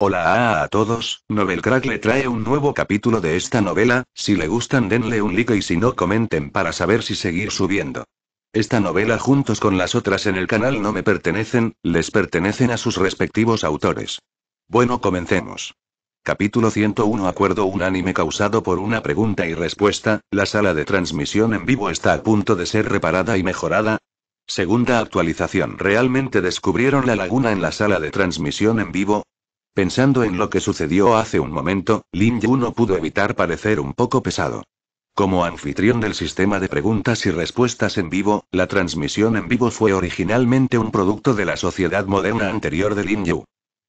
Hola a, todos, Novelcrack le trae un nuevo capítulo de esta novela, si le gustan denle un like y si no comenten para saber si seguir subiendo. Esta novela juntos con las otras en el canal no me pertenecen, les pertenecen a sus respectivos autores. Bueno, comencemos. Capítulo 101 Acuerdo unánime causado por una pregunta y respuesta, la sala de transmisión en vivo está a punto de ser reparada y mejorada, Segunda actualización. ¿Realmente descubrieron la laguna en la sala de transmisión en vivo? Pensando en lo que sucedió hace un momento, Lin Yu no pudo evitar parecer un poco pesado. Como anfitrión del sistema de preguntas y respuestas en vivo, la transmisión en vivo fue originalmente un producto de la sociedad moderna anterior de Lin Yu.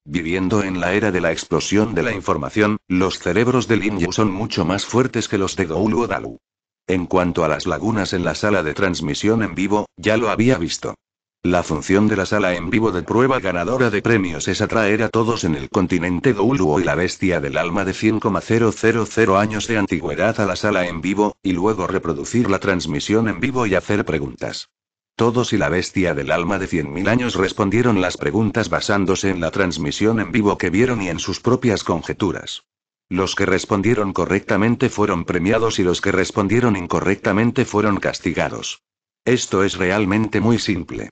Viviendo en la era de la explosión de la información, los cerebros de Lin Yu son mucho más fuertes que los de Goulu Dalu. En cuanto a las lagunas en la sala de transmisión en vivo, ya lo había visto. La función de la sala en vivo de prueba ganadora de premios es atraer a todos en el continente Uluo y la bestia del alma de 100,000 años de antigüedad a la sala en vivo, y luego reproducir la transmisión en vivo y hacer preguntas. Todos y la bestia del alma de 100.000 años respondieron las preguntas basándose en la transmisión en vivo que vieron y en sus propias conjeturas. Los que respondieron correctamente fueron premiados y los que respondieron incorrectamente fueron castigados. Esto es realmente muy simple.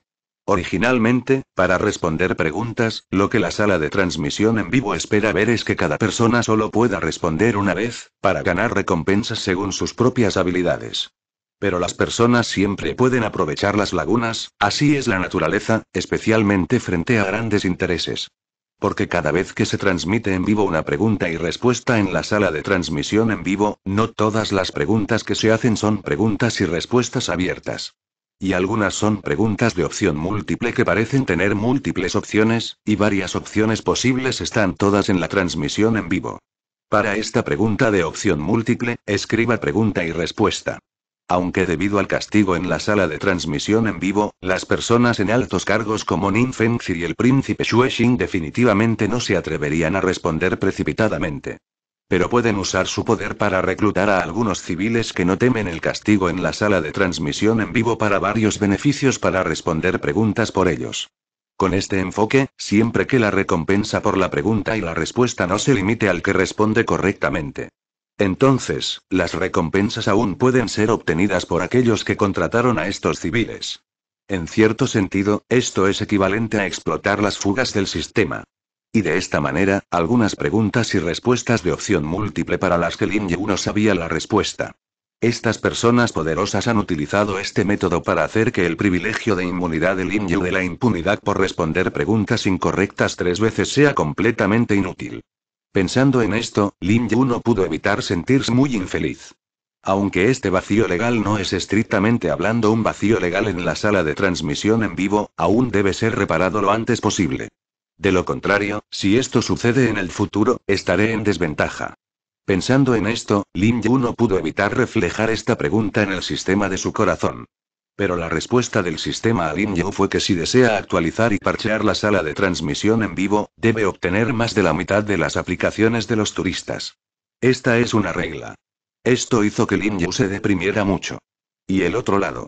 Originalmente, para responder preguntas, lo que la sala de transmisión en vivo espera ver es que cada persona solo pueda responder una vez, para ganar recompensas según sus propias habilidades. Pero las personas siempre pueden aprovechar las lagunas, así es la naturaleza, especialmente frente a grandes intereses. Porque cada vez que se transmite en vivo una pregunta y respuesta en la sala de transmisión en vivo, no todas las preguntas que se hacen son preguntas y respuestas abiertas. Y algunas son preguntas de opción múltiple que parecen tener múltiples opciones, y varias opciones posibles están todas en la transmisión en vivo. Para esta pregunta de opción múltiple, escriba pregunta y respuesta. Aunque debido al castigo en la sala de transmisión en vivo, las personas en altos cargos como Nin Fengzi y el príncipe Xing definitivamente no se atreverían a responder precipitadamente. Pero pueden usar su poder para reclutar a algunos civiles que no temen el castigo en la sala de transmisión en vivo para varios beneficios para responder preguntas por ellos. Con este enfoque, siempre que la recompensa por la pregunta y la respuesta no se limite al que responde correctamente. Entonces, las recompensas aún pueden ser obtenidas por aquellos que contrataron a estos civiles. En cierto sentido, esto es equivalente a explotar las fugas del sistema. Y de esta manera, algunas preguntas y respuestas de opción múltiple para las que Lin Yu no sabía la respuesta. Estas personas poderosas han utilizado este método para hacer que el privilegio de inmunidad de Lin Yu de la impunidad por responder preguntas incorrectas tres veces sea completamente inútil. Pensando en esto, Lin Yu no pudo evitar sentirse muy infeliz. Aunque este vacío legal no es estrictamente hablando un vacío legal en la sala de transmisión en vivo, aún debe ser reparado lo antes posible. De lo contrario, si esto sucede en el futuro, estaré en desventaja. Pensando en esto, Lin Yu no pudo evitar reflejar esta pregunta en el sistema de su corazón. Pero la respuesta del sistema a Lin Yu fue que si desea actualizar y parchear la sala de transmisión en vivo, debe obtener más de la mitad de las aplicaciones de los turistas. Esta es una regla. Esto hizo que Lin Yu se deprimiera mucho. Y el otro lado.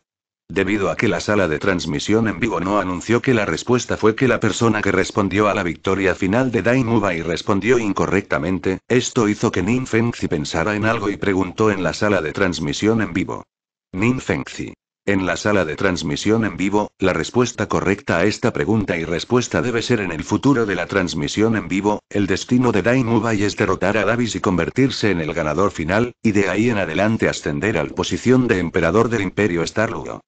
Debido a que la sala de transmisión en vivo no anunció que la respuesta fue que la persona que respondió a la victoria final de y respondió incorrectamente, esto hizo que Nin pensara en algo y preguntó en la sala de transmisión en vivo. Nin En la sala de transmisión en vivo, la respuesta correcta a esta pregunta y respuesta debe ser en el futuro de la transmisión en vivo, el destino de Daimubai es derrotar a Davis y convertirse en el ganador final, y de ahí en adelante ascender a la posición de emperador del imperio Starlugo.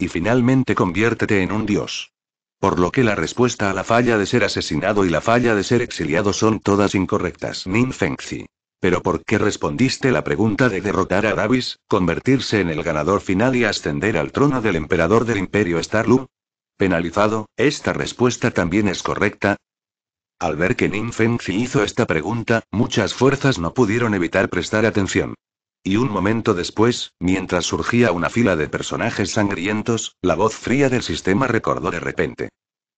Y finalmente conviértete en un dios. Por lo que la respuesta a la falla de ser asesinado y la falla de ser exiliado son todas incorrectas, Min Fengzi. Pero ¿por qué respondiste la pregunta de derrotar a Davis, convertirse en el ganador final y ascender al trono del emperador del imperio Starlu? Penalizado, ¿esta respuesta también es correcta? Al ver que Nin Fengzi hizo esta pregunta, muchas fuerzas no pudieron evitar prestar atención. Y un momento después, mientras surgía una fila de personajes sangrientos, la voz fría del sistema recordó de repente.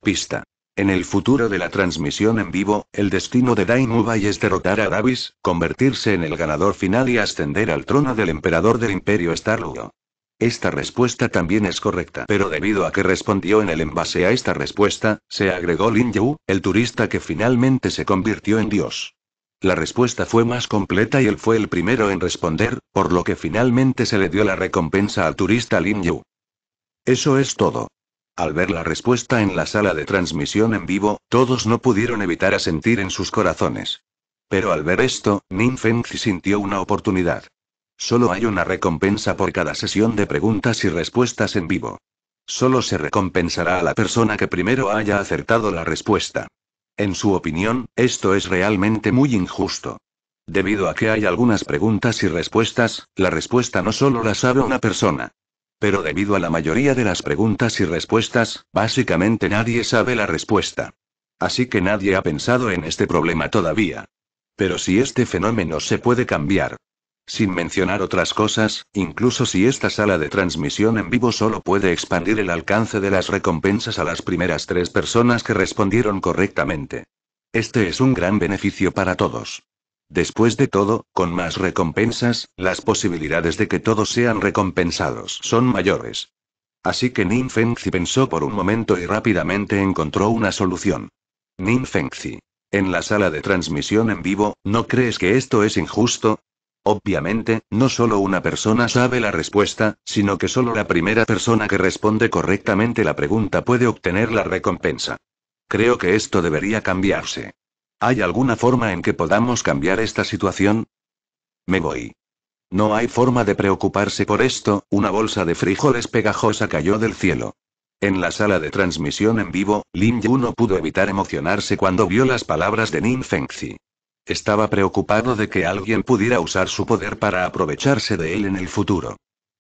Pista. En el futuro de la transmisión en vivo, el destino de Daimubay es derrotar a Davis, convertirse en el ganador final y ascender al trono del emperador del Imperio Starlugo. Esta respuesta también es correcta, pero debido a que respondió en el envase a esta respuesta, se agregó Lin Yu, el turista que finalmente se convirtió en dios. La respuesta fue más completa y él fue el primero en responder, por lo que finalmente se le dio la recompensa al turista Lin Yu. Eso es todo. Al ver la respuesta en la sala de transmisión en vivo, todos no pudieron evitar asentir en sus corazones. Pero al ver esto, Nin Feng sintió una oportunidad. Solo hay una recompensa por cada sesión de preguntas y respuestas en vivo. Solo se recompensará a la persona que primero haya acertado la respuesta. En su opinión, esto es realmente muy injusto. Debido a que hay algunas preguntas y respuestas, la respuesta no solo la sabe una persona. Pero debido a la mayoría de las preguntas y respuestas, básicamente nadie sabe la respuesta. Así que nadie ha pensado en este problema todavía. Pero si este fenómeno se puede cambiar, sin mencionar otras cosas, incluso si esta sala de transmisión en vivo solo puede expandir el alcance de las recompensas a las primeras tres personas que respondieron correctamente. Este es un gran beneficio para todos. Después de todo, con más recompensas, las posibilidades de que todos sean recompensados son mayores. Así que Nin pensó por un momento y rápidamente encontró una solución. Nin En la sala de transmisión en vivo, ¿no crees que esto es injusto? Obviamente, no solo una persona sabe la respuesta, sino que solo la primera persona que responde correctamente la pregunta puede obtener la recompensa. Creo que esto debería cambiarse. ¿Hay alguna forma en que podamos cambiar esta situación? Me voy. No hay forma de preocuparse por esto, una bolsa de frijoles pegajosa cayó del cielo. En la sala de transmisión en vivo, Lin Yu no pudo evitar emocionarse cuando vio las palabras de Nin Fengzi. Estaba preocupado de que alguien pudiera usar su poder para aprovecharse de él en el futuro.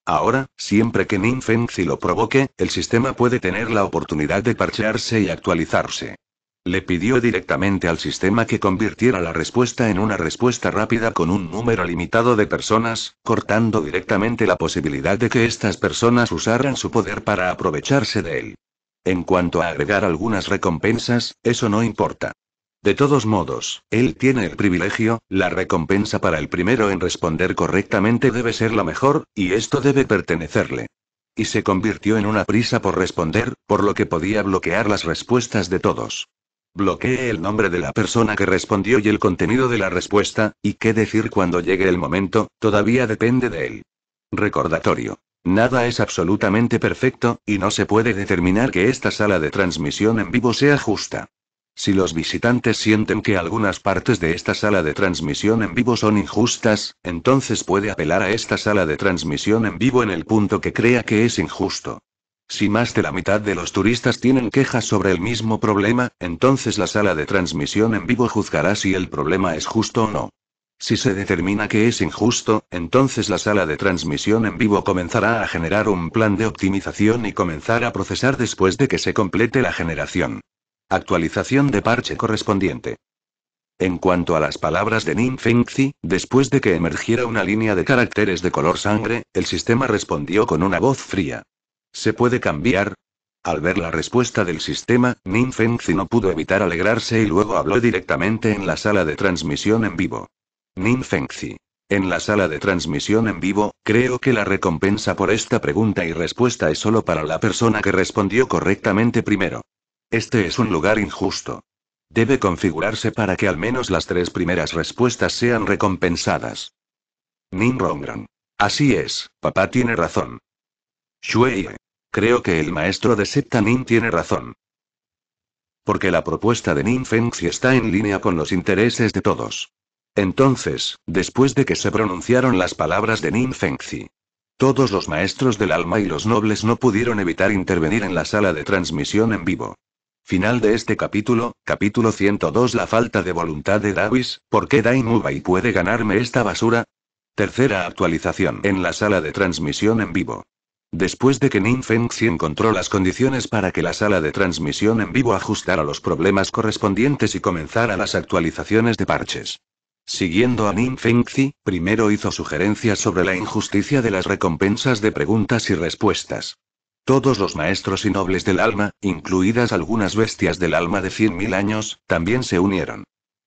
Ahora, siempre que Nin lo provoque, el sistema puede tener la oportunidad de parchearse y actualizarse. Le pidió directamente al sistema que convirtiera la respuesta en una respuesta rápida con un número limitado de personas, cortando directamente la posibilidad de que estas personas usaran su poder para aprovecharse de él. En cuanto a agregar algunas recompensas, eso no importa. De todos modos, él tiene el privilegio, la recompensa para el primero en responder correctamente debe ser la mejor, y esto debe pertenecerle. Y se convirtió en una prisa por responder, por lo que podía bloquear las respuestas de todos. Bloquee el nombre de la persona que respondió y el contenido de la respuesta, y qué decir cuando llegue el momento, todavía depende de él. Recordatorio. Nada es absolutamente perfecto, y no se puede determinar que esta sala de transmisión en vivo sea justa. Si los visitantes sienten que algunas partes de esta sala de transmisión en vivo son injustas, entonces puede apelar a esta sala de transmisión en vivo en el punto que crea que es injusto. Si más de la mitad de los turistas tienen quejas sobre el mismo problema, entonces la sala de transmisión en vivo juzgará si el problema es justo o no. Si se determina que es injusto, entonces la sala de transmisión en vivo comenzará a generar un plan de optimización y comenzará a procesar después de que se complete la generación. Actualización de parche correspondiente. En cuanto a las palabras de Ning después de que emergiera una línea de caracteres de color sangre, el sistema respondió con una voz fría. ¿Se puede cambiar? Al ver la respuesta del sistema, Ninfengzi no pudo evitar alegrarse y luego habló directamente en la sala de transmisión en vivo. Ninfengzi. En la sala de transmisión en vivo, creo que la recompensa por esta pregunta y respuesta es solo para la persona que respondió correctamente primero. Este es un lugar injusto. Debe configurarse para que al menos las tres primeras respuestas sean recompensadas. Nin Rongran, Así es, papá tiene razón. Shuei. Creo que el maestro de Septa tiene razón. Porque la propuesta de Nin Fengxi está en línea con los intereses de todos. Entonces, después de que se pronunciaron las palabras de Nin Fengxi, todos los maestros del alma y los nobles no pudieron evitar intervenir en la sala de transmisión en vivo. Final de este capítulo, capítulo 102 La falta de voluntad de Davis, ¿por qué Dai y puede ganarme esta basura? Tercera actualización en la sala de transmisión en vivo. Después de que Nin encontró las condiciones para que la sala de transmisión en vivo ajustara los problemas correspondientes y comenzara las actualizaciones de parches. Siguiendo a Nin primero hizo sugerencias sobre la injusticia de las recompensas de preguntas y respuestas. Todos los maestros y nobles del alma, incluidas algunas bestias del alma de 100.000 años, también se unieron.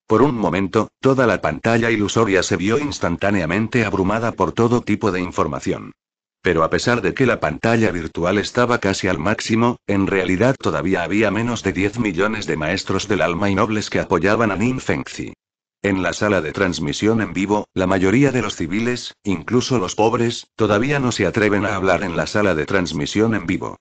Por un momento, toda la pantalla ilusoria se vio instantáneamente abrumada por todo tipo de información. Pero a pesar de que la pantalla virtual estaba casi al máximo, en realidad todavía había menos de 10 millones de maestros del alma y nobles que apoyaban a Ninfengzi. En la sala de transmisión en vivo, la mayoría de los civiles, incluso los pobres, todavía no se atreven a hablar en la sala de transmisión en vivo.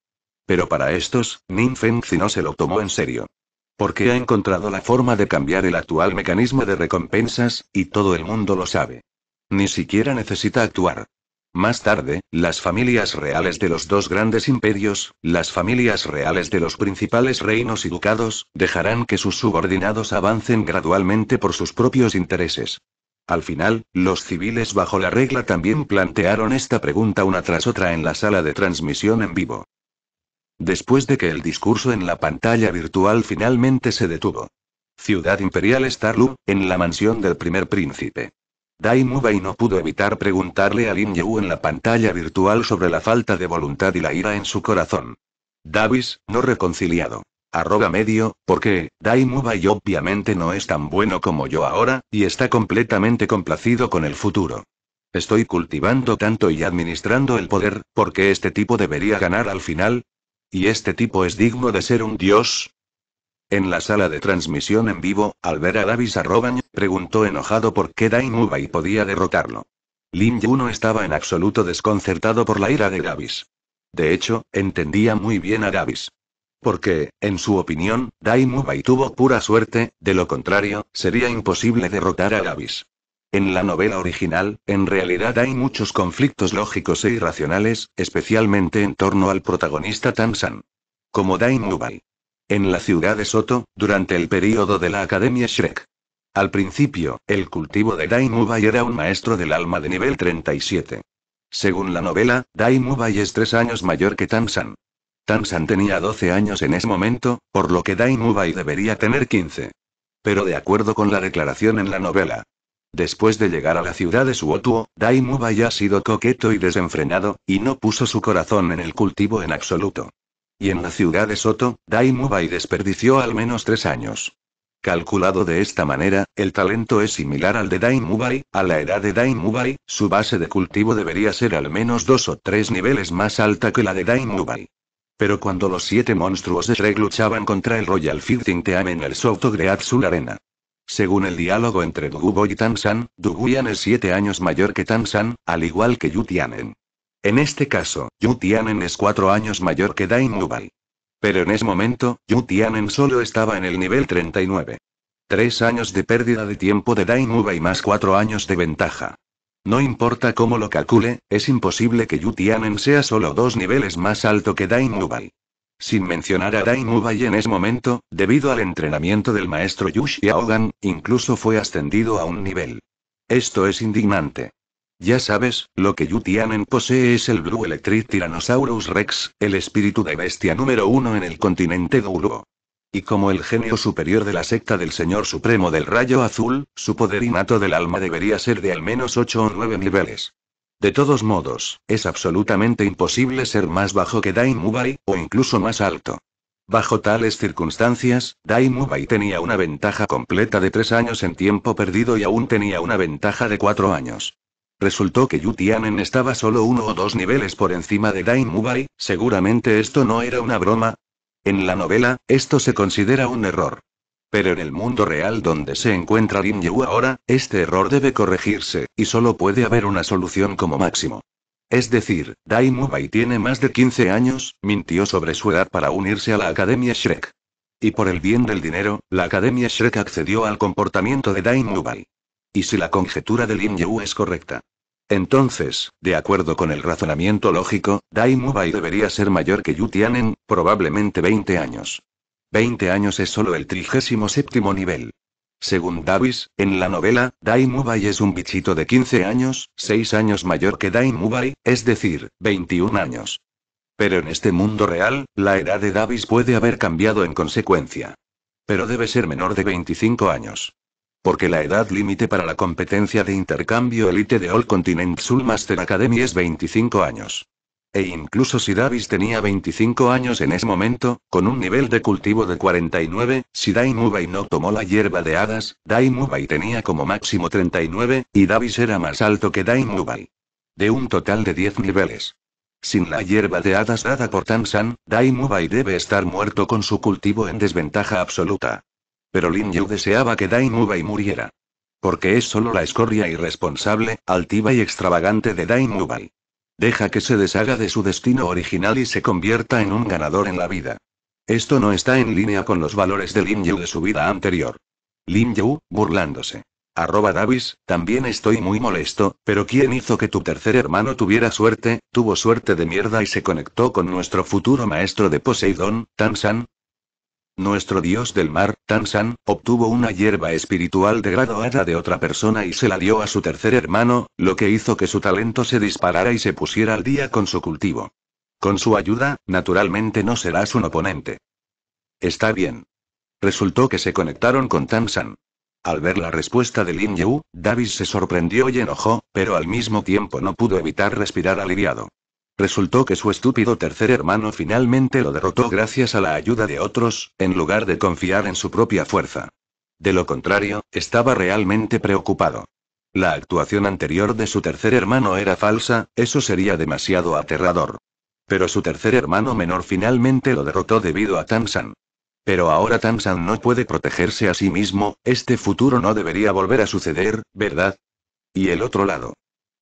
Pero para estos, Nin Fengzi no se lo tomó en serio. Porque ha encontrado la forma de cambiar el actual mecanismo de recompensas, y todo el mundo lo sabe. Ni siquiera necesita actuar. Más tarde, las familias reales de los dos grandes imperios, las familias reales de los principales reinos y ducados, dejarán que sus subordinados avancen gradualmente por sus propios intereses. Al final, los civiles bajo la regla también plantearon esta pregunta una tras otra en la sala de transmisión en vivo. Después de que el discurso en la pantalla virtual finalmente se detuvo. Ciudad Imperial Starlu, en la mansión del primer príncipe. Dai no pudo evitar preguntarle a Lin Yu en la pantalla virtual sobre la falta de voluntad y la ira en su corazón. Davis, no reconciliado. Arroga medio, porque, Dai y obviamente no es tan bueno como yo ahora, y está completamente complacido con el futuro. Estoy cultivando tanto y administrando el poder, porque este tipo debería ganar al final. ¿Y este tipo es digno de ser un dios? En la sala de transmisión en vivo, al ver a Davis Rogan, preguntó enojado por qué Daimubai podía derrotarlo. Lin Yuno estaba en absoluto desconcertado por la ira de Davis. De hecho, entendía muy bien a Davis. Porque, en su opinión, Daimubai tuvo pura suerte, de lo contrario, sería imposible derrotar a Davis. En la novela original, en realidad hay muchos conflictos lógicos e irracionales, especialmente en torno al protagonista Tansan. Como Daimubai en la ciudad de Soto, durante el período de la Academia Shrek. Al principio, el cultivo de daimu era un maestro del alma de nivel 37. Según la novela, Dai es tres años mayor que Tamsan. Tamsan tenía 12 años en ese momento, por lo que daimu debería tener 15. Pero de acuerdo con la declaración en la novela, Después de llegar a la ciudad de Suotuo, daimu ya ha sido coqueto y desenfrenado, y no puso su corazón en el cultivo en absoluto y en la ciudad de Soto, Daimubai desperdició al menos tres años. Calculado de esta manera, el talento es similar al de Daimubai, a la edad de Daimubai, su base de cultivo debería ser al menos dos o tres niveles más alta que la de Daimubai. Pero cuando los siete monstruos de Shrek luchaban contra el Royal Fighting Team en el Soto Azul Arena. Según el diálogo entre Boy y Tansan, Duguyan es siete años mayor que Tansan, al igual que Yutianen. En este caso, Yu Tianen es cuatro años mayor que Dai Mubai. Pero en ese momento, Yu Tianen solo estaba en el nivel 39. Tres años de pérdida de tiempo de Dai Mubai más cuatro años de ventaja. No importa cómo lo calcule, es imposible que Yu Tianen sea solo dos niveles más alto que Dai Mubai. Sin mencionar a Dai Mubai en ese momento, debido al entrenamiento del maestro Yushi incluso fue ascendido a un nivel. Esto es indignante. Ya sabes, lo que Yutianen posee es el Blue Electric Tyrannosaurus Rex, el espíritu de bestia número uno en el continente duro Y como el genio superior de la secta del Señor Supremo del Rayo Azul, su poder innato del alma debería ser de al menos 8 o 9 niveles. De todos modos, es absolutamente imposible ser más bajo que Dai Mubai, o incluso más alto. Bajo tales circunstancias, Dai Mubai tenía una ventaja completa de 3 años en tiempo perdido y aún tenía una ventaja de cuatro años. Resultó que Yu estaba solo uno o dos niveles por encima de Dain Mubai, seguramente esto no era una broma. En la novela, esto se considera un error. Pero en el mundo real donde se encuentra Lin Yu ahora, este error debe corregirse, y solo puede haber una solución como máximo. Es decir, Dai Mubai tiene más de 15 años, mintió sobre su edad para unirse a la Academia Shrek. Y por el bien del dinero, la Academia Shrek accedió al comportamiento de Dai Mubai. Y si la conjetura de Lin Yu es correcta, entonces, de acuerdo con el razonamiento lógico, Dai Mubai debería ser mayor que Yutianen, probablemente 20 años. 20 años es solo el 37 nivel. Según Davis, en la novela, Dai Mubai es un bichito de 15 años, 6 años mayor que Dai Mubai, es decir, 21 años. Pero en este mundo real, la edad de Davis puede haber cambiado en consecuencia. Pero debe ser menor de 25 años. Porque la edad límite para la competencia de intercambio elite de All Continent Soul Master Academy es 25 años. E incluso si Davis tenía 25 años en ese momento, con un nivel de cultivo de 49, si Dai no tomó la hierba de hadas, Daimubai tenía como máximo 39, y Davis era más alto que Daimubai. De un total de 10 niveles. Sin la hierba de hadas dada por Tansan, Dai debe estar muerto con su cultivo en desventaja absoluta. Pero Lin Yu deseaba que Dai Mubai muriera. Porque es solo la escoria irresponsable, altiva y extravagante de Dai Mubai. Deja que se deshaga de su destino original y se convierta en un ganador en la vida. Esto no está en línea con los valores de Lin Yu de su vida anterior. Lin Yu, burlándose. Arroba Davis, también estoy muy molesto, pero ¿quién hizo que tu tercer hermano tuviera suerte? Tuvo suerte de mierda y se conectó con nuestro futuro maestro de Poseidón, San. Nuestro dios del mar, Tansan, obtuvo una hierba espiritual degradada de otra persona y se la dio a su tercer hermano, lo que hizo que su talento se disparara y se pusiera al día con su cultivo. Con su ayuda, naturalmente no serás un oponente. Está bien. Resultó que se conectaron con Tansan. Al ver la respuesta de Lin Yu, Davis se sorprendió y enojó, pero al mismo tiempo no pudo evitar respirar aliviado. Resultó que su estúpido tercer hermano finalmente lo derrotó gracias a la ayuda de otros, en lugar de confiar en su propia fuerza. De lo contrario, estaba realmente preocupado. La actuación anterior de su tercer hermano era falsa, eso sería demasiado aterrador. Pero su tercer hermano menor finalmente lo derrotó debido a Tansan. Pero ahora Tansan no puede protegerse a sí mismo, este futuro no debería volver a suceder, ¿verdad? Y el otro lado.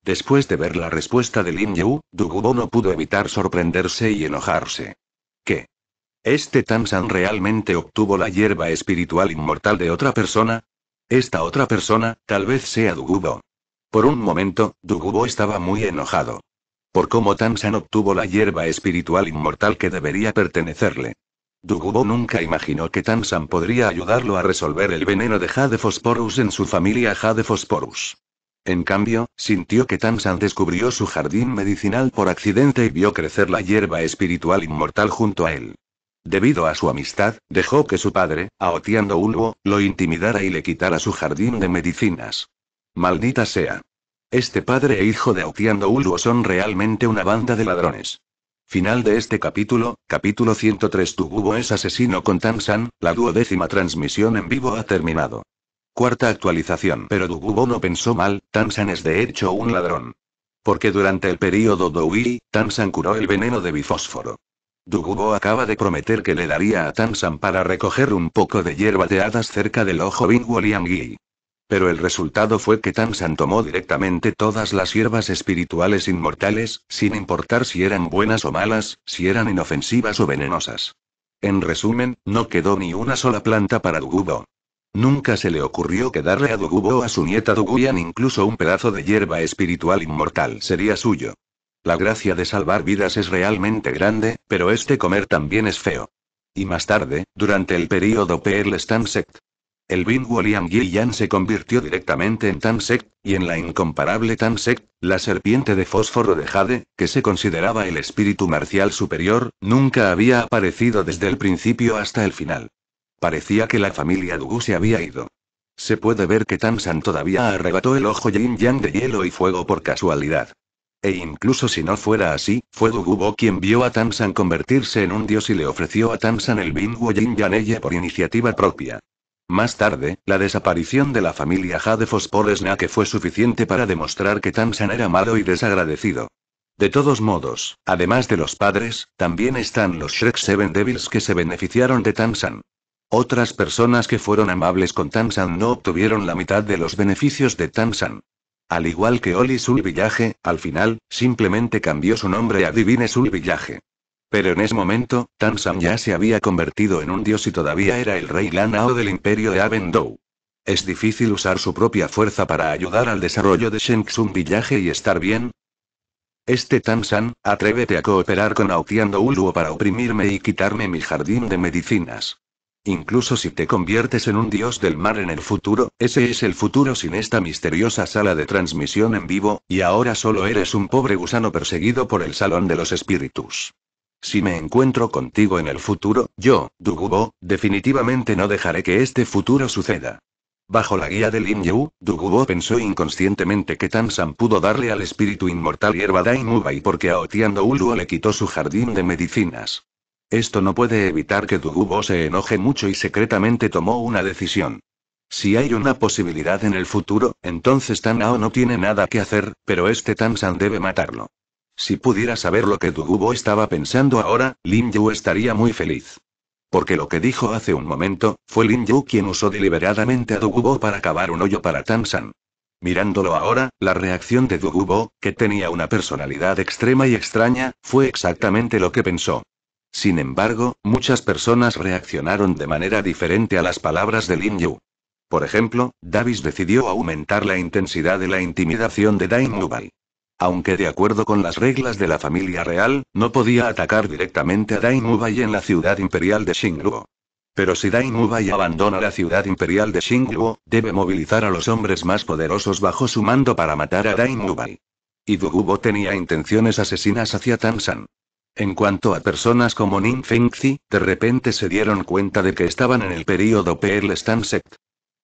Después de ver la respuesta de Lin Yu, Dugubo no pudo evitar sorprenderse y enojarse. ¿Qué? ¿Este Tansan realmente obtuvo la hierba espiritual inmortal de otra persona? Esta otra persona, tal vez sea Dugubo. Por un momento, Dugubo estaba muy enojado. Por cómo Tansan obtuvo la hierba espiritual inmortal que debería pertenecerle. Dugubo nunca imaginó que Tansan podría ayudarlo a resolver el veneno de Jade Phosphorus en su familia Jade Phosphorus. En cambio, sintió que Tamsan descubrió su jardín medicinal por accidente y vio crecer la hierba espiritual inmortal junto a él. Debido a su amistad, dejó que su padre, aotiando Ulvo, lo intimidara y le quitara su jardín de medicinas. Maldita sea. Este padre e hijo de aotiando Ulvo son realmente una banda de ladrones. Final de este capítulo, capítulo 103 Tugubo es asesino con Tamsan, la duodécima transmisión en vivo ha terminado. Cuarta actualización. Pero Dugubo no pensó mal, Tansan es de hecho un ladrón. Porque durante el período Douyi, Tansan curó el veneno de bifósforo. Dugubo acaba de prometer que le daría a Tansan para recoger un poco de hierba de hadas cerca del ojo Bingwoliangui. Pero el resultado fue que Tansan tomó directamente todas las hierbas espirituales inmortales, sin importar si eran buenas o malas, si eran inofensivas o venenosas. En resumen, no quedó ni una sola planta para Dugubo. Nunca se le ocurrió que darle a Dugubo a su nieta Duguyan incluso un pedazo de hierba espiritual inmortal sería suyo. La gracia de salvar vidas es realmente grande, pero este comer también es feo. Y más tarde, durante el período Pearl Stansect, el Bing William Yan se convirtió directamente en Tansek y en la incomparable Tansek, la serpiente de fósforo de Jade, que se consideraba el espíritu marcial superior, nunca había aparecido desde el principio hasta el final. Parecía que la familia Dugu se había ido. Se puede ver que Tamsan todavía arrebató el ojo Yin Yang de hielo y fuego por casualidad. E incluso si no fuera así, fue Dugubo quien vio a Tamsan convertirse en un dios y le ofreció a Tamsan el bingo Yin Yang ella por iniciativa propia. Más tarde, la desaparición de la familia Jade por que fue suficiente para demostrar que Tamsan era malo y desagradecido. De todos modos, además de los padres, también están los Shrek Seven Devils que se beneficiaron de Tamsan. Otras personas que fueron amables con Tansan no obtuvieron la mitad de los beneficios de Tansan. Al igual que Oli Sul Villaje, al final, simplemente cambió su nombre a Divine Sul Villaje. Pero en ese momento, Tansan ya se había convertido en un dios y todavía era el rey Lanao del imperio de Avendou. ¿Es difícil usar su propia fuerza para ayudar al desarrollo de Shenzhen Villaje y estar bien? Este Tansan, atrévete a cooperar con Aotian Douluo para oprimirme y quitarme mi jardín de medicinas. Incluso si te conviertes en un dios del mar en el futuro, ese es el futuro sin esta misteriosa sala de transmisión en vivo, y ahora solo eres un pobre gusano perseguido por el Salón de los Espíritus. Si me encuentro contigo en el futuro, yo, Dugubo, definitivamente no dejaré que este futuro suceda. Bajo la guía de Lin Yu, Dugubo pensó inconscientemente que San pudo darle al espíritu inmortal hierba Dain y porque a Otiando Ulu le quitó su jardín de medicinas. Esto no puede evitar que Dugubo se enoje mucho y secretamente tomó una decisión. Si hay una posibilidad en el futuro, entonces Tan no tiene nada que hacer, pero este Tansan debe matarlo. Si pudiera saber lo que Dugubo estaba pensando ahora, Lin Yu estaría muy feliz. Porque lo que dijo hace un momento, fue Lin Yu quien usó deliberadamente a Dugubo para cavar un hoyo para Tansan. Mirándolo ahora, la reacción de Dugubo, que tenía una personalidad extrema y extraña, fue exactamente lo que pensó. Sin embargo, muchas personas reaccionaron de manera diferente a las palabras de Lin Yu. Por ejemplo, Davis decidió aumentar la intensidad de la intimidación de Dai Mubai. Aunque de acuerdo con las reglas de la familia real, no podía atacar directamente a Dai Mubai en la ciudad imperial de Xingluo. Pero si Dai Mubai abandona la ciudad imperial de Xingluo, debe movilizar a los hombres más poderosos bajo su mando para matar a Dai Mubai. Y Dugubo tenía intenciones asesinas hacia Tansan. En cuanto a personas como Ninfengzi, de repente se dieron cuenta de que estaban en el período Pearl Stanset.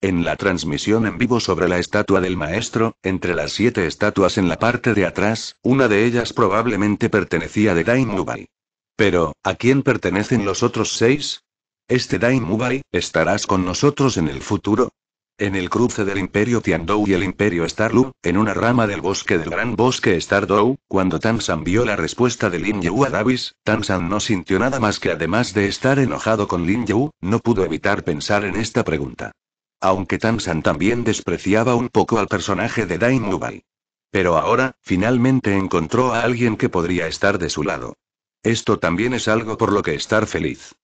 En la transmisión en vivo sobre la estatua del maestro, entre las siete estatuas en la parte de atrás, una de ellas probablemente pertenecía de Dai Mubai. Pero, ¿a quién pertenecen los otros seis? ¿Este Dai Mubai, estarás con nosotros en el futuro? En el cruce del Imperio Tiandou y el Imperio Starlu, en una rama del bosque del Gran Bosque Stardou, cuando Tansan vio la respuesta de Lin Yu a Davis, Tansan no sintió nada más que además de estar enojado con Lin Yu, no pudo evitar pensar en esta pregunta. Aunque Tansan también despreciaba un poco al personaje de Dain Mubai. Pero ahora, finalmente encontró a alguien que podría estar de su lado. Esto también es algo por lo que estar feliz.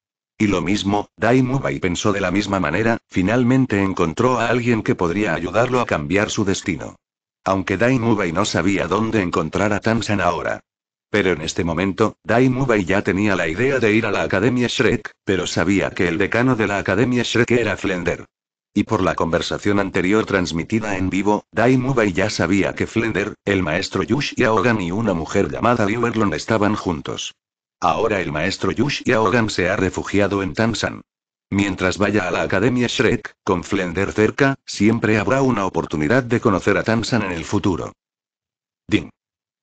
Y lo mismo, Dai pensó de la misma manera, finalmente encontró a alguien que podría ayudarlo a cambiar su destino. Aunque Dai no sabía dónde encontrar a Tamsan ahora. Pero en este momento, Dai ya tenía la idea de ir a la Academia Shrek, pero sabía que el decano de la Academia Shrek era Flender. Y por la conversación anterior transmitida en vivo, Dai ya sabía que Flender, el maestro Yush y Aogan y una mujer llamada Liu estaban juntos. Ahora el maestro Yush Hogan se ha refugiado en Tamsan. Mientras vaya a la Academia Shrek, con Flender cerca, siempre habrá una oportunidad de conocer a Tamsan en el futuro. Ding.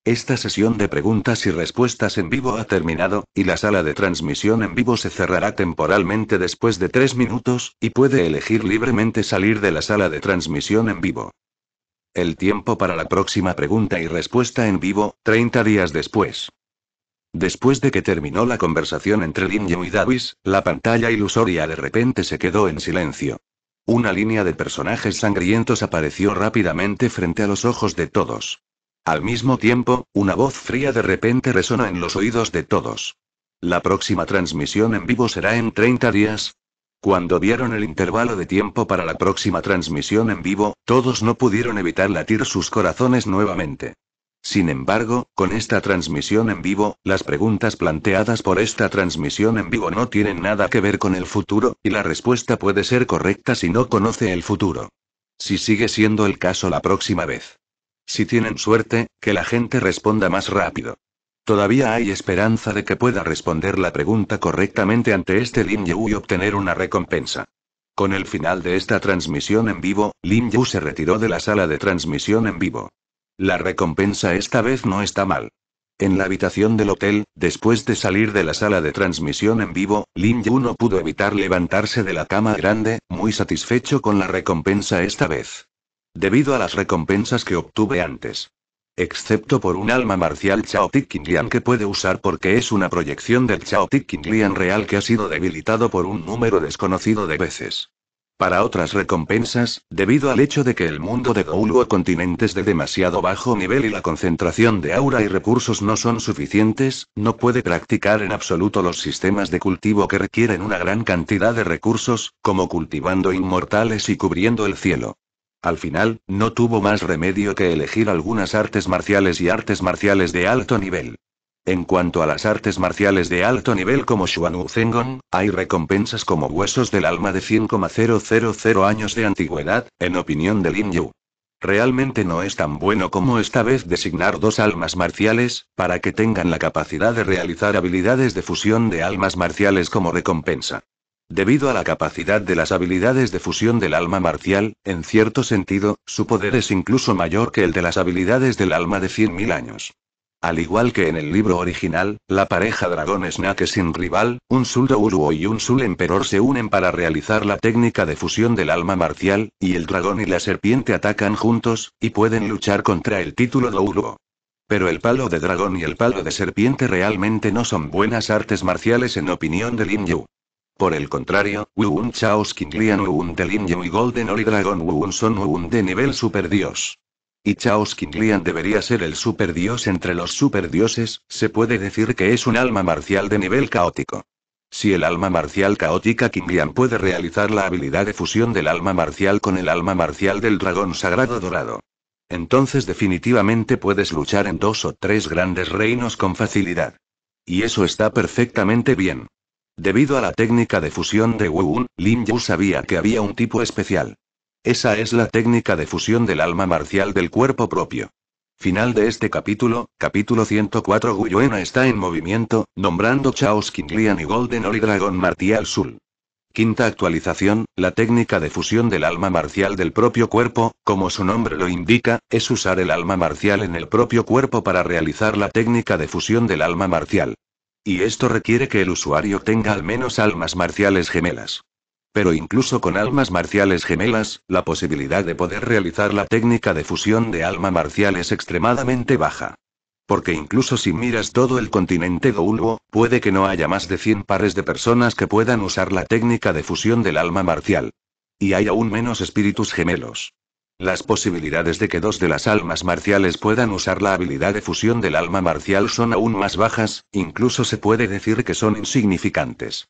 Esta sesión de preguntas y respuestas en vivo ha terminado, y la sala de transmisión en vivo se cerrará temporalmente después de tres minutos, y puede elegir libremente salir de la sala de transmisión en vivo. El tiempo para la próxima pregunta y respuesta en vivo, 30 días después. Después de que terminó la conversación entre Lin y Davis, la pantalla ilusoria de repente se quedó en silencio. Una línea de personajes sangrientos apareció rápidamente frente a los ojos de todos. Al mismo tiempo, una voz fría de repente resonó en los oídos de todos. La próxima transmisión en vivo será en 30 días. Cuando vieron el intervalo de tiempo para la próxima transmisión en vivo, todos no pudieron evitar latir sus corazones nuevamente. Sin embargo, con esta transmisión en vivo, las preguntas planteadas por esta transmisión en vivo no tienen nada que ver con el futuro, y la respuesta puede ser correcta si no conoce el futuro. Si sigue siendo el caso la próxima vez. Si tienen suerte, que la gente responda más rápido. Todavía hay esperanza de que pueda responder la pregunta correctamente ante este Lin Yu y obtener una recompensa. Con el final de esta transmisión en vivo, Lin Yu se retiró de la sala de transmisión en vivo. La recompensa esta vez no está mal. En la habitación del hotel, después de salir de la sala de transmisión en vivo, Lin Yu no pudo evitar levantarse de la cama grande, muy satisfecho con la recompensa esta vez. Debido a las recompensas que obtuve antes. Excepto por un alma marcial Chao Lian que puede usar porque es una proyección del Chao Lian real que ha sido debilitado por un número desconocido de veces para otras recompensas, debido al hecho de que el mundo de Gouluo o continentes de demasiado bajo nivel y la concentración de aura y recursos no son suficientes, no puede practicar en absoluto los sistemas de cultivo que requieren una gran cantidad de recursos, como cultivando inmortales y cubriendo el cielo. Al final, no tuvo más remedio que elegir algunas artes marciales y artes marciales de alto nivel. En cuanto a las artes marciales de alto nivel como Xuan Zengong, hay recompensas como huesos del alma de 100,000 años de antigüedad, en opinión de Lin Yu. Realmente no es tan bueno como esta vez designar dos almas marciales, para que tengan la capacidad de realizar habilidades de fusión de almas marciales como recompensa. Debido a la capacidad de las habilidades de fusión del alma marcial, en cierto sentido, su poder es incluso mayor que el de las habilidades del alma de 100.000 años. Al igual que en el libro original, la pareja dragón Snake sin rival, un Sul Douruo y un Sul Emperor se unen para realizar la técnica de fusión del alma marcial, y el dragón y la serpiente atacan juntos, y pueden luchar contra el título Douruo. Pero el palo de dragón y el palo de serpiente realmente no son buenas artes marciales en opinión de Lin Yu. Por el contrario, Wu-Un Chaos King Lian Wu-Un de Lin Yu y Golden Oli Dragon Wu-Wun son Wu-Un de nivel dios. Y Chaos Lian debería ser el superdios entre los superdioses, se puede decir que es un alma marcial de nivel caótico. Si el alma marcial caótica Lian puede realizar la habilidad de fusión del alma marcial con el alma marcial del dragón sagrado dorado. Entonces definitivamente puedes luchar en dos o tres grandes reinos con facilidad. Y eso está perfectamente bien. Debido a la técnica de fusión de Wu Lin Yu sabía que había un tipo especial. Esa es la técnica de fusión del alma marcial del cuerpo propio. Final de este capítulo, capítulo 104 Guyuena está en movimiento, nombrando Chaos Kinglian y Golden Oli Dragon Martial Sul. Quinta actualización, la técnica de fusión del alma marcial del propio cuerpo, como su nombre lo indica, es usar el alma marcial en el propio cuerpo para realizar la técnica de fusión del alma marcial. Y esto requiere que el usuario tenga al menos almas marciales gemelas. Pero incluso con almas marciales gemelas, la posibilidad de poder realizar la técnica de fusión de alma marcial es extremadamente baja. Porque incluso si miras todo el continente Goulbo, puede que no haya más de 100 pares de personas que puedan usar la técnica de fusión del alma marcial. Y hay aún menos espíritus gemelos. Las posibilidades de que dos de las almas marciales puedan usar la habilidad de fusión del alma marcial son aún más bajas, incluso se puede decir que son insignificantes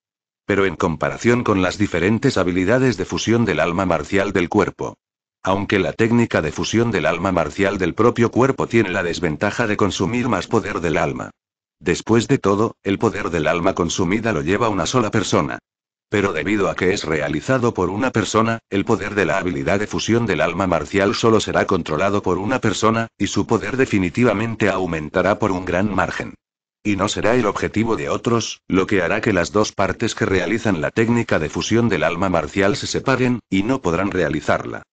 pero en comparación con las diferentes habilidades de fusión del alma marcial del cuerpo. Aunque la técnica de fusión del alma marcial del propio cuerpo tiene la desventaja de consumir más poder del alma. Después de todo, el poder del alma consumida lo lleva una sola persona. Pero debido a que es realizado por una persona, el poder de la habilidad de fusión del alma marcial solo será controlado por una persona, y su poder definitivamente aumentará por un gran margen y no será el objetivo de otros, lo que hará que las dos partes que realizan la técnica de fusión del alma marcial se separen, y no podrán realizarla.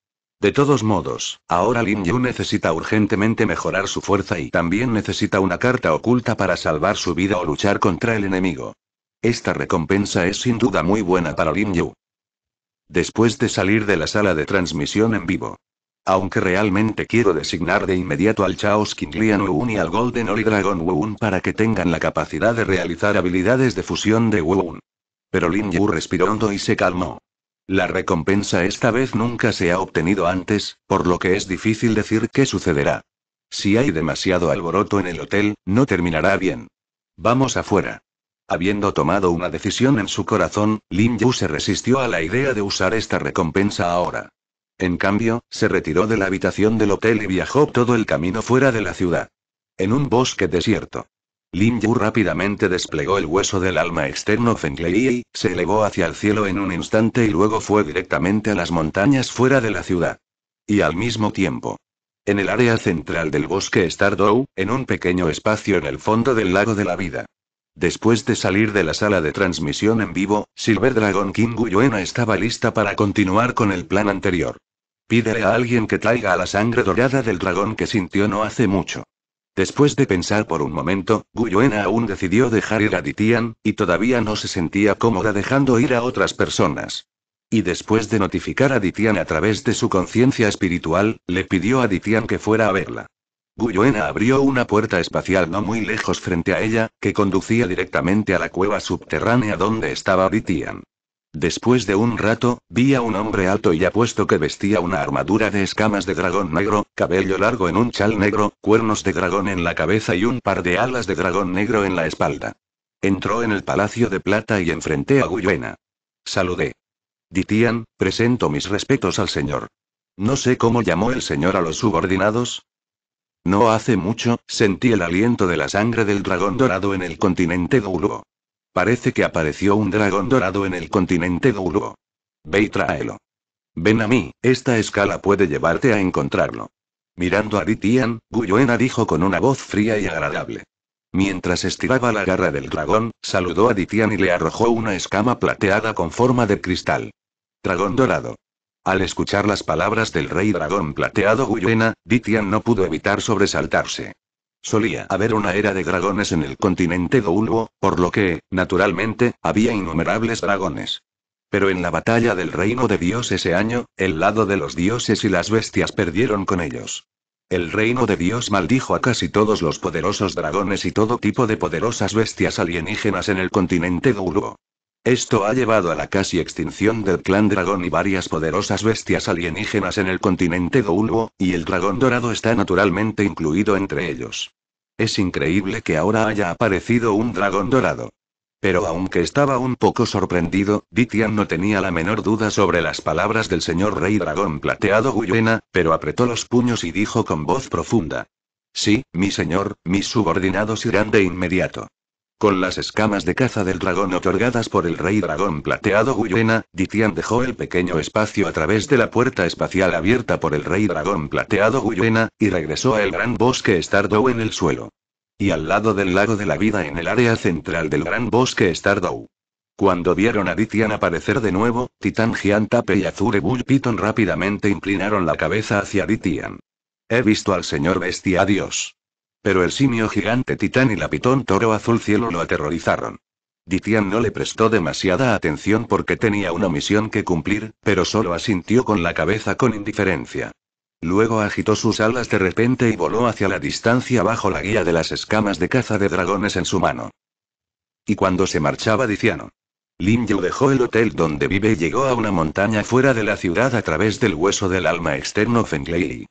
De todos modos, ahora Lin Yu necesita urgentemente mejorar su fuerza y también necesita una carta oculta para salvar su vida o luchar contra el enemigo. Esta recompensa es sin duda muy buena para Lin Yu. Después de salir de la sala de transmisión en vivo, aunque realmente quiero designar de inmediato al Chaos Lian Wuun y al Golden Oli Dragon Wuun para que tengan la capacidad de realizar habilidades de fusión de Wuun. Pero Lin Yu respiró hondo y se calmó. La recompensa esta vez nunca se ha obtenido antes, por lo que es difícil decir qué sucederá. Si hay demasiado alboroto en el hotel, no terminará bien. Vamos afuera. Habiendo tomado una decisión en su corazón, Lin Yu se resistió a la idea de usar esta recompensa ahora. En cambio, se retiró de la habitación del hotel y viajó todo el camino fuera de la ciudad. En un bosque desierto. Lin Yu rápidamente desplegó el hueso del alma externo Fenglei y se elevó hacia el cielo en un instante y luego fue directamente a las montañas fuera de la ciudad. Y al mismo tiempo. En el área central del bosque Stardou, en un pequeño espacio en el fondo del lago de la vida. Después de salir de la sala de transmisión en vivo, Silver Dragon King Guyuena estaba lista para continuar con el plan anterior. Pídele a alguien que traiga la sangre dorada del dragón que sintió no hace mucho. Después de pensar por un momento, Guyuena aún decidió dejar ir a Ditian, y todavía no se sentía cómoda dejando ir a otras personas. Y después de notificar a Ditian a través de su conciencia espiritual, le pidió a Ditian que fuera a verla. Guyuena abrió una puerta espacial no muy lejos frente a ella, que conducía directamente a la cueva subterránea donde estaba Ditian. Después de un rato, vi a un hombre alto y apuesto que vestía una armadura de escamas de dragón negro, cabello largo en un chal negro, cuernos de dragón en la cabeza y un par de alas de dragón negro en la espalda. Entró en el Palacio de Plata y enfrenté a Guyuena. Saludé. Ditian, presento mis respetos al señor. No sé cómo llamó el señor a los subordinados, no hace mucho, sentí el aliento de la sangre del dragón dorado en el continente duro Parece que apareció un dragón dorado en el continente duro Ve y tráelo. Ven a mí, esta escala puede llevarte a encontrarlo. Mirando a Ditian, Guyuena dijo con una voz fría y agradable. Mientras estiraba la garra del dragón, saludó a Ditian y le arrojó una escama plateada con forma de cristal. Dragón dorado. Al escuchar las palabras del rey dragón plateado Guyuena, Ditian no pudo evitar sobresaltarse. Solía haber una era de dragones en el continente Goulbo, por lo que, naturalmente, había innumerables dragones. Pero en la batalla del reino de Dios ese año, el lado de los dioses y las bestias perdieron con ellos. El reino de Dios maldijo a casi todos los poderosos dragones y todo tipo de poderosas bestias alienígenas en el continente Douluo. Esto ha llevado a la casi extinción del clan dragón y varias poderosas bestias alienígenas en el continente Ulvo, y el dragón dorado está naturalmente incluido entre ellos. Es increíble que ahora haya aparecido un dragón dorado. Pero aunque estaba un poco sorprendido, Ditian no tenía la menor duda sobre las palabras del señor rey dragón plateado Guyena, pero apretó los puños y dijo con voz profunda. Sí, mi señor, mis subordinados irán de inmediato. Con las escamas de caza del dragón otorgadas por el rey dragón plateado Guyena, Ditian dejó el pequeño espacio a través de la puerta espacial abierta por el rey dragón plateado Guyena, y regresó al gran bosque Stardew en el suelo. Y al lado del lago de la vida en el área central del gran bosque Stardow. Cuando vieron a Ditian aparecer de nuevo, Titán Giantape y Azure Bull Piton rápidamente inclinaron la cabeza hacia Ditian. He visto al señor bestia, Dios. Pero el simio gigante titán y la pitón toro azul cielo lo aterrorizaron. Ditian no le prestó demasiada atención porque tenía una misión que cumplir, pero solo asintió con la cabeza con indiferencia. Luego agitó sus alas de repente y voló hacia la distancia bajo la guía de las escamas de caza de dragones en su mano. Y cuando se marchaba Diciano, Lin Yu dejó el hotel donde vive y llegó a una montaña fuera de la ciudad a través del hueso del alma externo Fenglei.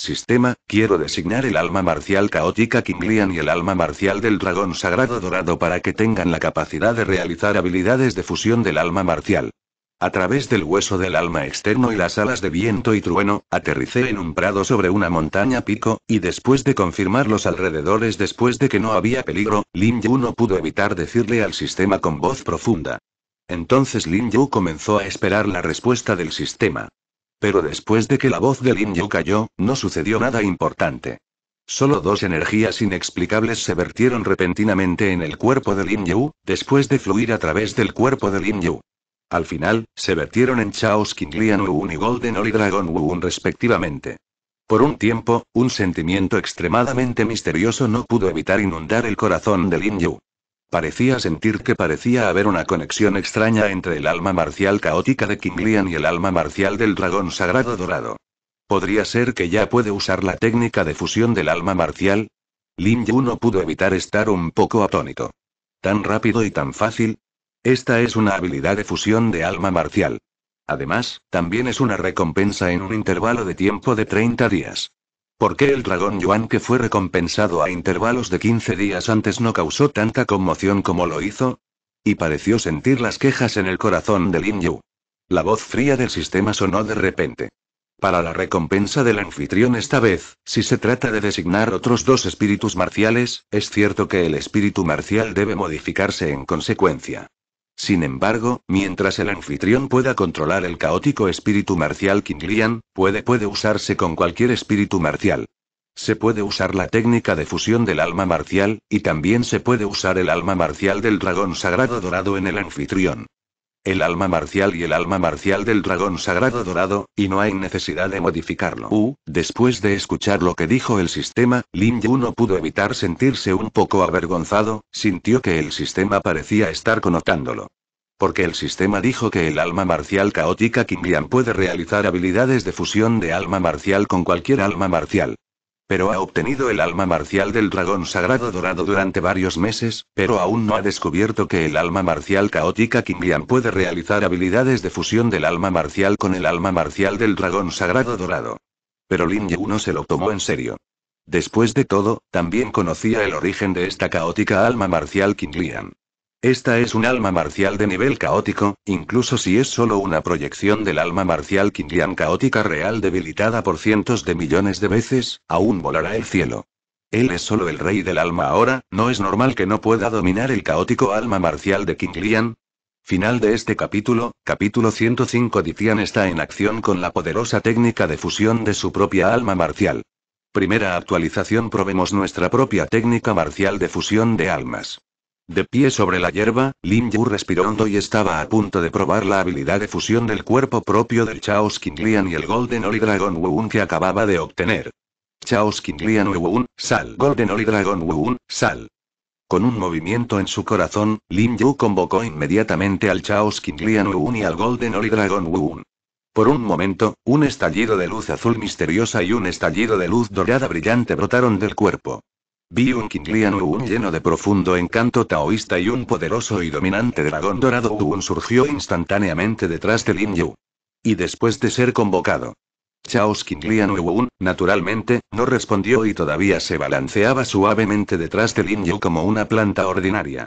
Sistema, quiero designar el alma marcial caótica Lian y el alma marcial del dragón sagrado dorado para que tengan la capacidad de realizar habilidades de fusión del alma marcial. A través del hueso del alma externo y las alas de viento y trueno, aterricé en un prado sobre una montaña pico, y después de confirmar los alrededores después de que no había peligro, Lin Yu no pudo evitar decirle al sistema con voz profunda. Entonces Lin Yu comenzó a esperar la respuesta del sistema. Pero después de que la voz de Lin Yu cayó, no sucedió nada importante. Solo dos energías inexplicables se vertieron repentinamente en el cuerpo de Lin Yu, después de fluir a través del cuerpo de Lin Yu. Al final, se vertieron en Chaos Lian Woon y Golden Oli Dragon Wuun respectivamente. Por un tiempo, un sentimiento extremadamente misterioso no pudo evitar inundar el corazón de Lin Yu. Parecía sentir que parecía haber una conexión extraña entre el alma marcial caótica de Kinglian y el alma marcial del dragón sagrado dorado. ¿Podría ser que ya puede usar la técnica de fusión del alma marcial? Lin Yu no pudo evitar estar un poco atónito. ¿Tan rápido y tan fácil? Esta es una habilidad de fusión de alma marcial. Además, también es una recompensa en un intervalo de tiempo de 30 días. ¿Por qué el dragón Yuan que fue recompensado a intervalos de 15 días antes no causó tanta conmoción como lo hizo? Y pareció sentir las quejas en el corazón de Lin Yu. La voz fría del sistema sonó de repente. Para la recompensa del anfitrión esta vez, si se trata de designar otros dos espíritus marciales, es cierto que el espíritu marcial debe modificarse en consecuencia. Sin embargo, mientras el anfitrión pueda controlar el caótico espíritu marcial Kinglian, puede puede usarse con cualquier espíritu marcial. Se puede usar la técnica de fusión del alma marcial, y también se puede usar el alma marcial del dragón sagrado dorado en el anfitrión el alma marcial y el alma marcial del dragón sagrado dorado, y no hay necesidad de modificarlo. Uh, después de escuchar lo que dijo el sistema, Lin Yu no pudo evitar sentirse un poco avergonzado, sintió que el sistema parecía estar connotándolo. Porque el sistema dijo que el alma marcial caótica Qinglian puede realizar habilidades de fusión de alma marcial con cualquier alma marcial pero ha obtenido el alma marcial del dragón sagrado dorado durante varios meses, pero aún no ha descubierto que el alma marcial caótica Kimbian puede realizar habilidades de fusión del alma marcial con el alma marcial del dragón sagrado dorado. Pero Lin Yu no se lo tomó en serio. Después de todo, también conocía el origen de esta caótica alma marcial Kinglian. Esta es un alma marcial de nivel caótico, incluso si es solo una proyección del alma marcial Qinglian caótica real debilitada por cientos de millones de veces, aún volará el cielo. Él es solo el rey del alma ahora, ¿no es normal que no pueda dominar el caótico alma marcial de Kinglian? Final de este capítulo, capítulo 105 Ditian está en acción con la poderosa técnica de fusión de su propia alma marcial. Primera actualización probemos nuestra propia técnica marcial de fusión de almas. De pie sobre la hierba, Lin Yu respiró hondo y estaba a punto de probar la habilidad de fusión del cuerpo propio del Chaos Lian y el Golden Holy Dragon Wuun que acababa de obtener. Chaos Lian Wuun, sal. Golden Holy Dragon Wuun, sal. Con un movimiento en su corazón, Lin Yu convocó inmediatamente al Chaos Lian Wuun y al Golden Oli Dragon Wuun. Por un momento, un estallido de luz azul misteriosa y un estallido de luz dorada brillante brotaron del cuerpo. Vi un Qinglian Uun lleno de profundo encanto taoísta y un poderoso y dominante dragón dorado Uun surgió instantáneamente detrás de Lin Yu. Y después de ser convocado. Chaos Qinglian Uun, naturalmente, no respondió y todavía se balanceaba suavemente detrás de Lin Yu como una planta ordinaria.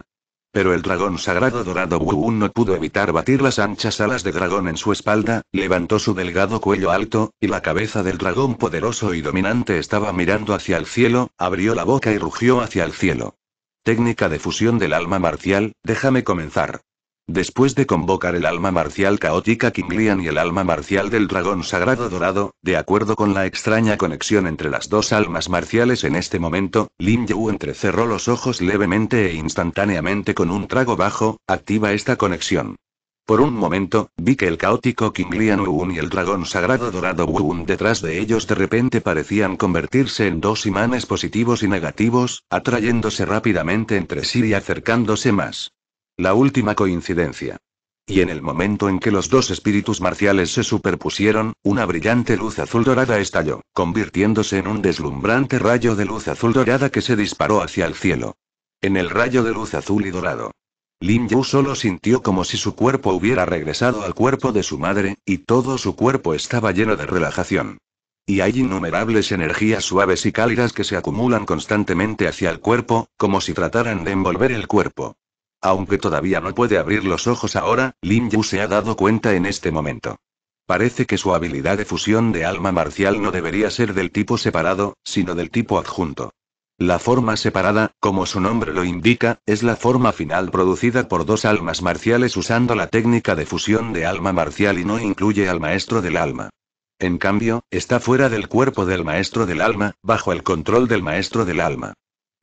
Pero el dragón sagrado dorado Wuun no pudo evitar batir las anchas alas de dragón en su espalda, levantó su delgado cuello alto, y la cabeza del dragón poderoso y dominante estaba mirando hacia el cielo, abrió la boca y rugió hacia el cielo. Técnica de fusión del alma marcial, déjame comenzar. Después de convocar el alma marcial caótica Lian y el alma marcial del dragón sagrado dorado, de acuerdo con la extraña conexión entre las dos almas marciales en este momento, Lin Yu entrecerró los ojos levemente e instantáneamente con un trago bajo, activa esta conexión. Por un momento, vi que el caótico Kinglian Wu y el dragón sagrado dorado Wu detrás de ellos de repente parecían convertirse en dos imanes positivos y negativos, atrayéndose rápidamente entre sí y acercándose más la última coincidencia. Y en el momento en que los dos espíritus marciales se superpusieron, una brillante luz azul dorada estalló, convirtiéndose en un deslumbrante rayo de luz azul dorada que se disparó hacia el cielo. En el rayo de luz azul y dorado. Lin Yu solo sintió como si su cuerpo hubiera regresado al cuerpo de su madre, y todo su cuerpo estaba lleno de relajación. Y hay innumerables energías suaves y cálidas que se acumulan constantemente hacia el cuerpo, como si trataran de envolver el cuerpo. Aunque todavía no puede abrir los ojos ahora, Lin Yu se ha dado cuenta en este momento. Parece que su habilidad de fusión de alma marcial no debería ser del tipo separado, sino del tipo adjunto. La forma separada, como su nombre lo indica, es la forma final producida por dos almas marciales usando la técnica de fusión de alma marcial y no incluye al maestro del alma. En cambio, está fuera del cuerpo del maestro del alma, bajo el control del maestro del alma.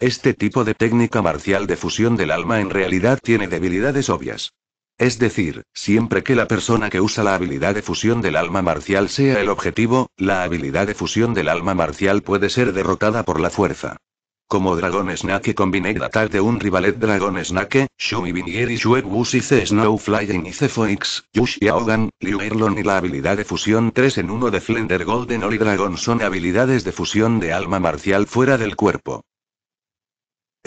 Este tipo de técnica marcial de fusión del alma en realidad tiene debilidades obvias. Es decir, siempre que la persona que usa la habilidad de fusión del alma marcial sea el objetivo, la habilidad de fusión del alma marcial puede ser derrotada por la fuerza. Como Dragon Snake combiné tal de un rivalet Dragon Snake, Shumi Vinieri Shuebus y C Flying y C Foix, Yushi Aogan, Liu Erlon y la habilidad de fusión 3 en 1 de Flender Golden Oli Dragon son habilidades de fusión de alma marcial fuera del cuerpo.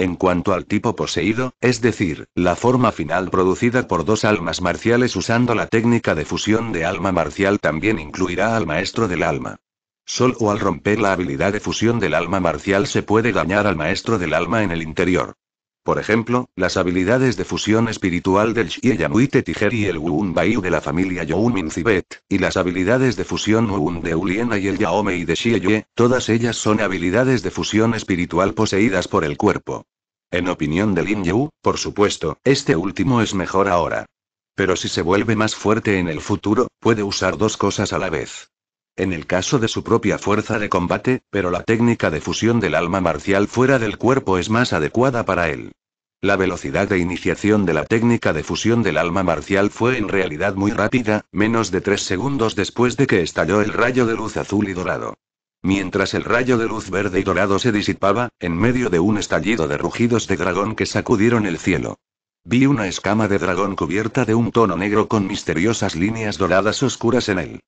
En cuanto al tipo poseído, es decir, la forma final producida por dos almas marciales usando la técnica de fusión de alma marcial también incluirá al maestro del alma. Solo al romper la habilidad de fusión del alma marcial se puede dañar al maestro del alma en el interior. Por ejemplo, las habilidades de fusión espiritual del Yanuite Tijer y el Wuun de la familia Min y las habilidades de fusión Wuun de Uliena y el Yaomei de de Yue, todas ellas son habilidades de fusión espiritual poseídas por el cuerpo. En opinión de Lin Yu, por supuesto, este último es mejor ahora. Pero si se vuelve más fuerte en el futuro, puede usar dos cosas a la vez en el caso de su propia fuerza de combate, pero la técnica de fusión del alma marcial fuera del cuerpo es más adecuada para él. La velocidad de iniciación de la técnica de fusión del alma marcial fue en realidad muy rápida, menos de tres segundos después de que estalló el rayo de luz azul y dorado. Mientras el rayo de luz verde y dorado se disipaba, en medio de un estallido de rugidos de dragón que sacudieron el cielo. Vi una escama de dragón cubierta de un tono negro con misteriosas líneas doradas oscuras en él.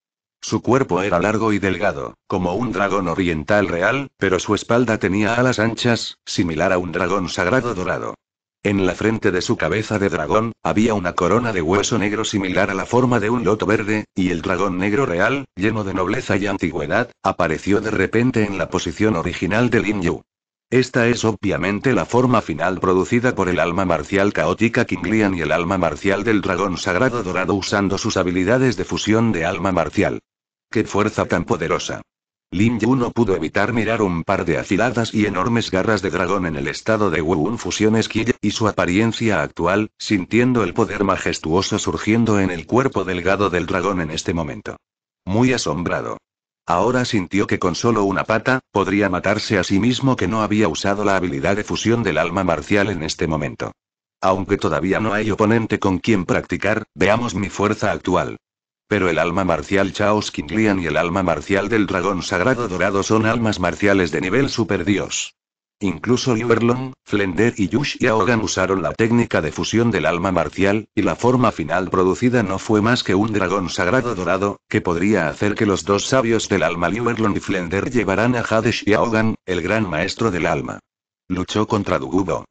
Su cuerpo era largo y delgado, como un dragón oriental real, pero su espalda tenía alas anchas, similar a un dragón sagrado dorado. En la frente de su cabeza de dragón, había una corona de hueso negro similar a la forma de un loto verde, y el dragón negro real, lleno de nobleza y antigüedad, apareció de repente en la posición original de Lin Yu. Esta es obviamente la forma final producida por el alma marcial caótica King Lian y el alma marcial del dragón sagrado dorado usando sus habilidades de fusión de alma marcial. ¡Qué fuerza tan poderosa! Lin Yu no pudo evitar mirar un par de afiladas y enormes garras de dragón en el estado de Wu Fusión Esquilla y su apariencia actual, sintiendo el poder majestuoso surgiendo en el cuerpo delgado del dragón en este momento. Muy asombrado. Ahora sintió que con solo una pata, podría matarse a sí mismo que no había usado la habilidad de fusión del alma marcial en este momento. Aunque todavía no hay oponente con quien practicar, veamos mi fuerza actual. Pero el alma marcial Chaos Kinglian y el alma marcial del dragón sagrado dorado son almas marciales de nivel dios. Incluso Yuerlong, Flender y Yush Yaogan usaron la técnica de fusión del alma marcial, y la forma final producida no fue más que un dragón sagrado dorado, que podría hacer que los dos sabios del alma Yuerlong y Flender llevaran a Hades Yaogan, el gran maestro del alma. Luchó contra Dugubo.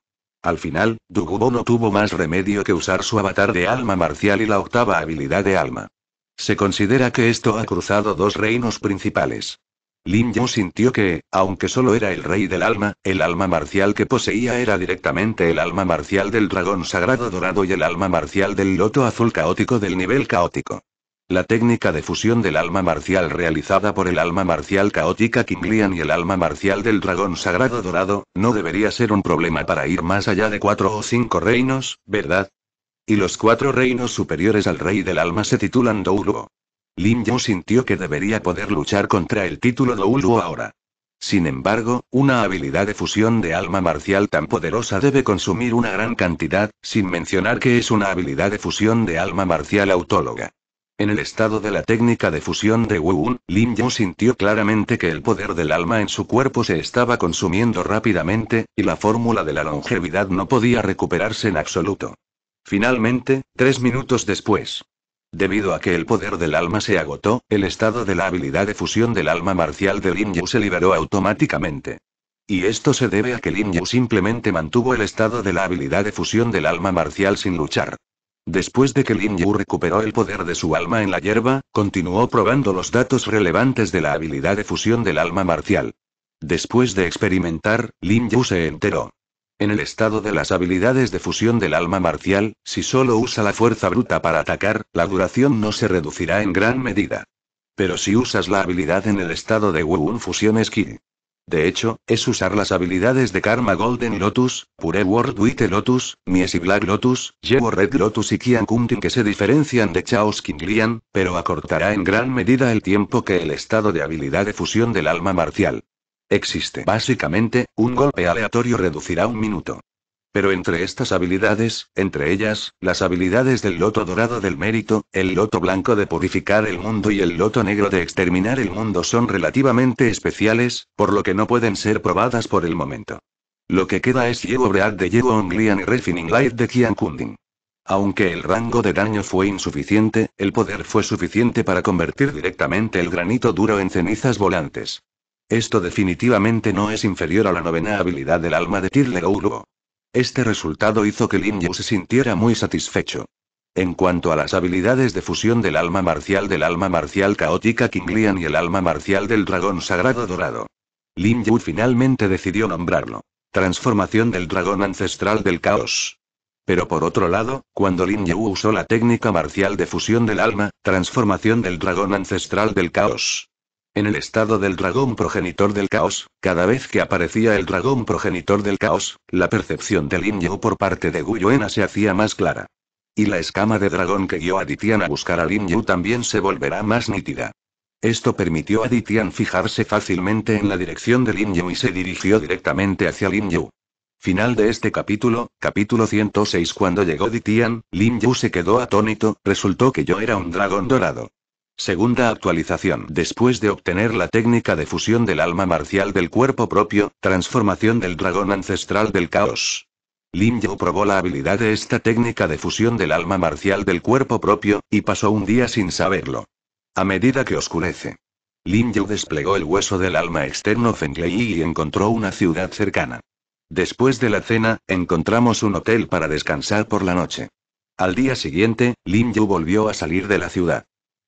Al final, Dugubo no tuvo más remedio que usar su avatar de alma marcial y la octava habilidad de alma. Se considera que esto ha cruzado dos reinos principales. Lin Yu sintió que, aunque solo era el rey del alma, el alma marcial que poseía era directamente el alma marcial del dragón sagrado dorado y el alma marcial del loto azul caótico del nivel caótico. La técnica de fusión del alma marcial realizada por el alma marcial caótica Qinglian y el alma marcial del dragón sagrado dorado, no debería ser un problema para ir más allá de cuatro o cinco reinos, ¿verdad? Y los cuatro reinos superiores al rey del alma se titulan Douluo. Lin Yu sintió que debería poder luchar contra el título Douluo ahora. Sin embargo, una habilidad de fusión de alma marcial tan poderosa debe consumir una gran cantidad, sin mencionar que es una habilidad de fusión de alma marcial autóloga. En el estado de la técnica de fusión de Wu Lin Yu sintió claramente que el poder del alma en su cuerpo se estaba consumiendo rápidamente, y la fórmula de la longevidad no podía recuperarse en absoluto. Finalmente, tres minutos después. Debido a que el poder del alma se agotó, el estado de la habilidad de fusión del alma marcial de Lin Yu se liberó automáticamente. Y esto se debe a que Lin Yu simplemente mantuvo el estado de la habilidad de fusión del alma marcial sin luchar. Después de que Lin Yu recuperó el poder de su alma en la hierba, continuó probando los datos relevantes de la habilidad de fusión del alma marcial. Después de experimentar, Lin Yu se enteró en el estado de las habilidades de fusión del alma marcial, si solo usa la fuerza bruta para atacar, la duración no se reducirá en gran medida. Pero si usas la habilidad en el estado de Wuun Fusion Skill. De hecho, es usar las habilidades de Karma Golden Lotus, Pure World White Lotus, Miesi Black Lotus, Yeo Red Lotus y Kian Kunting que se diferencian de Chaos King Lian, pero acortará en gran medida el tiempo que el estado de habilidad de fusión del alma marcial. Existe básicamente, un golpe aleatorio reducirá un minuto. Pero entre estas habilidades, entre ellas, las habilidades del loto dorado del mérito, el loto blanco de purificar el mundo y el loto negro de exterminar el mundo son relativamente especiales, por lo que no pueden ser probadas por el momento. Lo que queda es Yeo Bread de Yeo Onglian y Refining Light de Qian Kundin. Aunque el rango de daño fue insuficiente, el poder fue suficiente para convertir directamente el granito duro en cenizas volantes. Esto definitivamente no es inferior a la novena habilidad del alma de Tirlegourbo. Este resultado hizo que Lin Yu se sintiera muy satisfecho. En cuanto a las habilidades de fusión del alma marcial del alma marcial caótica Kinglian y el alma marcial del dragón sagrado dorado. Lin Yu finalmente decidió nombrarlo. Transformación del dragón ancestral del caos. Pero por otro lado, cuando Lin Yu usó la técnica marcial de fusión del alma, transformación del dragón ancestral del caos, en el estado del dragón progenitor del caos, cada vez que aparecía el dragón progenitor del caos, la percepción de Lin Yu por parte de Guyuena se hacía más clara. Y la escama de dragón que guió a Ditian a buscar Lin Yu también se volverá más nítida. Esto permitió a Ditian fijarse fácilmente en la dirección de Lin Yu y se dirigió directamente hacia Lin Yu. Final de este capítulo, capítulo 106 Cuando llegó Ditian, Lin Yu se quedó atónito, resultó que yo era un dragón dorado. Segunda actualización. Después de obtener la técnica de fusión del alma marcial del cuerpo propio, transformación del dragón ancestral del caos. Lin Yu probó la habilidad de esta técnica de fusión del alma marcial del cuerpo propio, y pasó un día sin saberlo. A medida que oscurece. Lin Yu desplegó el hueso del alma externo Lei y encontró una ciudad cercana. Después de la cena, encontramos un hotel para descansar por la noche. Al día siguiente, Lin Yu volvió a salir de la ciudad.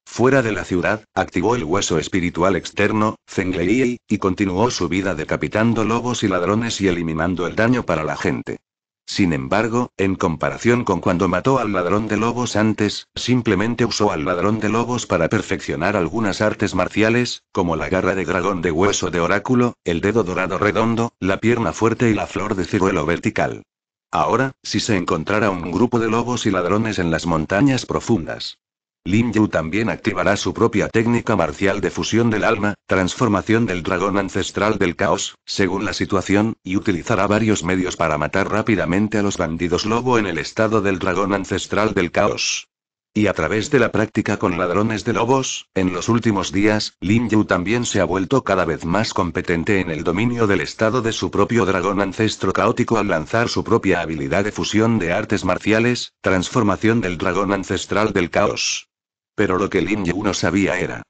Fuera de la ciudad, activó el hueso espiritual externo, Zenglei, y continuó su vida decapitando lobos y ladrones y eliminando el daño para la gente. Sin embargo, en comparación con cuando mató al ladrón de lobos antes, simplemente usó al ladrón de lobos para perfeccionar algunas artes marciales, como la garra de dragón de hueso de oráculo, el dedo dorado redondo, la pierna fuerte y la flor de ciruelo vertical. Ahora, si se encontrara un grupo de lobos y ladrones en las montañas profundas, Lin Yu también activará su propia técnica marcial de fusión del alma, transformación del dragón ancestral del caos, según la situación, y utilizará varios medios para matar rápidamente a los bandidos lobo en el estado del dragón ancestral del caos. Y a través de la práctica con ladrones de lobos, en los últimos días, Lin Yu también se ha vuelto cada vez más competente en el dominio del estado de su propio dragón ancestro caótico al lanzar su propia habilidad de fusión de artes marciales, transformación del dragón ancestral del caos. Pero lo que Lin Yu no sabía era.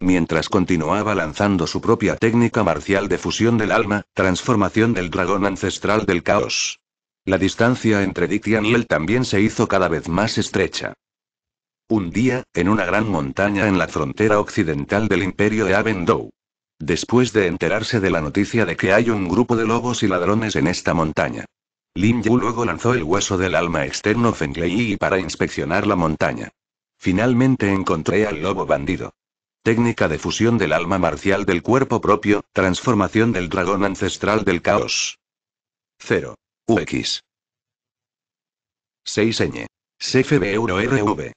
Mientras continuaba lanzando su propia técnica marcial de fusión del alma, transformación del dragón ancestral del caos. La distancia entre Dictian y él también se hizo cada vez más estrecha. Un día, en una gran montaña en la frontera occidental del imperio de Avendou. Después de enterarse de la noticia de que hay un grupo de lobos y ladrones en esta montaña. Lin Yu luego lanzó el hueso del alma externo Fenglei para inspeccionar la montaña. Finalmente encontré al lobo bandido. Técnica de fusión del alma marcial del cuerpo propio, transformación del dragón ancestral del caos. 0. UX. 6ñ. CFB Euro RV.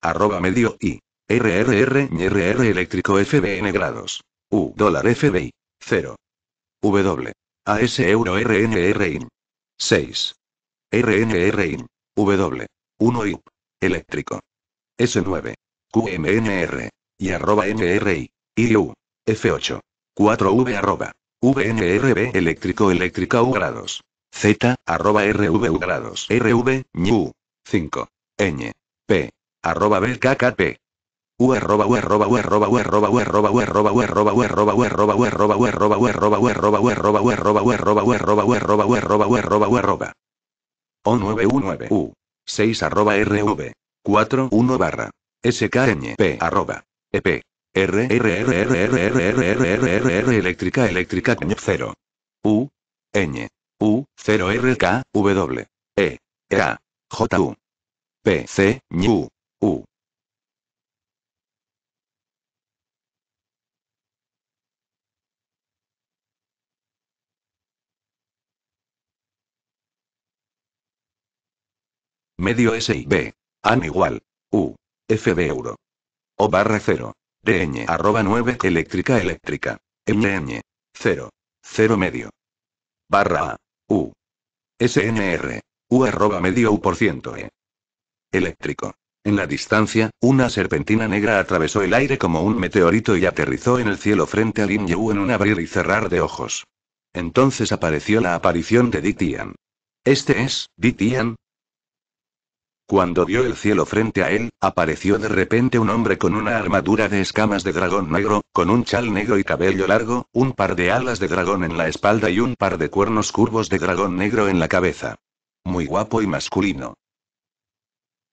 Arroba medio I. RRR RR eléctrico FBN grados. U dólar FBI. 0. W. AS Euro RNR IN. 6. RNR IN. W. 1 I. Eléctrico. S9. QMNR. Y arroba MRI. IU. F8. 4V arroba. VNRB eléctrico eléctrica U grados. Z, arroba U. grados. RV, 5. N. P. Arroba BKKP. U arroba U arroba U arroba U arroba U arroba U arroba U arroba U arroba U arroba U arroba arroba U arroba U arroba U arroba arroba arroba arroba arroba arroba arroba U arroba u 41 barra. SKNP arroba. EP. eléctrica eléctrica 0. U. Ñ. U. 0 RK. W. E. U. U. Medio B an igual. U. F de euro. O barra 0. DN arroba 9 eléctrica eléctrica. MN. 0. 0 medio. Barra A. U. SNR. U arroba medio U por ciento E. Eléctrico. En la distancia, una serpentina negra atravesó el aire como un meteorito y aterrizó en el cielo frente a Lin Yu en un abrir y cerrar de ojos. Entonces apareció la aparición de Ditian. Este es, Ditian, cuando vio el cielo frente a él, apareció de repente un hombre con una armadura de escamas de dragón negro, con un chal negro y cabello largo, un par de alas de dragón en la espalda y un par de cuernos curvos de dragón negro en la cabeza. Muy guapo y masculino.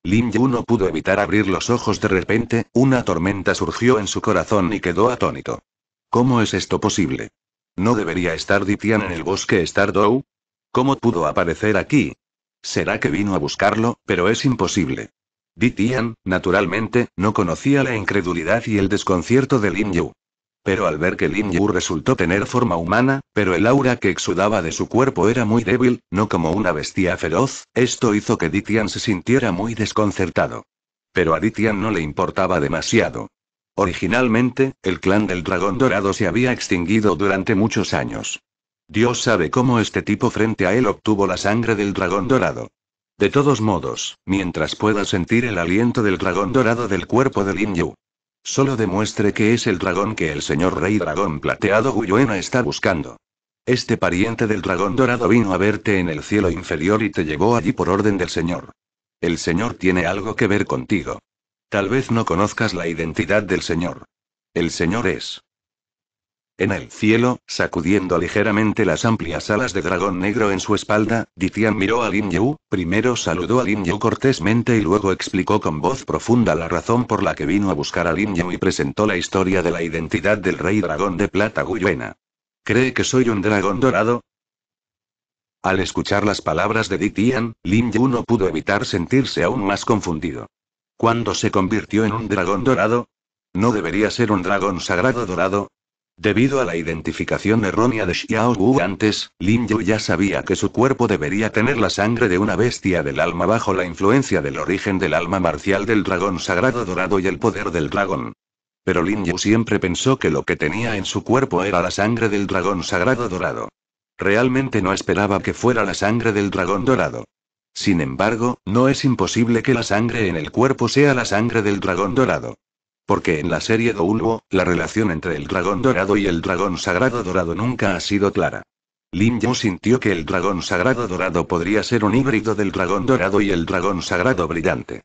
Lin Yu no pudo evitar abrir los ojos de repente, una tormenta surgió en su corazón y quedó atónito. ¿Cómo es esto posible? ¿No debería estar Ditian en el bosque Stardow? ¿Cómo pudo aparecer aquí? Será que vino a buscarlo, pero es imposible. Ditian, naturalmente, no conocía la incredulidad y el desconcierto de Lin Yu. Pero al ver que Lin Yu resultó tener forma humana, pero el aura que exudaba de su cuerpo era muy débil, no como una bestia feroz, esto hizo que Ditian se sintiera muy desconcertado. Pero a Ditian no le importaba demasiado. Originalmente, el clan del dragón dorado se había extinguido durante muchos años. Dios sabe cómo este tipo frente a él obtuvo la sangre del dragón dorado. De todos modos, mientras pueda sentir el aliento del dragón dorado del cuerpo de Lin Yu. Solo demuestre que es el dragón que el señor rey dragón plateado Guyuena está buscando. Este pariente del dragón dorado vino a verte en el cielo inferior y te llevó allí por orden del señor. El señor tiene algo que ver contigo. Tal vez no conozcas la identidad del señor. El señor es en el cielo, sacudiendo ligeramente las amplias alas de dragón negro en su espalda, Ditian miró a Lin Yu, primero saludó a Lin Yu cortésmente y luego explicó con voz profunda la razón por la que vino a buscar a Lin Yu y presentó la historia de la identidad del rey dragón de plata Guyuena. ¿Cree que soy un dragón dorado? Al escuchar las palabras de Ditian, Lin Yu no pudo evitar sentirse aún más confundido. ¿Cuándo se convirtió en un dragón dorado? ¿No debería ser un dragón sagrado dorado? Debido a la identificación errónea de Xiao Wu antes, Lin Yu ya sabía que su cuerpo debería tener la sangre de una bestia del alma bajo la influencia del origen del alma marcial del dragón sagrado dorado y el poder del dragón. Pero Lin Yu siempre pensó que lo que tenía en su cuerpo era la sangre del dragón sagrado dorado. Realmente no esperaba que fuera la sangre del dragón dorado. Sin embargo, no es imposible que la sangre en el cuerpo sea la sangre del dragón dorado. Porque en la serie Doulbo, la relación entre el dragón dorado y el dragón sagrado dorado nunca ha sido clara. Lin Yu sintió que el dragón sagrado dorado podría ser un híbrido del dragón dorado y el dragón sagrado brillante.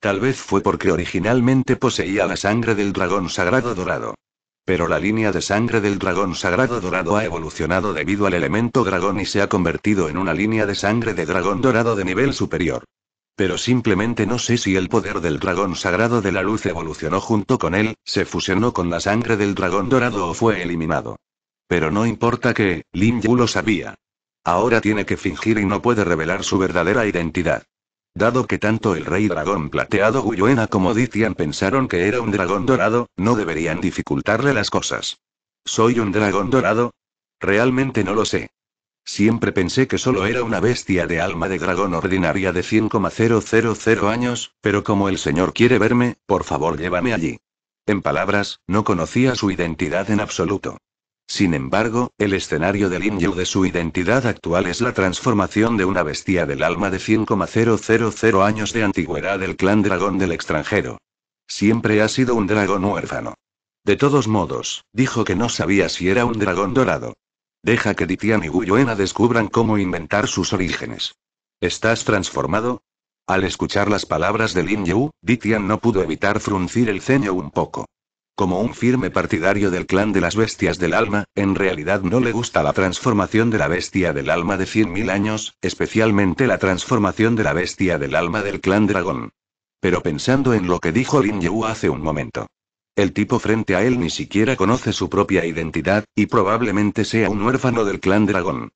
Tal vez fue porque originalmente poseía la sangre del dragón sagrado dorado. Pero la línea de sangre del dragón sagrado dorado ha evolucionado debido al elemento dragón y se ha convertido en una línea de sangre de dragón dorado de nivel superior. Pero simplemente no sé si el poder del dragón sagrado de la luz evolucionó junto con él, se fusionó con la sangre del dragón dorado o fue eliminado. Pero no importa que, Lin Yu lo sabía. Ahora tiene que fingir y no puede revelar su verdadera identidad. Dado que tanto el rey dragón plateado Guyuena como Ditian pensaron que era un dragón dorado, no deberían dificultarle las cosas. ¿Soy un dragón dorado? Realmente no lo sé. Siempre pensé que solo era una bestia de alma de dragón ordinaria de 100,000 años, pero como el señor quiere verme, por favor llévame allí. En palabras, no conocía su identidad en absoluto. Sin embargo, el escenario del Inyo de su identidad actual es la transformación de una bestia del alma de 100,000 años de antigüedad del clan dragón del extranjero. Siempre ha sido un dragón huérfano. De todos modos, dijo que no sabía si era un dragón dorado. Deja que Ditian y Guyuena descubran cómo inventar sus orígenes. ¿Estás transformado? Al escuchar las palabras de Lin Yu, Ditian no pudo evitar fruncir el ceño un poco. Como un firme partidario del clan de las bestias del alma, en realidad no le gusta la transformación de la bestia del alma de 100.000 años, especialmente la transformación de la bestia del alma del clan dragón. Pero pensando en lo que dijo Lin Yu hace un momento, el tipo frente a él ni siquiera conoce su propia identidad, y probablemente sea un huérfano del clan dragón.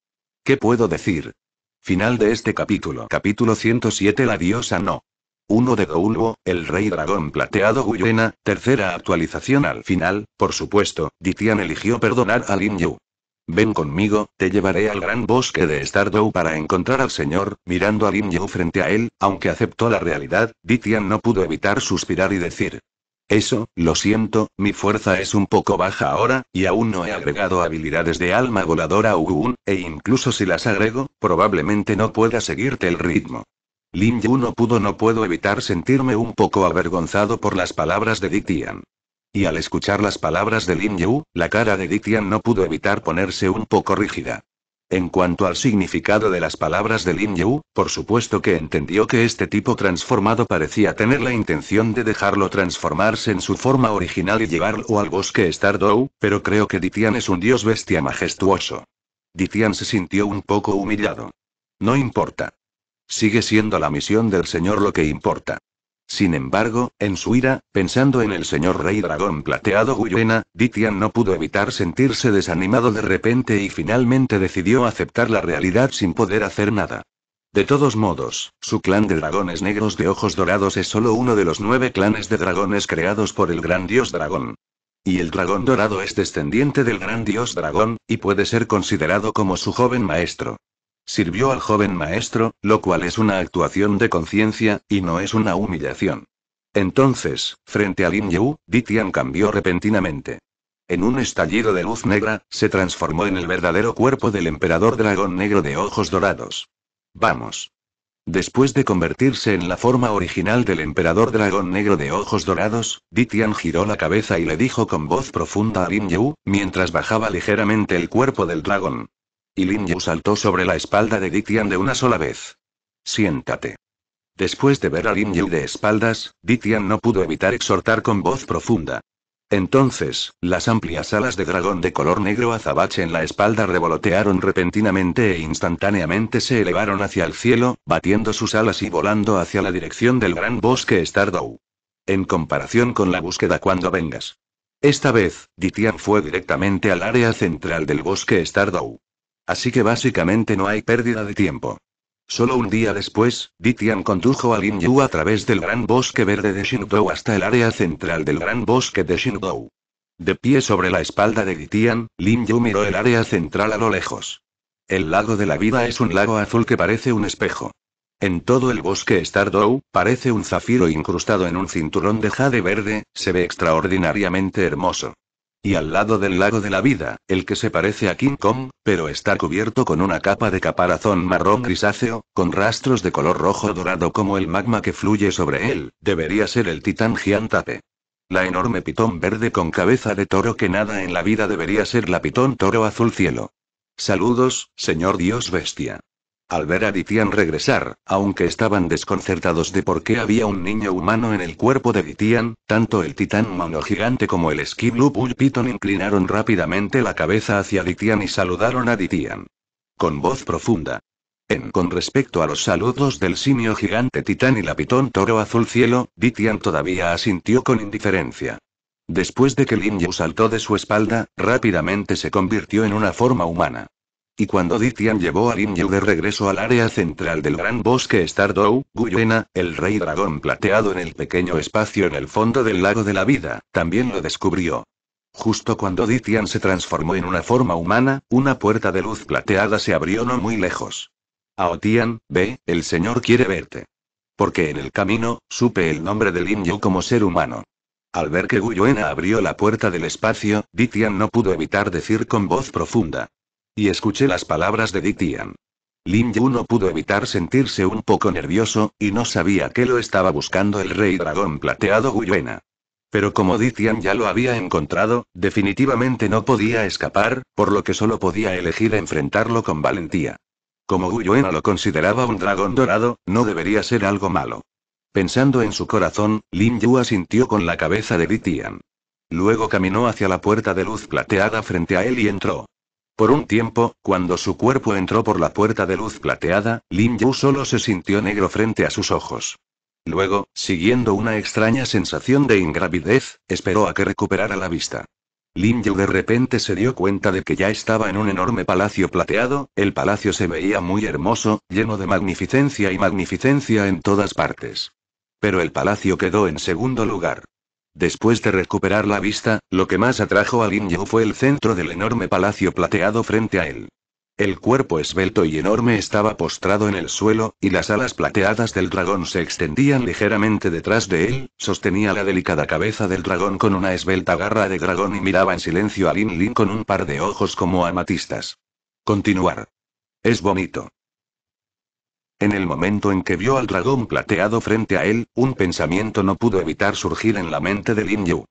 ¿Qué puedo decir? Final de este capítulo. Capítulo 107 La diosa no. Uno de Douluo, el rey dragón plateado Guyena, tercera actualización al final, por supuesto, Ditian eligió perdonar a Lin Yu. Ven conmigo, te llevaré al gran bosque de Stardew para encontrar al señor, mirando a Lin Yu frente a él, aunque aceptó la realidad, Ditian no pudo evitar suspirar y decir, eso, lo siento, mi fuerza es un poco baja ahora, y aún no he agregado habilidades de alma voladora a e incluso si las agrego, probablemente no pueda seguirte el ritmo. Lin Yu no pudo no puedo evitar sentirme un poco avergonzado por las palabras de Ditian. Y al escuchar las palabras de Lin Yu, la cara de Ditian no pudo evitar ponerse un poco rígida. En cuanto al significado de las palabras de Lin Yu, por supuesto que entendió que este tipo transformado parecía tener la intención de dejarlo transformarse en su forma original y llevarlo al bosque Stardou, pero creo que Ditian es un dios bestia majestuoso. Ditian se sintió un poco humillado. No importa. Sigue siendo la misión del señor lo que importa. Sin embargo, en su ira, pensando en el señor rey dragón plateado Guyuena, Ditian no pudo evitar sentirse desanimado de repente y finalmente decidió aceptar la realidad sin poder hacer nada. De todos modos, su clan de dragones negros de ojos dorados es solo uno de los nueve clanes de dragones creados por el gran dios dragón. Y el dragón dorado es descendiente del gran dios dragón, y puede ser considerado como su joven maestro. Sirvió al joven maestro, lo cual es una actuación de conciencia, y no es una humillación. Entonces, frente a Lin Yu, Ditian cambió repentinamente. En un estallido de luz negra, se transformó en el verdadero cuerpo del emperador dragón negro de ojos dorados. Vamos. Después de convertirse en la forma original del emperador dragón negro de ojos dorados, Ditian giró la cabeza y le dijo con voz profunda a Lin Yu, mientras bajaba ligeramente el cuerpo del dragón. Y Lin Yu saltó sobre la espalda de Ditian de una sola vez. Siéntate. Después de ver a Lin Yu de espaldas, Ditian no pudo evitar exhortar con voz profunda. Entonces, las amplias alas de dragón de color negro azabache en la espalda revolotearon repentinamente e instantáneamente se elevaron hacia el cielo, batiendo sus alas y volando hacia la dirección del gran bosque Stardow. En comparación con la búsqueda cuando vengas. Esta vez, Ditian fue directamente al área central del bosque Stardow. Así que básicamente no hay pérdida de tiempo. Solo un día después, Ditian condujo a Lin Yu a través del gran bosque verde de Shindou hasta el área central del gran bosque de Shindou. De pie sobre la espalda de Ditian, Lin Yu miró el área central a lo lejos. El lago de la vida es un lago azul que parece un espejo. En todo el bosque Stardou, parece un zafiro incrustado en un cinturón de jade verde, se ve extraordinariamente hermoso. Y al lado del lago de la vida, el que se parece a King Kong, pero está cubierto con una capa de caparazón marrón grisáceo, con rastros de color rojo dorado como el magma que fluye sobre él, debería ser el titán Giantape. La enorme pitón verde con cabeza de toro que nada en la vida debería ser la pitón toro azul cielo. Saludos, señor Dios bestia. Al ver a Ditian regresar, aunque estaban desconcertados de por qué había un niño humano en el cuerpo de Ditian, tanto el titán mono gigante como el Ski Blue Bull piton inclinaron rápidamente la cabeza hacia Ditian y saludaron a Ditian Con voz profunda. En con respecto a los saludos del simio gigante titán y la pitón toro azul cielo, Ditian todavía asintió con indiferencia. Después de que Lin Yu saltó de su espalda, rápidamente se convirtió en una forma humana. Y cuando Ditian llevó a Lin Yu de regreso al área central del gran bosque Stardow, Guyena, el rey dragón plateado en el pequeño espacio en el fondo del lago de la vida, también lo descubrió. Justo cuando Ditian se transformó en una forma humana, una puerta de luz plateada se abrió no muy lejos. Aotian, ve, el señor quiere verte. Porque en el camino, supe el nombre de Lin Yu como ser humano. Al ver que Guyuena abrió la puerta del espacio, Ditian no pudo evitar decir con voz profunda, y escuché las palabras de Ditian. Lin Yu no pudo evitar sentirse un poco nervioso, y no sabía que lo estaba buscando el rey dragón plateado Guyuena. Pero como Ditian ya lo había encontrado, definitivamente no podía escapar, por lo que solo podía elegir enfrentarlo con valentía. Como Guyuena lo consideraba un dragón dorado, no debería ser algo malo. Pensando en su corazón, Lin Yu asintió con la cabeza de Ditian. Luego caminó hacia la puerta de luz plateada frente a él y entró. Por un tiempo, cuando su cuerpo entró por la puerta de luz plateada, Lin Yu solo se sintió negro frente a sus ojos. Luego, siguiendo una extraña sensación de ingravidez, esperó a que recuperara la vista. Lin Yu de repente se dio cuenta de que ya estaba en un enorme palacio plateado, el palacio se veía muy hermoso, lleno de magnificencia y magnificencia en todas partes. Pero el palacio quedó en segundo lugar. Después de recuperar la vista, lo que más atrajo a Lin Yu fue el centro del enorme palacio plateado frente a él. El cuerpo esbelto y enorme estaba postrado en el suelo, y las alas plateadas del dragón se extendían ligeramente detrás de él, sostenía la delicada cabeza del dragón con una esbelta garra de dragón y miraba en silencio a Lin Lin con un par de ojos como amatistas. Continuar. Es bonito. En el momento en que vio al dragón plateado frente a él, un pensamiento no pudo evitar surgir en la mente de Lin Yu.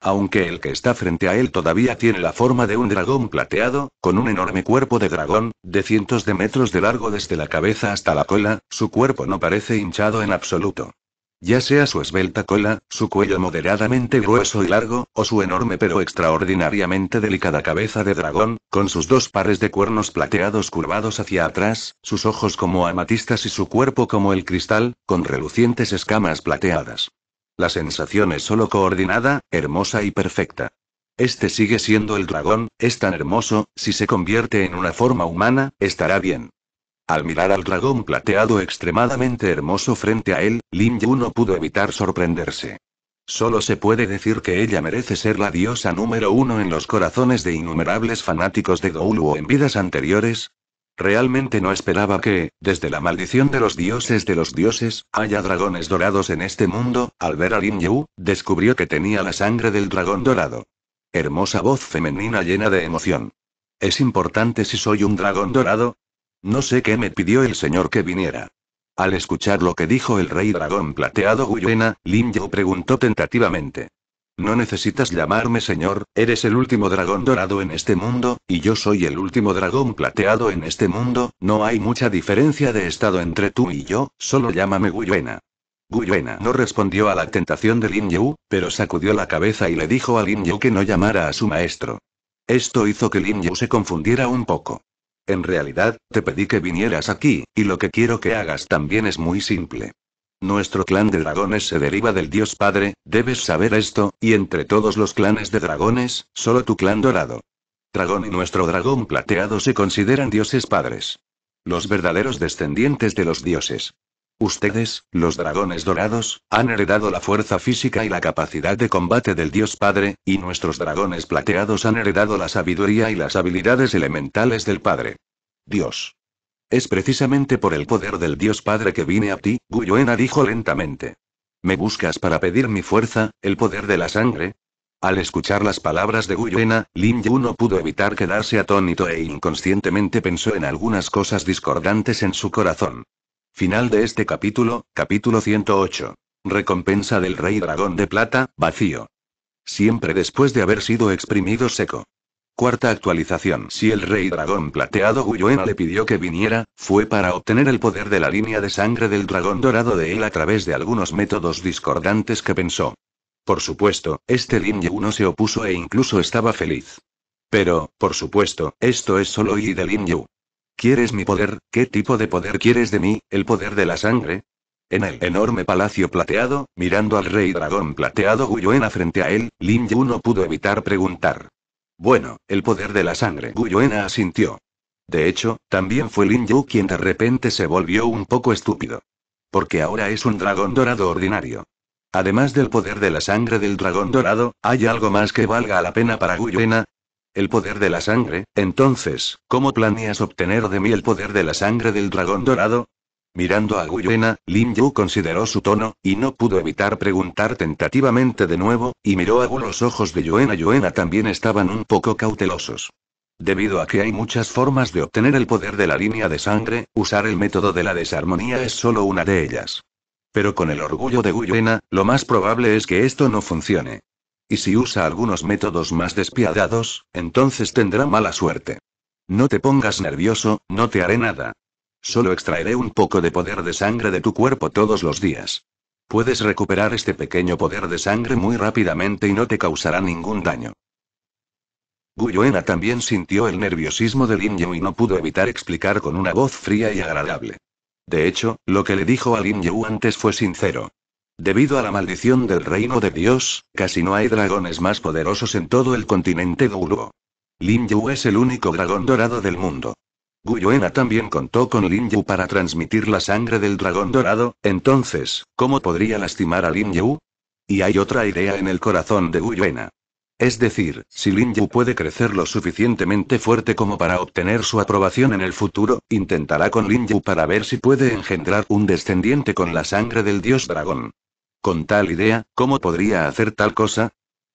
Aunque el que está frente a él todavía tiene la forma de un dragón plateado, con un enorme cuerpo de dragón, de cientos de metros de largo desde la cabeza hasta la cola, su cuerpo no parece hinchado en absoluto. Ya sea su esbelta cola, su cuello moderadamente grueso y largo, o su enorme pero extraordinariamente delicada cabeza de dragón, con sus dos pares de cuernos plateados curvados hacia atrás, sus ojos como amatistas y su cuerpo como el cristal, con relucientes escamas plateadas. La sensación es solo coordinada, hermosa y perfecta. Este sigue siendo el dragón, es tan hermoso, si se convierte en una forma humana, estará bien. Al mirar al dragón plateado extremadamente hermoso frente a él, Lin Yu no pudo evitar sorprenderse. Solo se puede decir que ella merece ser la diosa número uno en los corazones de innumerables fanáticos de o en vidas anteriores. Realmente no esperaba que, desde la maldición de los dioses de los dioses, haya dragones dorados en este mundo. Al ver a Lin Yu, descubrió que tenía la sangre del dragón dorado. Hermosa voz femenina llena de emoción. ¿Es importante si soy un dragón dorado? No sé qué me pidió el señor que viniera. Al escuchar lo que dijo el rey dragón plateado Guyuena, Lin Yu preguntó tentativamente. No necesitas llamarme señor, eres el último dragón dorado en este mundo, y yo soy el último dragón plateado en este mundo, no hay mucha diferencia de estado entre tú y yo, solo llámame Guyuena. Guyuena no respondió a la tentación de Lin Yu, pero sacudió la cabeza y le dijo a Lin Yu que no llamara a su maestro. Esto hizo que Lin Yu se confundiera un poco. En realidad, te pedí que vinieras aquí, y lo que quiero que hagas también es muy simple. Nuestro clan de dragones se deriva del dios padre, debes saber esto, y entre todos los clanes de dragones, solo tu clan dorado. Dragón y nuestro dragón plateado se consideran dioses padres. Los verdaderos descendientes de los dioses. Ustedes, los dragones dorados, han heredado la fuerza física y la capacidad de combate del Dios Padre, y nuestros dragones plateados han heredado la sabiduría y las habilidades elementales del Padre. Dios. Es precisamente por el poder del Dios Padre que vine a ti, Guyuena dijo lentamente. ¿Me buscas para pedir mi fuerza, el poder de la sangre? Al escuchar las palabras de Guyuena, Lin Yu no pudo evitar quedarse atónito e inconscientemente pensó en algunas cosas discordantes en su corazón. Final de este capítulo, capítulo 108. Recompensa del rey dragón de plata, vacío. Siempre después de haber sido exprimido seco. Cuarta actualización. Si el rey dragón plateado Guyuena le pidió que viniera, fue para obtener el poder de la línea de sangre del dragón dorado de él a través de algunos métodos discordantes que pensó. Por supuesto, este Lin Yu se opuso e incluso estaba feliz. Pero, por supuesto, esto es solo y de Lin Yu. ¿Quieres mi poder? ¿Qué tipo de poder quieres de mí? ¿El poder de la sangre? En el enorme palacio plateado, mirando al rey dragón plateado Guyuena frente a él, Lin Yu no pudo evitar preguntar. Bueno, el poder de la sangre. Guyuena asintió. De hecho, también fue Lin Yu quien de repente se volvió un poco estúpido. Porque ahora es un dragón dorado ordinario. Además del poder de la sangre del dragón dorado, ¿hay algo más que valga la pena para Guyuena? El poder de la sangre, entonces, ¿cómo planeas obtener de mí el poder de la sangre del dragón dorado? Mirando a Guyuena, Lin Yu consideró su tono, y no pudo evitar preguntar tentativamente de nuevo, y miró a Gu los ojos de Yuena. Yuena también estaban un poco cautelosos. Debido a que hay muchas formas de obtener el poder de la línea de sangre, usar el método de la desarmonía es solo una de ellas. Pero con el orgullo de Guyuena, lo más probable es que esto no funcione. Y si usa algunos métodos más despiadados, entonces tendrá mala suerte. No te pongas nervioso, no te haré nada. Solo extraeré un poco de poder de sangre de tu cuerpo todos los días. Puedes recuperar este pequeño poder de sangre muy rápidamente y no te causará ningún daño. Guyuena también sintió el nerviosismo de Lin Yu y no pudo evitar explicar con una voz fría y agradable. De hecho, lo que le dijo a Lin Yu antes fue sincero. Debido a la maldición del reino de Dios, casi no hay dragones más poderosos en todo el continente Guluo. Lin Yu es el único dragón dorado del mundo. Guyuena también contó con Lin Yu para transmitir la sangre del dragón dorado, entonces, ¿cómo podría lastimar a Lin Yu? Y hay otra idea en el corazón de Guyuena. Es decir, si Lin Yu puede crecer lo suficientemente fuerte como para obtener su aprobación en el futuro, intentará con Lin Yu para ver si puede engendrar un descendiente con la sangre del dios dragón. Con tal idea, ¿cómo podría hacer tal cosa?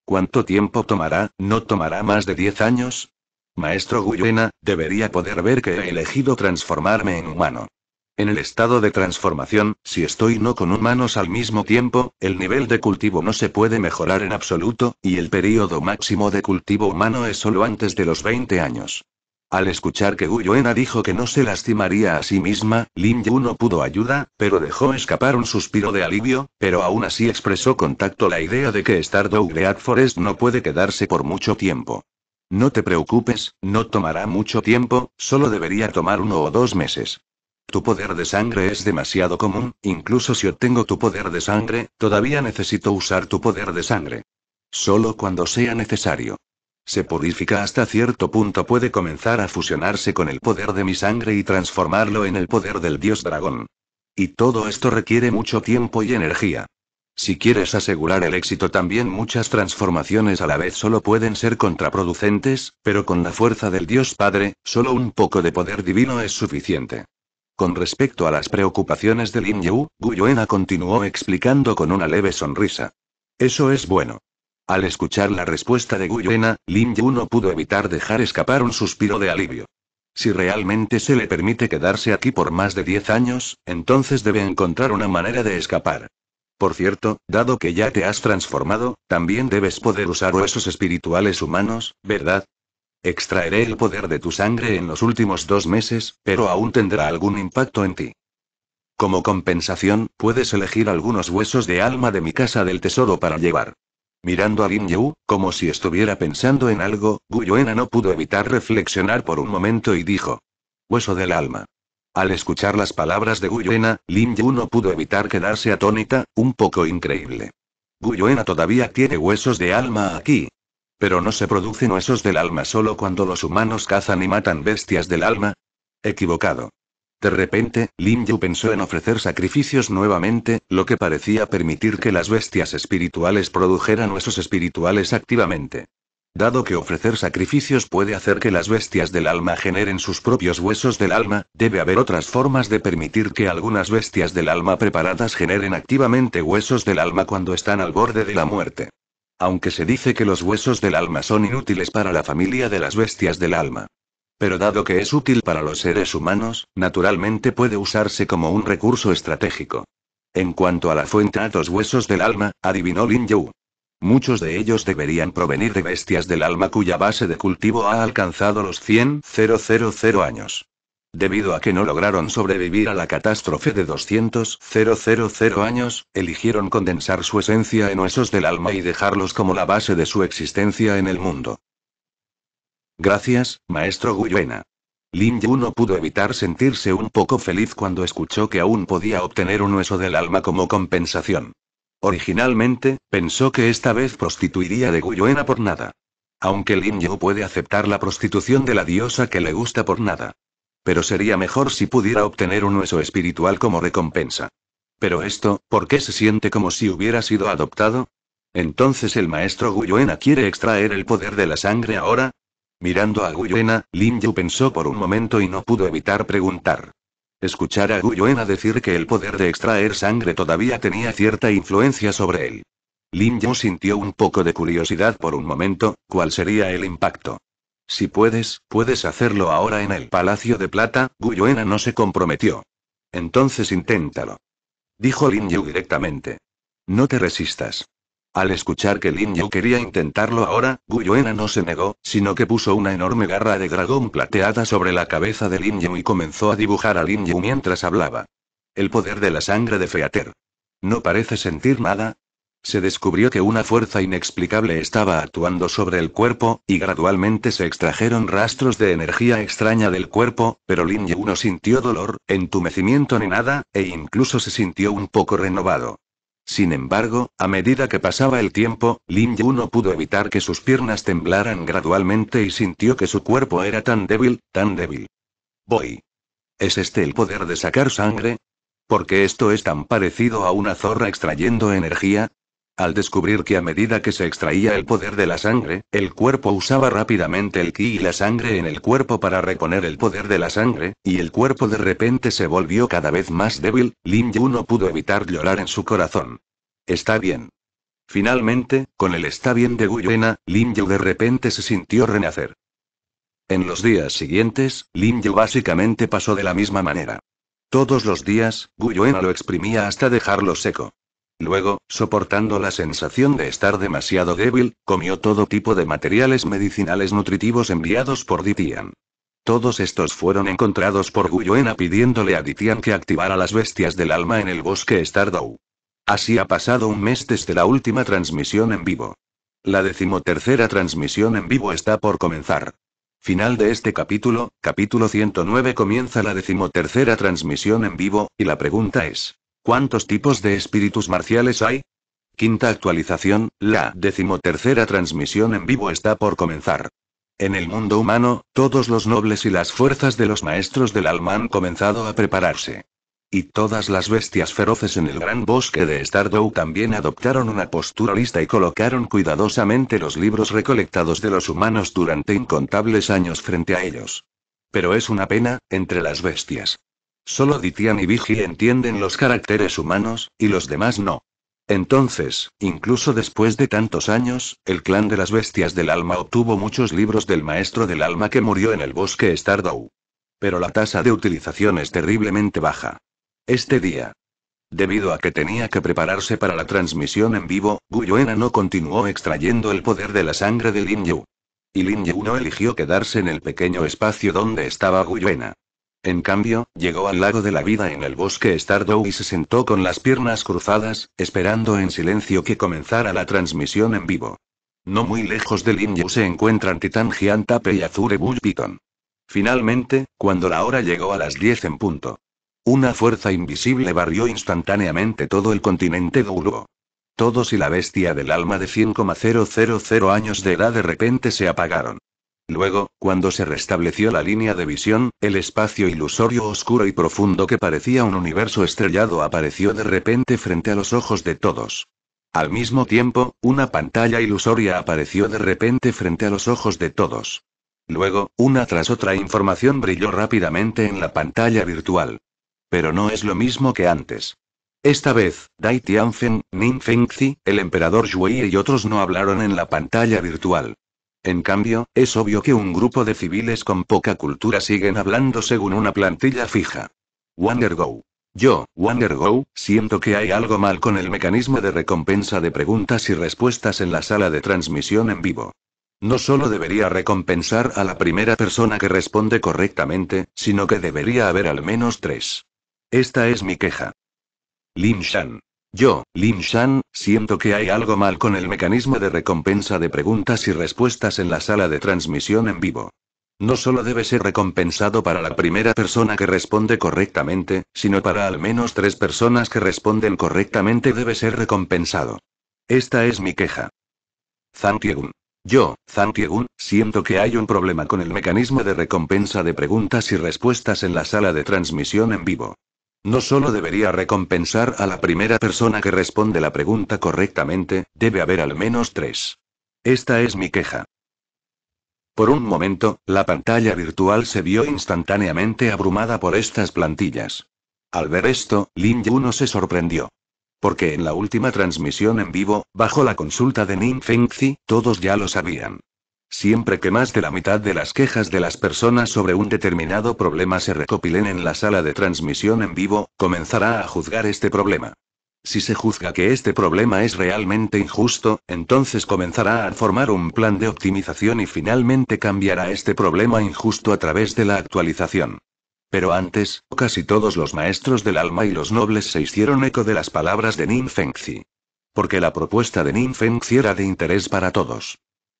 ¿Cuánto tiempo tomará? ¿No tomará más de diez años? Maestro Guyena, debería poder ver que he elegido transformarme en humano. En el estado de transformación, si estoy no con humanos al mismo tiempo, el nivel de cultivo no se puede mejorar en absoluto, y el período máximo de cultivo humano es solo antes de los 20 años. Al escuchar que Guyuena dijo que no se lastimaría a sí misma, Lin Yu no pudo ayuda, pero dejó escapar un suspiro de alivio, pero aún así expresó con tacto la idea de que Star at Forest no puede quedarse por mucho tiempo. No te preocupes, no tomará mucho tiempo, solo debería tomar uno o dos meses. Tu poder de sangre es demasiado común, incluso si obtengo tu poder de sangre, todavía necesito usar tu poder de sangre. Solo cuando sea necesario se purifica hasta cierto punto puede comenzar a fusionarse con el poder de mi sangre y transformarlo en el poder del dios dragón. Y todo esto requiere mucho tiempo y energía. Si quieres asegurar el éxito también muchas transformaciones a la vez solo pueden ser contraproducentes, pero con la fuerza del Dios Padre, solo un poco de poder divino es suficiente. Con respecto a las preocupaciones de Lin Yu, Guyoena continuó explicando con una leve sonrisa. Eso es bueno. Al escuchar la respuesta de Guyuena, Lin Yu no pudo evitar dejar escapar un suspiro de alivio. Si realmente se le permite quedarse aquí por más de 10 años, entonces debe encontrar una manera de escapar. Por cierto, dado que ya te has transformado, también debes poder usar huesos espirituales humanos, ¿verdad? Extraeré el poder de tu sangre en los últimos dos meses, pero aún tendrá algún impacto en ti. Como compensación, puedes elegir algunos huesos de alma de mi casa del tesoro para llevar. Mirando a Lin Yu, como si estuviera pensando en algo, Guyuena no pudo evitar reflexionar por un momento y dijo. Hueso del alma. Al escuchar las palabras de Guyuena, Lin Yu no pudo evitar quedarse atónita, un poco increíble. Guyuena todavía tiene huesos de alma aquí. Pero no se producen huesos del alma solo cuando los humanos cazan y matan bestias del alma. Equivocado. De repente, Lin Yu pensó en ofrecer sacrificios nuevamente, lo que parecía permitir que las bestias espirituales produjeran huesos espirituales activamente. Dado que ofrecer sacrificios puede hacer que las bestias del alma generen sus propios huesos del alma, debe haber otras formas de permitir que algunas bestias del alma preparadas generen activamente huesos del alma cuando están al borde de la muerte. Aunque se dice que los huesos del alma son inútiles para la familia de las bestias del alma. Pero dado que es útil para los seres humanos, naturalmente puede usarse como un recurso estratégico. En cuanto a la fuente a los huesos del alma, adivinó Lin Yu. Muchos de ellos deberían provenir de bestias del alma cuya base de cultivo ha alcanzado los 000 años. Debido a que no lograron sobrevivir a la catástrofe de 000 años, eligieron condensar su esencia en huesos del alma y dejarlos como la base de su existencia en el mundo. Gracias, maestro Guyuena. Lin Yu no pudo evitar sentirse un poco feliz cuando escuchó que aún podía obtener un hueso del alma como compensación. Originalmente, pensó que esta vez prostituiría de Guyuena por nada. Aunque Lin Yu puede aceptar la prostitución de la diosa que le gusta por nada. Pero sería mejor si pudiera obtener un hueso espiritual como recompensa. Pero esto, ¿por qué se siente como si hubiera sido adoptado? Entonces el maestro Guyuena quiere extraer el poder de la sangre ahora, Mirando a Guyuena, Lin Yu pensó por un momento y no pudo evitar preguntar. Escuchar a Guyuena decir que el poder de extraer sangre todavía tenía cierta influencia sobre él. Lin Yu sintió un poco de curiosidad por un momento, ¿cuál sería el impacto? Si puedes, puedes hacerlo ahora en el Palacio de Plata, Guyuena no se comprometió. Entonces inténtalo. Dijo Lin Yu directamente. No te resistas. Al escuchar que Lin Yu quería intentarlo ahora, Guyuena no se negó, sino que puso una enorme garra de dragón plateada sobre la cabeza de Lin Yu y comenzó a dibujar a Lin Yu mientras hablaba. El poder de la sangre de Feater. ¿No parece sentir nada? Se descubrió que una fuerza inexplicable estaba actuando sobre el cuerpo, y gradualmente se extrajeron rastros de energía extraña del cuerpo, pero Lin Yu no sintió dolor, entumecimiento ni nada, e incluso se sintió un poco renovado. Sin embargo, a medida que pasaba el tiempo, Lin Yu no pudo evitar que sus piernas temblaran gradualmente y sintió que su cuerpo era tan débil, tan débil. Voy. ¿Es este el poder de sacar sangre? Porque esto es tan parecido a una zorra extrayendo energía, al descubrir que a medida que se extraía el poder de la sangre, el cuerpo usaba rápidamente el ki y la sangre en el cuerpo para reponer el poder de la sangre, y el cuerpo de repente se volvió cada vez más débil, Lin Yu no pudo evitar llorar en su corazón. Está bien. Finalmente, con el está bien de Guyena, Lin Yu de repente se sintió renacer. En los días siguientes, Lin Yu básicamente pasó de la misma manera. Todos los días, Guyuena lo exprimía hasta dejarlo seco. Luego, soportando la sensación de estar demasiado débil, comió todo tipo de materiales medicinales nutritivos enviados por Ditian. Todos estos fueron encontrados por Guyuena pidiéndole a Ditian que activara las bestias del alma en el bosque Stardow. Así ha pasado un mes desde la última transmisión en vivo. La decimotercera transmisión en vivo está por comenzar. Final de este capítulo, capítulo 109 comienza la decimotercera transmisión en vivo, y la pregunta es, ¿Cuántos tipos de espíritus marciales hay? Quinta actualización, la decimotercera transmisión en vivo está por comenzar. En el mundo humano, todos los nobles y las fuerzas de los maestros del alma han comenzado a prepararse. Y todas las bestias feroces en el gran bosque de Stardew también adoptaron una postura lista y colocaron cuidadosamente los libros recolectados de los humanos durante incontables años frente a ellos. Pero es una pena, entre las bestias. Solo Ditian y Vigi entienden los caracteres humanos, y los demás no. Entonces, incluso después de tantos años, el clan de las bestias del alma obtuvo muchos libros del maestro del alma que murió en el bosque Stardow. Pero la tasa de utilización es terriblemente baja. Este día. Debido a que tenía que prepararse para la transmisión en vivo, Guyuena no continuó extrayendo el poder de la sangre de Lin Yu. Y Lin Yu no eligió quedarse en el pequeño espacio donde estaba Guyuena. En cambio, llegó al lago de la vida en el bosque Stardew y se sentó con las piernas cruzadas, esperando en silencio que comenzara la transmisión en vivo. No muy lejos del Indio se encuentran Titán Giantape y Azure Bull Piton. Finalmente, cuando la hora llegó a las 10 en punto. Una fuerza invisible barrió instantáneamente todo el continente duro Todos y la bestia del alma de 100,000 años de edad de repente se apagaron. Luego, cuando se restableció la línea de visión, el espacio ilusorio oscuro y profundo que parecía un universo estrellado apareció de repente frente a los ojos de todos. Al mismo tiempo, una pantalla ilusoria apareció de repente frente a los ojos de todos. Luego, una tras otra información brilló rápidamente en la pantalla virtual. Pero no es lo mismo que antes. Esta vez, Dai Tianfen, Ning Fengzi, el emperador Yue y otros no hablaron en la pantalla virtual. En cambio, es obvio que un grupo de civiles con poca cultura siguen hablando según una plantilla fija. Wandergo. Yo, Wandergo, siento que hay algo mal con el mecanismo de recompensa de preguntas y respuestas en la sala de transmisión en vivo. No solo debería recompensar a la primera persona que responde correctamente, sino que debería haber al menos tres. Esta es mi queja. Lin Shan. Yo, Lin Shan, siento que hay algo mal con el mecanismo de recompensa de preguntas y respuestas en la sala de transmisión en vivo. No solo debe ser recompensado para la primera persona que responde correctamente, sino para al menos tres personas que responden correctamente debe ser recompensado. Esta es mi queja. Zhang Yo, Zhang Tiegun, siento que hay un problema con el mecanismo de recompensa de preguntas y respuestas en la sala de transmisión en vivo. No solo debería recompensar a la primera persona que responde la pregunta correctamente, debe haber al menos tres. Esta es mi queja. Por un momento, la pantalla virtual se vio instantáneamente abrumada por estas plantillas. Al ver esto, Lin no se sorprendió. Porque en la última transmisión en vivo, bajo la consulta de Ning Fengzi, todos ya lo sabían. Siempre que más de la mitad de las quejas de las personas sobre un determinado problema se recopilen en la sala de transmisión en vivo, comenzará a juzgar este problema. Si se juzga que este problema es realmente injusto, entonces comenzará a formar un plan de optimización y finalmente cambiará este problema injusto a través de la actualización. Pero antes, casi todos los maestros del alma y los nobles se hicieron eco de las palabras de Nin Porque la propuesta de Nin era de interés para todos.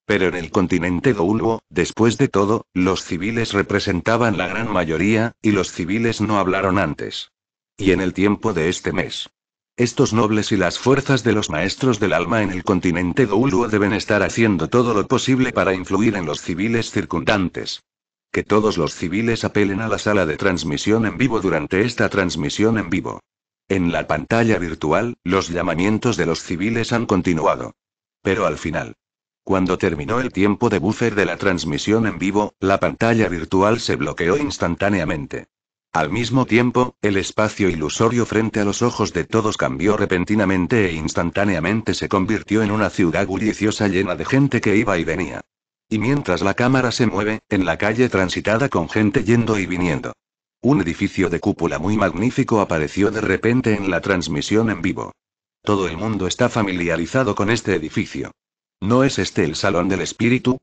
Pero en el continente Douluo, después de todo, los civiles representaban la gran mayoría, y los civiles no hablaron antes. Y en el tiempo de este mes. Estos nobles y las fuerzas de los maestros del alma en el continente Douluo deben estar haciendo todo lo posible para influir en los civiles circundantes. Que todos los civiles apelen a la sala de transmisión en vivo durante esta transmisión en vivo. En la pantalla virtual, los llamamientos de los civiles han continuado. Pero al final. Cuando terminó el tiempo de buffer de la transmisión en vivo, la pantalla virtual se bloqueó instantáneamente. Al mismo tiempo, el espacio ilusorio frente a los ojos de todos cambió repentinamente e instantáneamente se convirtió en una ciudad bulliciosa llena de gente que iba y venía. Y mientras la cámara se mueve, en la calle transitada con gente yendo y viniendo. Un edificio de cúpula muy magnífico apareció de repente en la transmisión en vivo. Todo el mundo está familiarizado con este edificio. ¿No es este el Salón del Espíritu?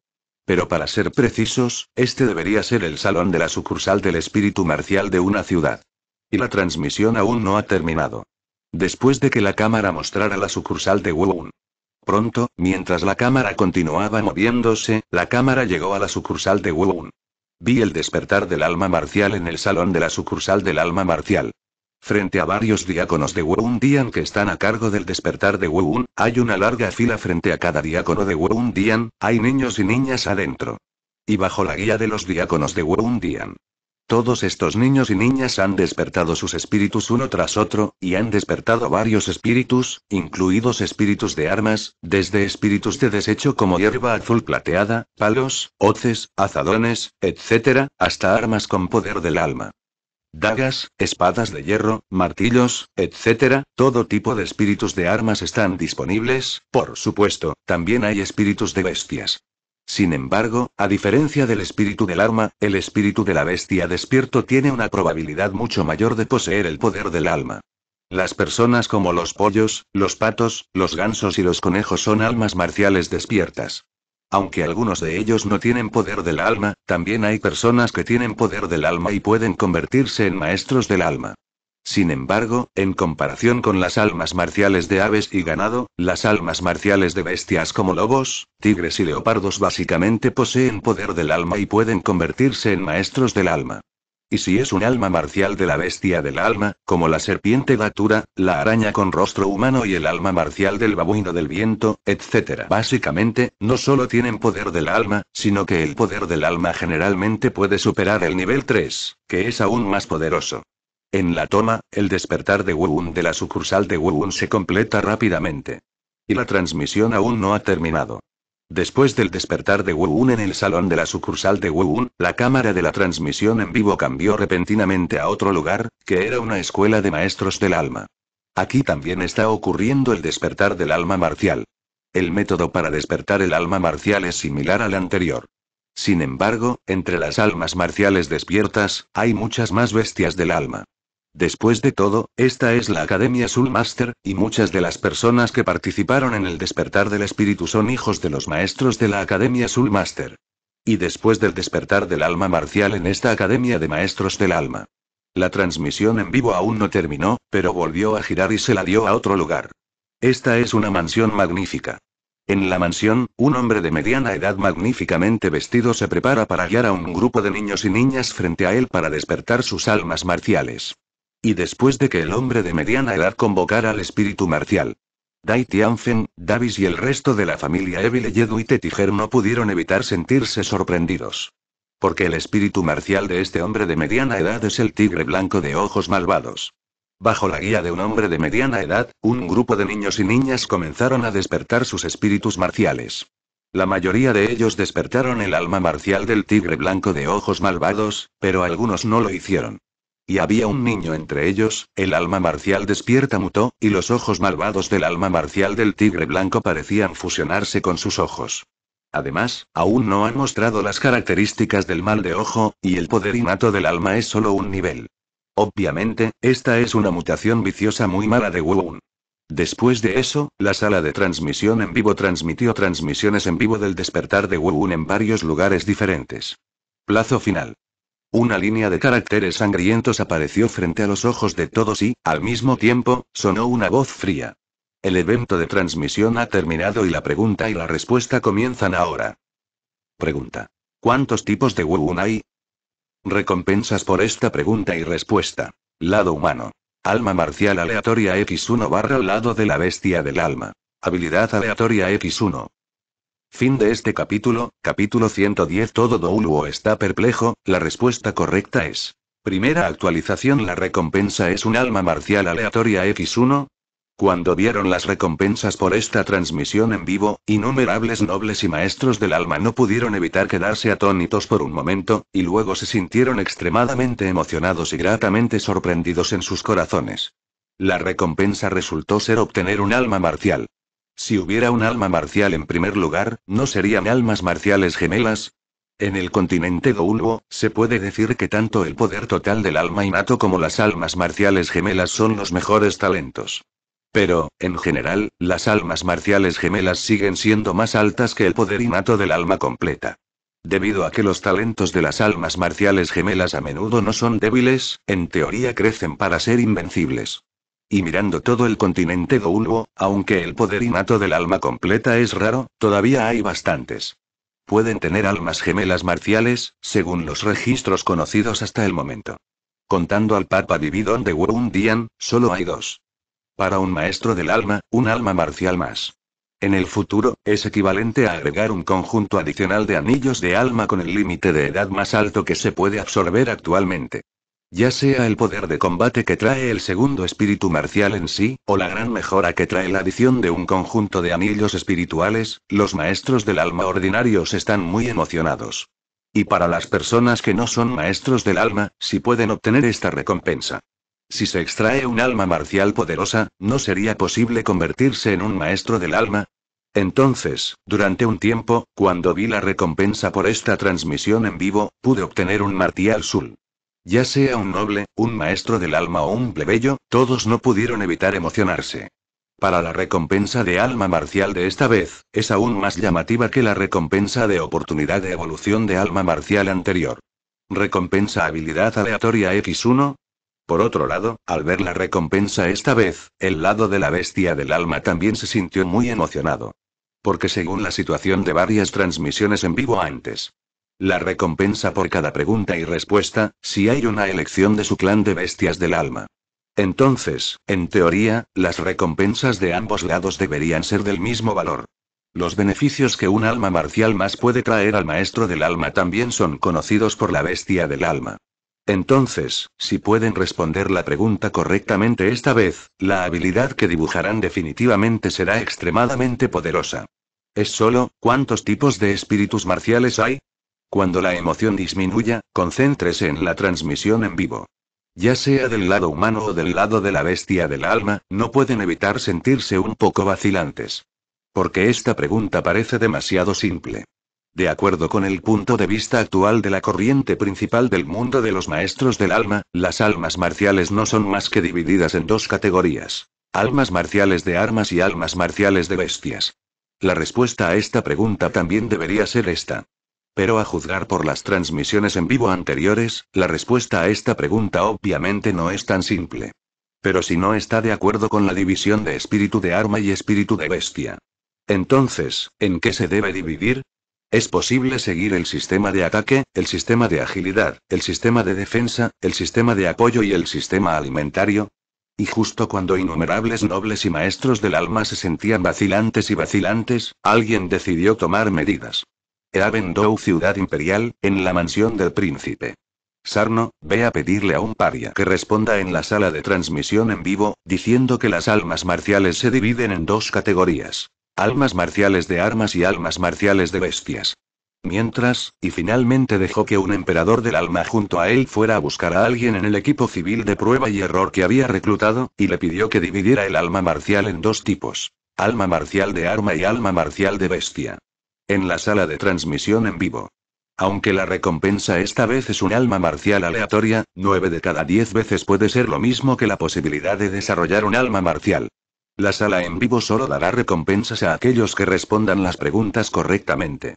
Pero para ser precisos, este debería ser el salón de la sucursal del espíritu marcial de una ciudad. Y la transmisión aún no ha terminado. Después de que la cámara mostrara la sucursal de Wuhan. Pronto, mientras la cámara continuaba moviéndose, la cámara llegó a la sucursal de Wuhan. Vi el despertar del alma marcial en el salón de la sucursal del alma marcial. Frente a varios diáconos de Dian que están a cargo del despertar de Wun, hay una larga fila frente a cada diácono de Dian, hay niños y niñas adentro. Y bajo la guía de los diáconos de Dian. Todos estos niños y niñas han despertado sus espíritus uno tras otro, y han despertado varios espíritus, incluidos espíritus de armas, desde espíritus de desecho como hierba azul plateada, palos, hoces, azadones, etc., hasta armas con poder del alma. Dagas, espadas de hierro, martillos, etc., todo tipo de espíritus de armas están disponibles, por supuesto, también hay espíritus de bestias. Sin embargo, a diferencia del espíritu del arma, el espíritu de la bestia despierto tiene una probabilidad mucho mayor de poseer el poder del alma. Las personas como los pollos, los patos, los gansos y los conejos son almas marciales despiertas. Aunque algunos de ellos no tienen poder del alma, también hay personas que tienen poder del alma y pueden convertirse en maestros del alma. Sin embargo, en comparación con las almas marciales de aves y ganado, las almas marciales de bestias como lobos, tigres y leopardos básicamente poseen poder del alma y pueden convertirse en maestros del alma. Y si es un alma marcial de la bestia del alma, como la serpiente datura, la araña con rostro humano y el alma marcial del babuino del viento, etc. Básicamente, no solo tienen poder del alma, sino que el poder del alma generalmente puede superar el nivel 3, que es aún más poderoso. En la toma, el despertar de Wuun de la sucursal de Wuun se completa rápidamente. Y la transmisión aún no ha terminado. Después del despertar de Wu-Un en el salón de la sucursal de Wu-Un, la cámara de la transmisión en vivo cambió repentinamente a otro lugar, que era una escuela de maestros del alma. Aquí también está ocurriendo el despertar del alma marcial. El método para despertar el alma marcial es similar al anterior. Sin embargo, entre las almas marciales despiertas, hay muchas más bestias del alma. Después de todo, esta es la Academia Master, y muchas de las personas que participaron en el despertar del espíritu son hijos de los maestros de la Academia Master. Y después del despertar del alma marcial en esta Academia de Maestros del Alma. La transmisión en vivo aún no terminó, pero volvió a girar y se la dio a otro lugar. Esta es una mansión magnífica. En la mansión, un hombre de mediana edad magníficamente vestido se prepara para guiar a un grupo de niños y niñas frente a él para despertar sus almas marciales. Y después de que el hombre de mediana edad convocara al espíritu marcial. Dai Davis y el resto de la familia Evil Yedu y Tetiger no pudieron evitar sentirse sorprendidos. Porque el espíritu marcial de este hombre de mediana edad es el tigre blanco de ojos malvados. Bajo la guía de un hombre de mediana edad, un grupo de niños y niñas comenzaron a despertar sus espíritus marciales. La mayoría de ellos despertaron el alma marcial del tigre blanco de ojos malvados, pero algunos no lo hicieron. Y había un niño entre ellos, el alma marcial despierta mutó, y los ojos malvados del alma marcial del tigre blanco parecían fusionarse con sus ojos. Además, aún no han mostrado las características del mal de ojo, y el poder innato del alma es solo un nivel. Obviamente, esta es una mutación viciosa muy mala de Wuun. Después de eso, la sala de transmisión en vivo transmitió transmisiones en vivo del despertar de Wuun en varios lugares diferentes. Plazo final. Una línea de caracteres sangrientos apareció frente a los ojos de todos y, al mismo tiempo, sonó una voz fría. El evento de transmisión ha terminado y la pregunta y la respuesta comienzan ahora. Pregunta. ¿Cuántos tipos de Wu-Gun hay? Recompensas por esta pregunta y respuesta. Lado humano. Alma marcial aleatoria X1 barra lado de la bestia del alma. Habilidad aleatoria X1. Fin de este capítulo, capítulo 110 Todo Douluo está perplejo, la respuesta correcta es. Primera actualización La recompensa es un alma marcial aleatoria X1. Cuando vieron las recompensas por esta transmisión en vivo, innumerables nobles y maestros del alma no pudieron evitar quedarse atónitos por un momento, y luego se sintieron extremadamente emocionados y gratamente sorprendidos en sus corazones. La recompensa resultó ser obtener un alma marcial. Si hubiera un alma marcial en primer lugar, ¿no serían almas marciales gemelas? En el continente Douluo se puede decir que tanto el poder total del alma innato como las almas marciales gemelas son los mejores talentos. Pero, en general, las almas marciales gemelas siguen siendo más altas que el poder innato del alma completa. Debido a que los talentos de las almas marciales gemelas a menudo no son débiles, en teoría crecen para ser invencibles. Y mirando todo el continente Goulbo, aunque el poder innato del alma completa es raro, todavía hay bastantes. Pueden tener almas gemelas marciales, según los registros conocidos hasta el momento. Contando al Papa Dividón de Wundian, solo hay dos. Para un maestro del alma, un alma marcial más. En el futuro, es equivalente a agregar un conjunto adicional de anillos de alma con el límite de edad más alto que se puede absorber actualmente. Ya sea el poder de combate que trae el segundo espíritu marcial en sí, o la gran mejora que trae la adición de un conjunto de anillos espirituales, los maestros del alma ordinarios están muy emocionados. Y para las personas que no son maestros del alma, si pueden obtener esta recompensa. Si se extrae un alma marcial poderosa, ¿no sería posible convertirse en un maestro del alma? Entonces, durante un tiempo, cuando vi la recompensa por esta transmisión en vivo, pude obtener un martial sul. Ya sea un noble, un maestro del alma o un plebeyo, todos no pudieron evitar emocionarse. Para la recompensa de alma marcial de esta vez, es aún más llamativa que la recompensa de oportunidad de evolución de alma marcial anterior. Recompensa habilidad aleatoria X1. Por otro lado, al ver la recompensa esta vez, el lado de la bestia del alma también se sintió muy emocionado. Porque según la situación de varias transmisiones en vivo antes, la recompensa por cada pregunta y respuesta, si hay una elección de su clan de bestias del alma. Entonces, en teoría, las recompensas de ambos lados deberían ser del mismo valor. Los beneficios que un alma marcial más puede traer al maestro del alma también son conocidos por la bestia del alma. Entonces, si pueden responder la pregunta correctamente esta vez, la habilidad que dibujarán definitivamente será extremadamente poderosa. Es solo, ¿cuántos tipos de espíritus marciales hay? Cuando la emoción disminuya, concéntrese en la transmisión en vivo. Ya sea del lado humano o del lado de la bestia del alma, no pueden evitar sentirse un poco vacilantes. Porque esta pregunta parece demasiado simple. De acuerdo con el punto de vista actual de la corriente principal del mundo de los maestros del alma, las almas marciales no son más que divididas en dos categorías. Almas marciales de armas y almas marciales de bestias. La respuesta a esta pregunta también debería ser esta. Pero a juzgar por las transmisiones en vivo anteriores, la respuesta a esta pregunta obviamente no es tan simple. Pero si no está de acuerdo con la división de espíritu de arma y espíritu de bestia. Entonces, ¿en qué se debe dividir? Es posible seguir el sistema de ataque, el sistema de agilidad, el sistema de defensa, el sistema de apoyo y el sistema alimentario. Y justo cuando innumerables nobles y maestros del alma se sentían vacilantes y vacilantes, alguien decidió tomar medidas. Avendou ciudad imperial, en la mansión del príncipe. Sarno, ve a pedirle a un paria que responda en la sala de transmisión en vivo, diciendo que las almas marciales se dividen en dos categorías. Almas marciales de armas y almas marciales de bestias. Mientras, y finalmente dejó que un emperador del alma junto a él fuera a buscar a alguien en el equipo civil de prueba y error que había reclutado, y le pidió que dividiera el alma marcial en dos tipos. Alma marcial de arma y alma marcial de bestia. En la sala de transmisión en vivo. Aunque la recompensa esta vez es un alma marcial aleatoria, 9 de cada 10 veces puede ser lo mismo que la posibilidad de desarrollar un alma marcial. La sala en vivo solo dará recompensas a aquellos que respondan las preguntas correctamente.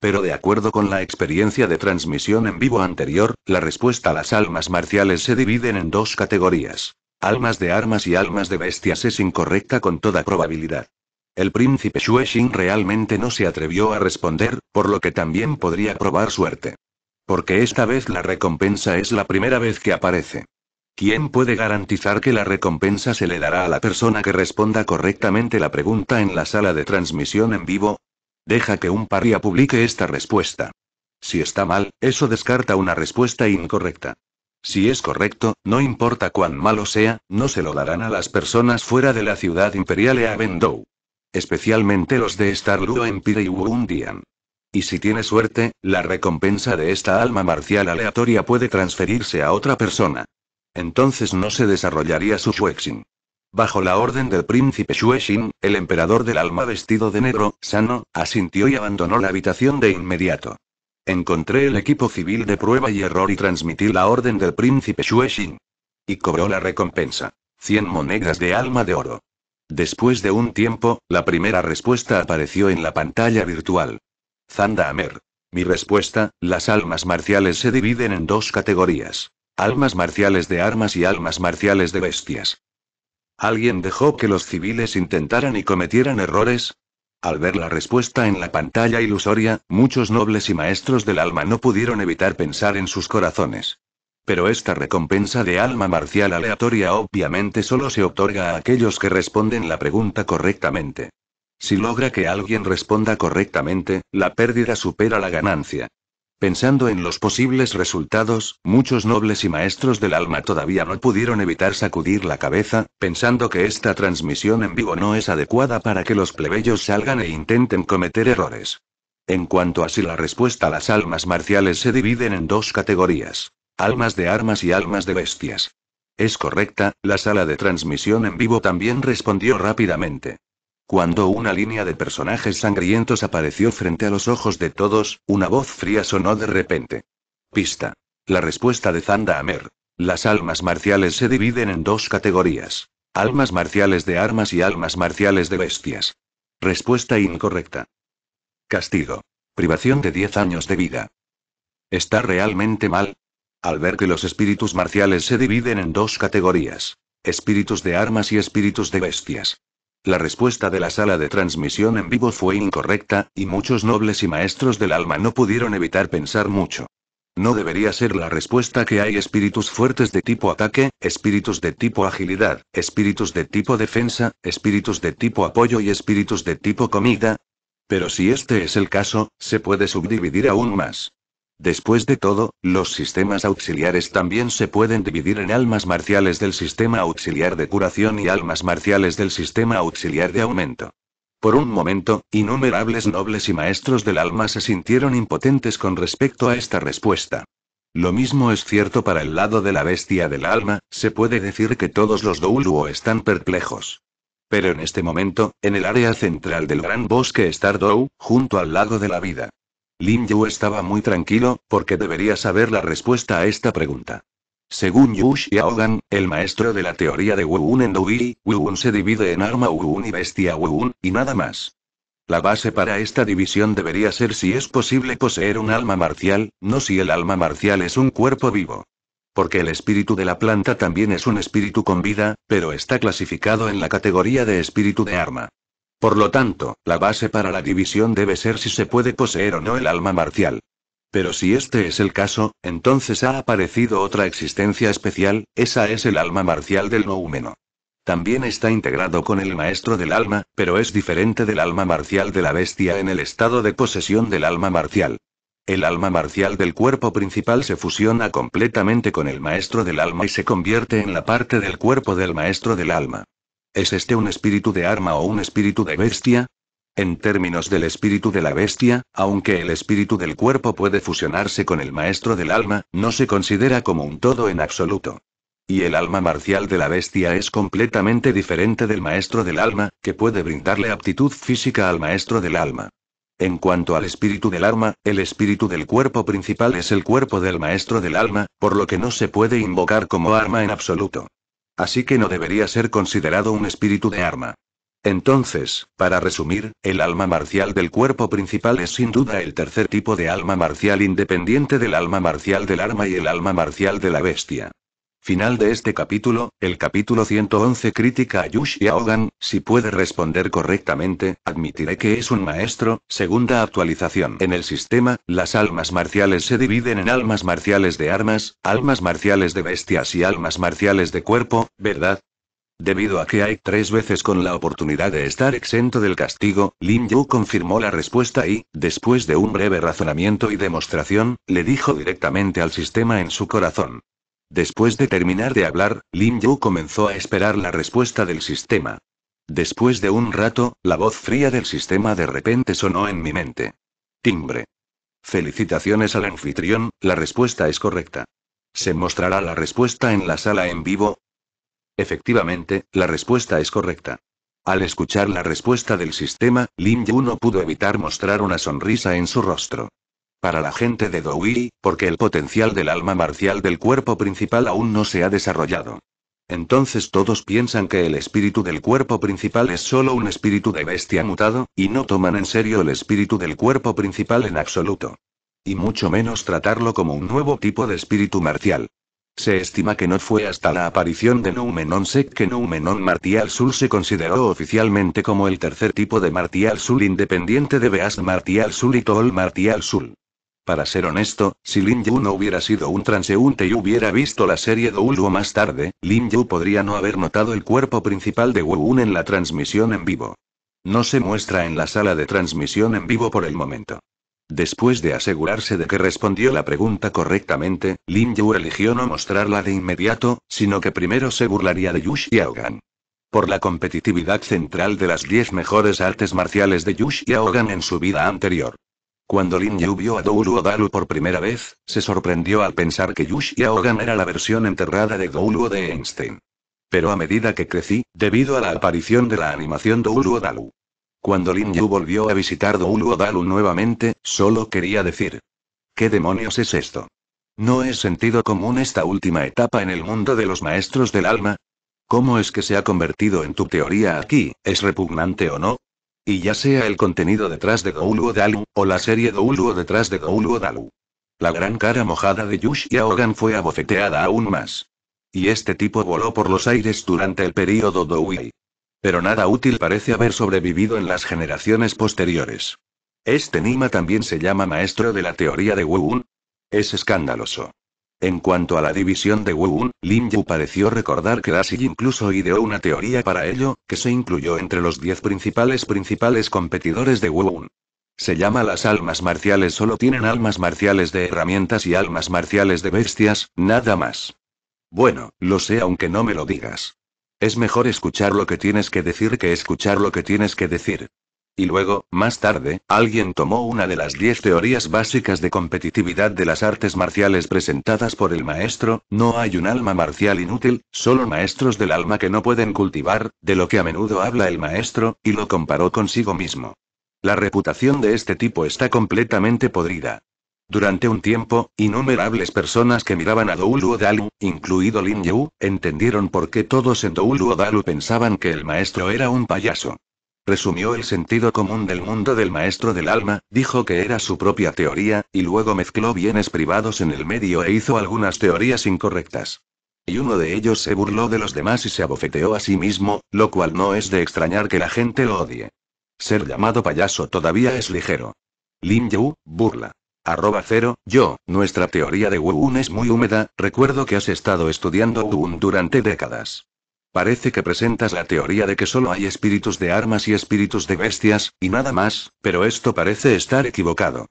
Pero de acuerdo con la experiencia de transmisión en vivo anterior, la respuesta a las almas marciales se dividen en dos categorías. Almas de armas y almas de bestias es incorrecta con toda probabilidad. El príncipe Xing realmente no se atrevió a responder, por lo que también podría probar suerte. Porque esta vez la recompensa es la primera vez que aparece. ¿Quién puede garantizar que la recompensa se le dará a la persona que responda correctamente la pregunta en la sala de transmisión en vivo? Deja que un paria publique esta respuesta. Si está mal, eso descarta una respuesta incorrecta. Si es correcto, no importa cuán malo sea, no se lo darán a las personas fuera de la ciudad imperial e Avendou. Especialmente los de Luo Empire y Wundian. Y si tiene suerte, la recompensa de esta alma marcial aleatoria puede transferirse a otra persona. Entonces no se desarrollaría su Shuexin. Bajo la orden del príncipe Shuexin, el emperador del alma vestido de negro, sano, asintió y abandonó la habitación de inmediato. Encontré el equipo civil de prueba y error y transmití la orden del príncipe Shuexin. Y cobró la recompensa. 100 monedas de alma de oro. Después de un tiempo, la primera respuesta apareció en la pantalla virtual. Zanda Amer. Mi respuesta, las almas marciales se dividen en dos categorías. Almas marciales de armas y almas marciales de bestias. ¿Alguien dejó que los civiles intentaran y cometieran errores? Al ver la respuesta en la pantalla ilusoria, muchos nobles y maestros del alma no pudieron evitar pensar en sus corazones pero esta recompensa de alma marcial aleatoria obviamente solo se otorga a aquellos que responden la pregunta correctamente. Si logra que alguien responda correctamente, la pérdida supera la ganancia. Pensando en los posibles resultados, muchos nobles y maestros del alma todavía no pudieron evitar sacudir la cabeza, pensando que esta transmisión en vivo no es adecuada para que los plebeyos salgan e intenten cometer errores. En cuanto a si la respuesta, a las almas marciales se dividen en dos categorías. Almas de armas y almas de bestias. Es correcta, la sala de transmisión en vivo también respondió rápidamente. Cuando una línea de personajes sangrientos apareció frente a los ojos de todos, una voz fría sonó de repente. Pista. La respuesta de Zanda Amer. Las almas marciales se dividen en dos categorías. Almas marciales de armas y almas marciales de bestias. Respuesta incorrecta. Castigo. Privación de 10 años de vida. Está realmente mal, al ver que los espíritus marciales se dividen en dos categorías. Espíritus de armas y espíritus de bestias. La respuesta de la sala de transmisión en vivo fue incorrecta, y muchos nobles y maestros del alma no pudieron evitar pensar mucho. No debería ser la respuesta que hay espíritus fuertes de tipo ataque, espíritus de tipo agilidad, espíritus de tipo defensa, espíritus de tipo apoyo y espíritus de tipo comida. Pero si este es el caso, se puede subdividir aún más. Después de todo, los sistemas auxiliares también se pueden dividir en almas marciales del sistema auxiliar de curación y almas marciales del sistema auxiliar de aumento. Por un momento, innumerables nobles y maestros del alma se sintieron impotentes con respecto a esta respuesta. Lo mismo es cierto para el lado de la bestia del alma, se puede decir que todos los Douluo están perplejos. Pero en este momento, en el área central del gran bosque dou, junto al lado de la vida, Lin Yu estaba muy tranquilo, porque debería saber la respuesta a esta pregunta. Según Yu Xiaogan, el maestro de la teoría de Wu en wu un se divide en arma Wu-un y bestia Wu-un, y nada más. La base para esta división debería ser si es posible poseer un alma marcial, no si el alma marcial es un cuerpo vivo. Porque el espíritu de la planta también es un espíritu con vida, pero está clasificado en la categoría de espíritu de arma. Por lo tanto, la base para la división debe ser si se puede poseer o no el alma marcial. Pero si este es el caso, entonces ha aparecido otra existencia especial, esa es el alma marcial del humano. También está integrado con el maestro del alma, pero es diferente del alma marcial de la bestia en el estado de posesión del alma marcial. El alma marcial del cuerpo principal se fusiona completamente con el maestro del alma y se convierte en la parte del cuerpo del maestro del alma. ¿Es este un espíritu de arma o un espíritu de bestia? En términos del espíritu de la bestia, aunque el espíritu del cuerpo puede fusionarse con el maestro del alma, no se considera como un todo en absoluto. Y el alma marcial de la bestia es completamente diferente del maestro del alma, que puede brindarle aptitud física al maestro del alma. En cuanto al espíritu del alma, el espíritu del cuerpo principal es el cuerpo del maestro del alma, por lo que no se puede invocar como arma en absoluto así que no debería ser considerado un espíritu de arma. Entonces, para resumir, el alma marcial del cuerpo principal es sin duda el tercer tipo de alma marcial independiente del alma marcial del arma y el alma marcial de la bestia. Final de este capítulo, el capítulo 111 critica a Yushi Aogan, si puede responder correctamente, admitiré que es un maestro, segunda actualización. En el sistema, las almas marciales se dividen en almas marciales de armas, almas marciales de bestias y almas marciales de cuerpo, ¿verdad? Debido a que hay tres veces con la oportunidad de estar exento del castigo, Lin Yu confirmó la respuesta y, después de un breve razonamiento y demostración, le dijo directamente al sistema en su corazón. Después de terminar de hablar, Lin Yu comenzó a esperar la respuesta del sistema. Después de un rato, la voz fría del sistema de repente sonó en mi mente. Timbre. Felicitaciones al anfitrión, la respuesta es correcta. ¿Se mostrará la respuesta en la sala en vivo? Efectivamente, la respuesta es correcta. Al escuchar la respuesta del sistema, Lin Yu no pudo evitar mostrar una sonrisa en su rostro. Para la gente de Douyi, porque el potencial del alma marcial del cuerpo principal aún no se ha desarrollado. Entonces todos piensan que el espíritu del cuerpo principal es solo un espíritu de bestia mutado, y no toman en serio el espíritu del cuerpo principal en absoluto. Y mucho menos tratarlo como un nuevo tipo de espíritu marcial. Se estima que no fue hasta la aparición de Noumenon Sek que Noumenon Martial Sul se consideró oficialmente como el tercer tipo de Martial Sul independiente de Beas Martial Sul y Tol Martial Sul. Para ser honesto, si Lin Yu no hubiera sido un transeúnte y hubiera visto la serie de Wu más tarde, Lin Yu podría no haber notado el cuerpo principal de Wu en la transmisión en vivo. No se muestra en la sala de transmisión en vivo por el momento. Después de asegurarse de que respondió la pregunta correctamente, Lin Yu eligió no mostrarla de inmediato, sino que primero se burlaría de Yu Xiaogan. Por la competitividad central de las 10 mejores artes marciales de Yu Xiaogan en su vida anterior. Cuando Lin Yu vio a Douluo Dalu por primera vez, se sorprendió al pensar que y Hogan era la versión enterrada de Douluo de Einstein. Pero a medida que crecí, debido a la aparición de la animación Douluo Dalu, Cuando Lin Yu volvió a visitar Douluo Dalu nuevamente, solo quería decir. ¿Qué demonios es esto? ¿No es sentido común esta última etapa en el mundo de los maestros del alma? ¿Cómo es que se ha convertido en tu teoría aquí? ¿Es repugnante o no? Y ya sea el contenido detrás de Doulu Dalu, o la serie Douluo detrás de Doulu Dalu. La gran cara mojada de Yushia fue abofeteada aún más. Y este tipo voló por los aires durante el período Douyi. Pero nada útil parece haber sobrevivido en las generaciones posteriores. Este Nima también se llama maestro de la teoría de wu Es escandaloso. En cuanto a la división de Wu-Un, Lin Yu pareció recordar que Dashi incluso ideó una teoría para ello, que se incluyó entre los 10 principales principales competidores de wu Se llama las almas marciales, solo tienen almas marciales de herramientas y almas marciales de bestias, nada más. Bueno, lo sé aunque no me lo digas. Es mejor escuchar lo que tienes que decir que escuchar lo que tienes que decir. Y luego, más tarde, alguien tomó una de las 10 teorías básicas de competitividad de las artes marciales presentadas por el maestro, no hay un alma marcial inútil, solo maestros del alma que no pueden cultivar, de lo que a menudo habla el maestro, y lo comparó consigo mismo. La reputación de este tipo está completamente podrida. Durante un tiempo, innumerables personas que miraban a Douluo Dalu, incluido Lin Yu, entendieron por qué todos en Doulu Dalu pensaban que el maestro era un payaso. Resumió el sentido común del mundo del maestro del alma, dijo que era su propia teoría, y luego mezcló bienes privados en el medio e hizo algunas teorías incorrectas. Y uno de ellos se burló de los demás y se abofeteó a sí mismo, lo cual no es de extrañar que la gente lo odie. Ser llamado payaso todavía es ligero. Lin Yu, burla. Arroba cero, yo, nuestra teoría de Wu es muy húmeda, recuerdo que has estado estudiando Wu durante décadas. Parece que presentas la teoría de que solo hay espíritus de armas y espíritus de bestias, y nada más, pero esto parece estar equivocado.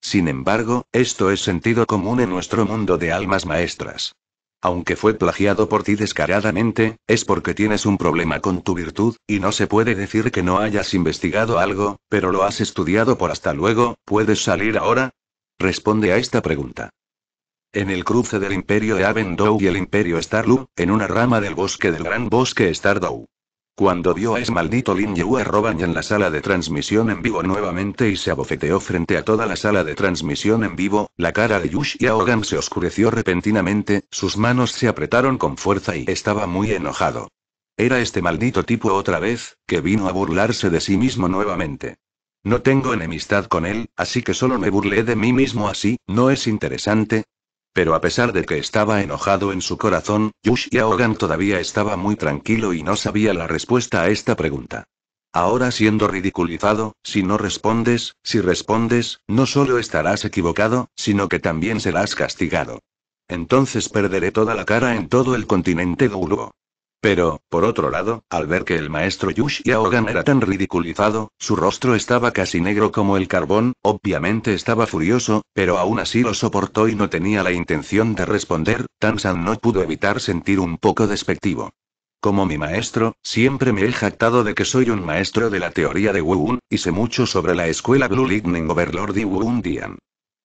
Sin embargo, esto es sentido común en nuestro mundo de almas maestras. Aunque fue plagiado por ti descaradamente, es porque tienes un problema con tu virtud, y no se puede decir que no hayas investigado algo, pero lo has estudiado por hasta luego, ¿puedes salir ahora? Responde a esta pregunta. En el cruce del Imperio de Avendou y el Imperio Starlu, en una rama del bosque del Gran Bosque Stardow. Cuando vio a ese maldito Lin Yue a Roban en la sala de transmisión en vivo nuevamente y se abofeteó frente a toda la sala de transmisión en vivo, la cara de Yush y Aogan se oscureció repentinamente, sus manos se apretaron con fuerza y estaba muy enojado. Era este maldito tipo otra vez, que vino a burlarse de sí mismo nuevamente. No tengo enemistad con él, así que solo me burlé de mí mismo así, ¿no es interesante? Pero a pesar de que estaba enojado en su corazón, Yush Yaogan todavía estaba muy tranquilo y no sabía la respuesta a esta pregunta. Ahora siendo ridiculizado, si no respondes, si respondes, no solo estarás equivocado, sino que también serás castigado. Entonces perderé toda la cara en todo el continente Douluo. Pero, por otro lado, al ver que el maestro Yush Yaogan era tan ridiculizado, su rostro estaba casi negro como el carbón, obviamente estaba furioso, pero aún así lo soportó y no tenía la intención de responder, San no pudo evitar sentir un poco despectivo. Como mi maestro, siempre me he jactado de que soy un maestro de la teoría de wu y sé mucho sobre la escuela Blue Lightning Overlord y wu Dian.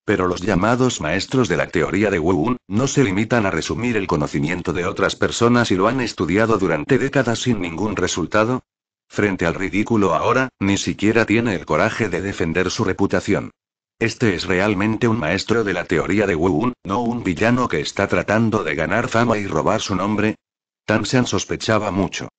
Pero los llamados maestros de la teoría de Wu no se limitan a resumir el conocimiento de otras personas y lo han estudiado durante décadas sin ningún resultado. Frente al ridículo ahora, ni siquiera tiene el coraje de defender su reputación. Este es realmente un maestro de la teoría de Wu no un villano que está tratando de ganar fama y robar su nombre. Tan Tansan sospechaba mucho.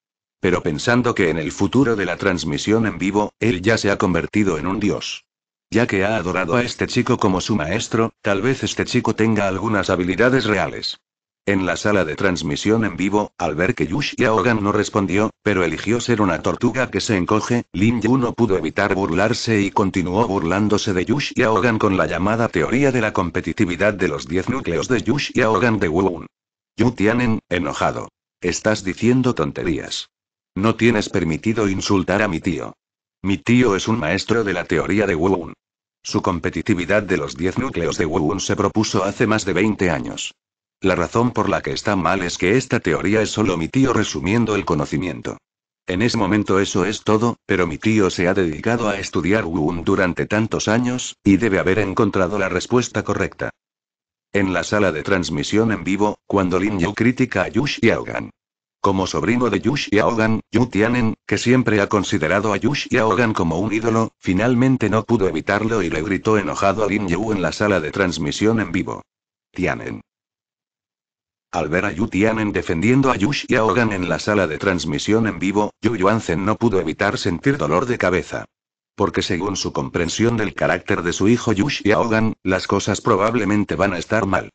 Pero pensando que en el futuro de la transmisión en vivo, él ya se ha convertido en un dios. Ya que ha adorado a este chico como su maestro, tal vez este chico tenga algunas habilidades reales. En la sala de transmisión en vivo, al ver que Yush Aogan no respondió, pero eligió ser una tortuga que se encoge, Lin Yu no pudo evitar burlarse y continuó burlándose de Yush Aogan con la llamada teoría de la competitividad de los 10 núcleos de Yush Aogan de Wuun. Yu Tianen, enojado. Estás diciendo tonterías. No tienes permitido insultar a mi tío. Mi tío es un maestro de la teoría de Wun. Su competitividad de los 10 núcleos de Wun se propuso hace más de 20 años. La razón por la que está mal es que esta teoría es solo mi tío resumiendo el conocimiento. En ese momento eso es todo, pero mi tío se ha dedicado a estudiar un durante tantos años, y debe haber encontrado la respuesta correcta. En la sala de transmisión en vivo, cuando Lin Yu critica a Yu Xiaogan. Como sobrino de Yu Xiaogan, Yu Tianen, que siempre ha considerado a Yu Xiaogan como un ídolo, finalmente no pudo evitarlo y le gritó enojado a Lin Yu en la sala de transmisión en vivo. Tianen. Al ver a Yu Tianen defendiendo a Yu Xiaogan en la sala de transmisión en vivo, Yu Yuanzen no pudo evitar sentir dolor de cabeza porque según su comprensión del carácter de su hijo Yush y las cosas probablemente van a estar mal.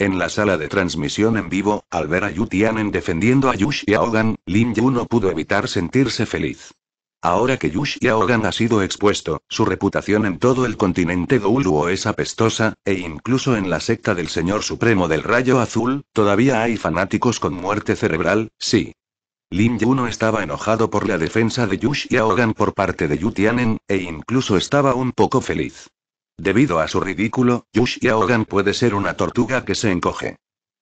En la sala de transmisión en vivo, al ver a Yutianen defendiendo a Yu Xiaogan, Lin Yu no pudo evitar sentirse feliz. Ahora que Yu Xiaogan ha sido expuesto, su reputación en todo el continente Uluo es apestosa, e incluso en la secta del Señor Supremo del Rayo Azul, todavía hay fanáticos con muerte cerebral, sí. Lin Yu no estaba enojado por la defensa de Yu Xiaogan por parte de Yutianen, e incluso estaba un poco feliz. Debido a su ridículo, Yushia puede ser una tortuga que se encoge.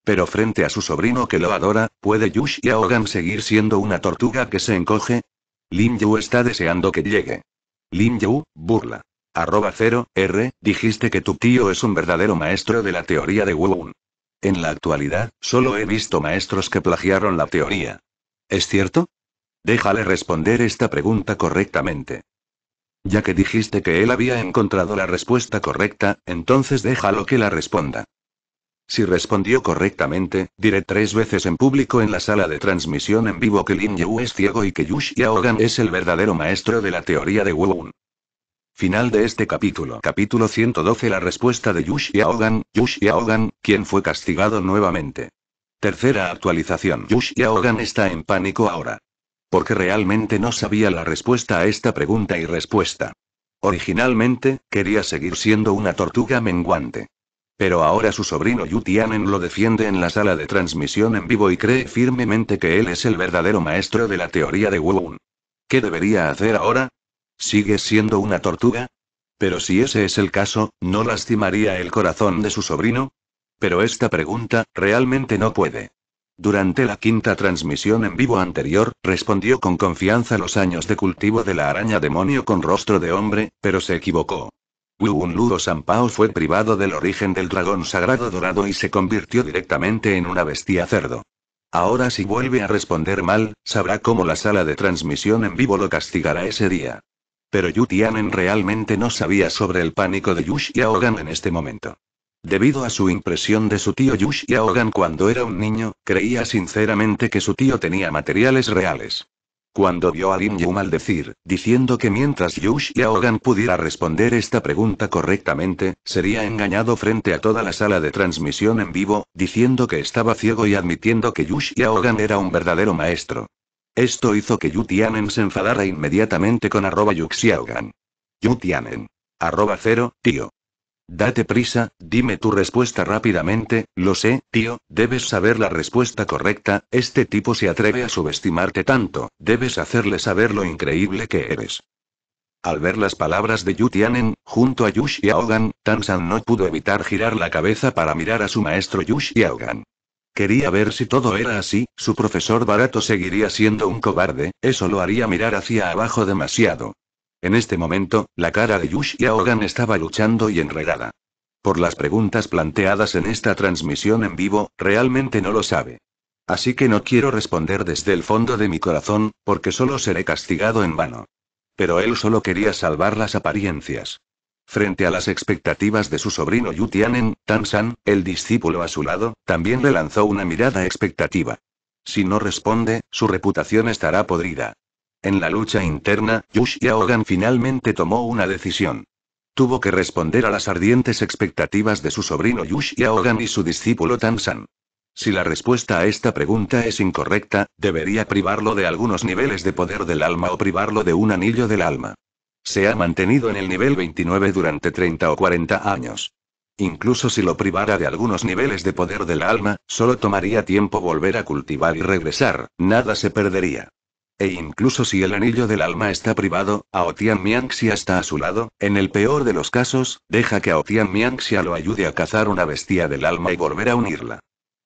Pero frente a su sobrino que lo adora, ¿puede Yushia seguir siendo una tortuga que se encoge? Lin Yu está deseando que llegue. Lin Yu, burla. Arroba 0, R, dijiste que tu tío es un verdadero maestro de la teoría de Wu. En la actualidad, solo he visto maestros que plagiaron la teoría. ¿Es cierto? Déjale responder esta pregunta correctamente. Ya que dijiste que él había encontrado la respuesta correcta, entonces déjalo que la responda. Si respondió correctamente, diré tres veces en público en la sala de transmisión en vivo que Lin Yu es ciego y que Yushiaogan es el verdadero maestro de la teoría de Wu. Final de este capítulo. Capítulo 112 La respuesta de Yushiaogan, Yushiaogan, quien fue castigado nuevamente. Tercera actualización. Yushiaogan está en pánico ahora porque realmente no sabía la respuesta a esta pregunta y respuesta. Originalmente, quería seguir siendo una tortuga menguante. Pero ahora su sobrino Yutianen lo defiende en la sala de transmisión en vivo y cree firmemente que él es el verdadero maestro de la teoría de Wuun. ¿Qué debería hacer ahora? ¿Sigue siendo una tortuga? Pero si ese es el caso, ¿no lastimaría el corazón de su sobrino? Pero esta pregunta, realmente no puede. Durante la quinta transmisión en vivo anterior, respondió con confianza los años de cultivo de la araña demonio con rostro de hombre, pero se equivocó. Ludo Sampao fue privado del origen del dragón sagrado dorado y se convirtió directamente en una bestia cerdo. Ahora si vuelve a responder mal, sabrá cómo la sala de transmisión en vivo lo castigará ese día. Pero Yu realmente no sabía sobre el pánico de Yush y en este momento. Debido a su impresión de su tío Yushiaogan Hogan cuando era un niño, creía sinceramente que su tío tenía materiales reales. Cuando vio a Lin Yu maldecir, diciendo que mientras Yushiaogan Hogan pudiera responder esta pregunta correctamente, sería engañado frente a toda la sala de transmisión en vivo, diciendo que estaba ciego y admitiendo que Yushiaogan Hogan era un verdadero maestro. Esto hizo que Yu Tianen se enfadara inmediatamente con arroba Yuxiaogan. Yu Tianen. Arroba cero, tío. Date prisa, dime tu respuesta rápidamente, lo sé, tío, debes saber la respuesta correcta, este tipo se atreve a subestimarte tanto, debes hacerle saber lo increíble que eres. Al ver las palabras de Yu Tianen, junto a Yu Xiaogan, Tan San no pudo evitar girar la cabeza para mirar a su maestro Yu Xiaogan. Quería ver si todo era así, su profesor barato seguiría siendo un cobarde, eso lo haría mirar hacia abajo demasiado. En este momento, la cara de y estaba luchando y enredada. Por las preguntas planteadas en esta transmisión en vivo, realmente no lo sabe. Así que no quiero responder desde el fondo de mi corazón, porque solo seré castigado en vano. Pero él solo quería salvar las apariencias. Frente a las expectativas de su sobrino Yutianen, San, el discípulo a su lado, también le lanzó una mirada expectativa. Si no responde, su reputación estará podrida. En la lucha interna, Yush finalmente tomó una decisión. Tuvo que responder a las ardientes expectativas de su sobrino Yush y su discípulo Tansan. Si la respuesta a esta pregunta es incorrecta, debería privarlo de algunos niveles de poder del alma o privarlo de un anillo del alma. Se ha mantenido en el nivel 29 durante 30 o 40 años. Incluso si lo privara de algunos niveles de poder del alma, solo tomaría tiempo volver a cultivar y regresar, nada se perdería. E incluso si el anillo del alma está privado, Aotian Mianxia está a su lado, en el peor de los casos, deja que Aotian Mianxia lo ayude a cazar una bestia del alma y volver a unirla.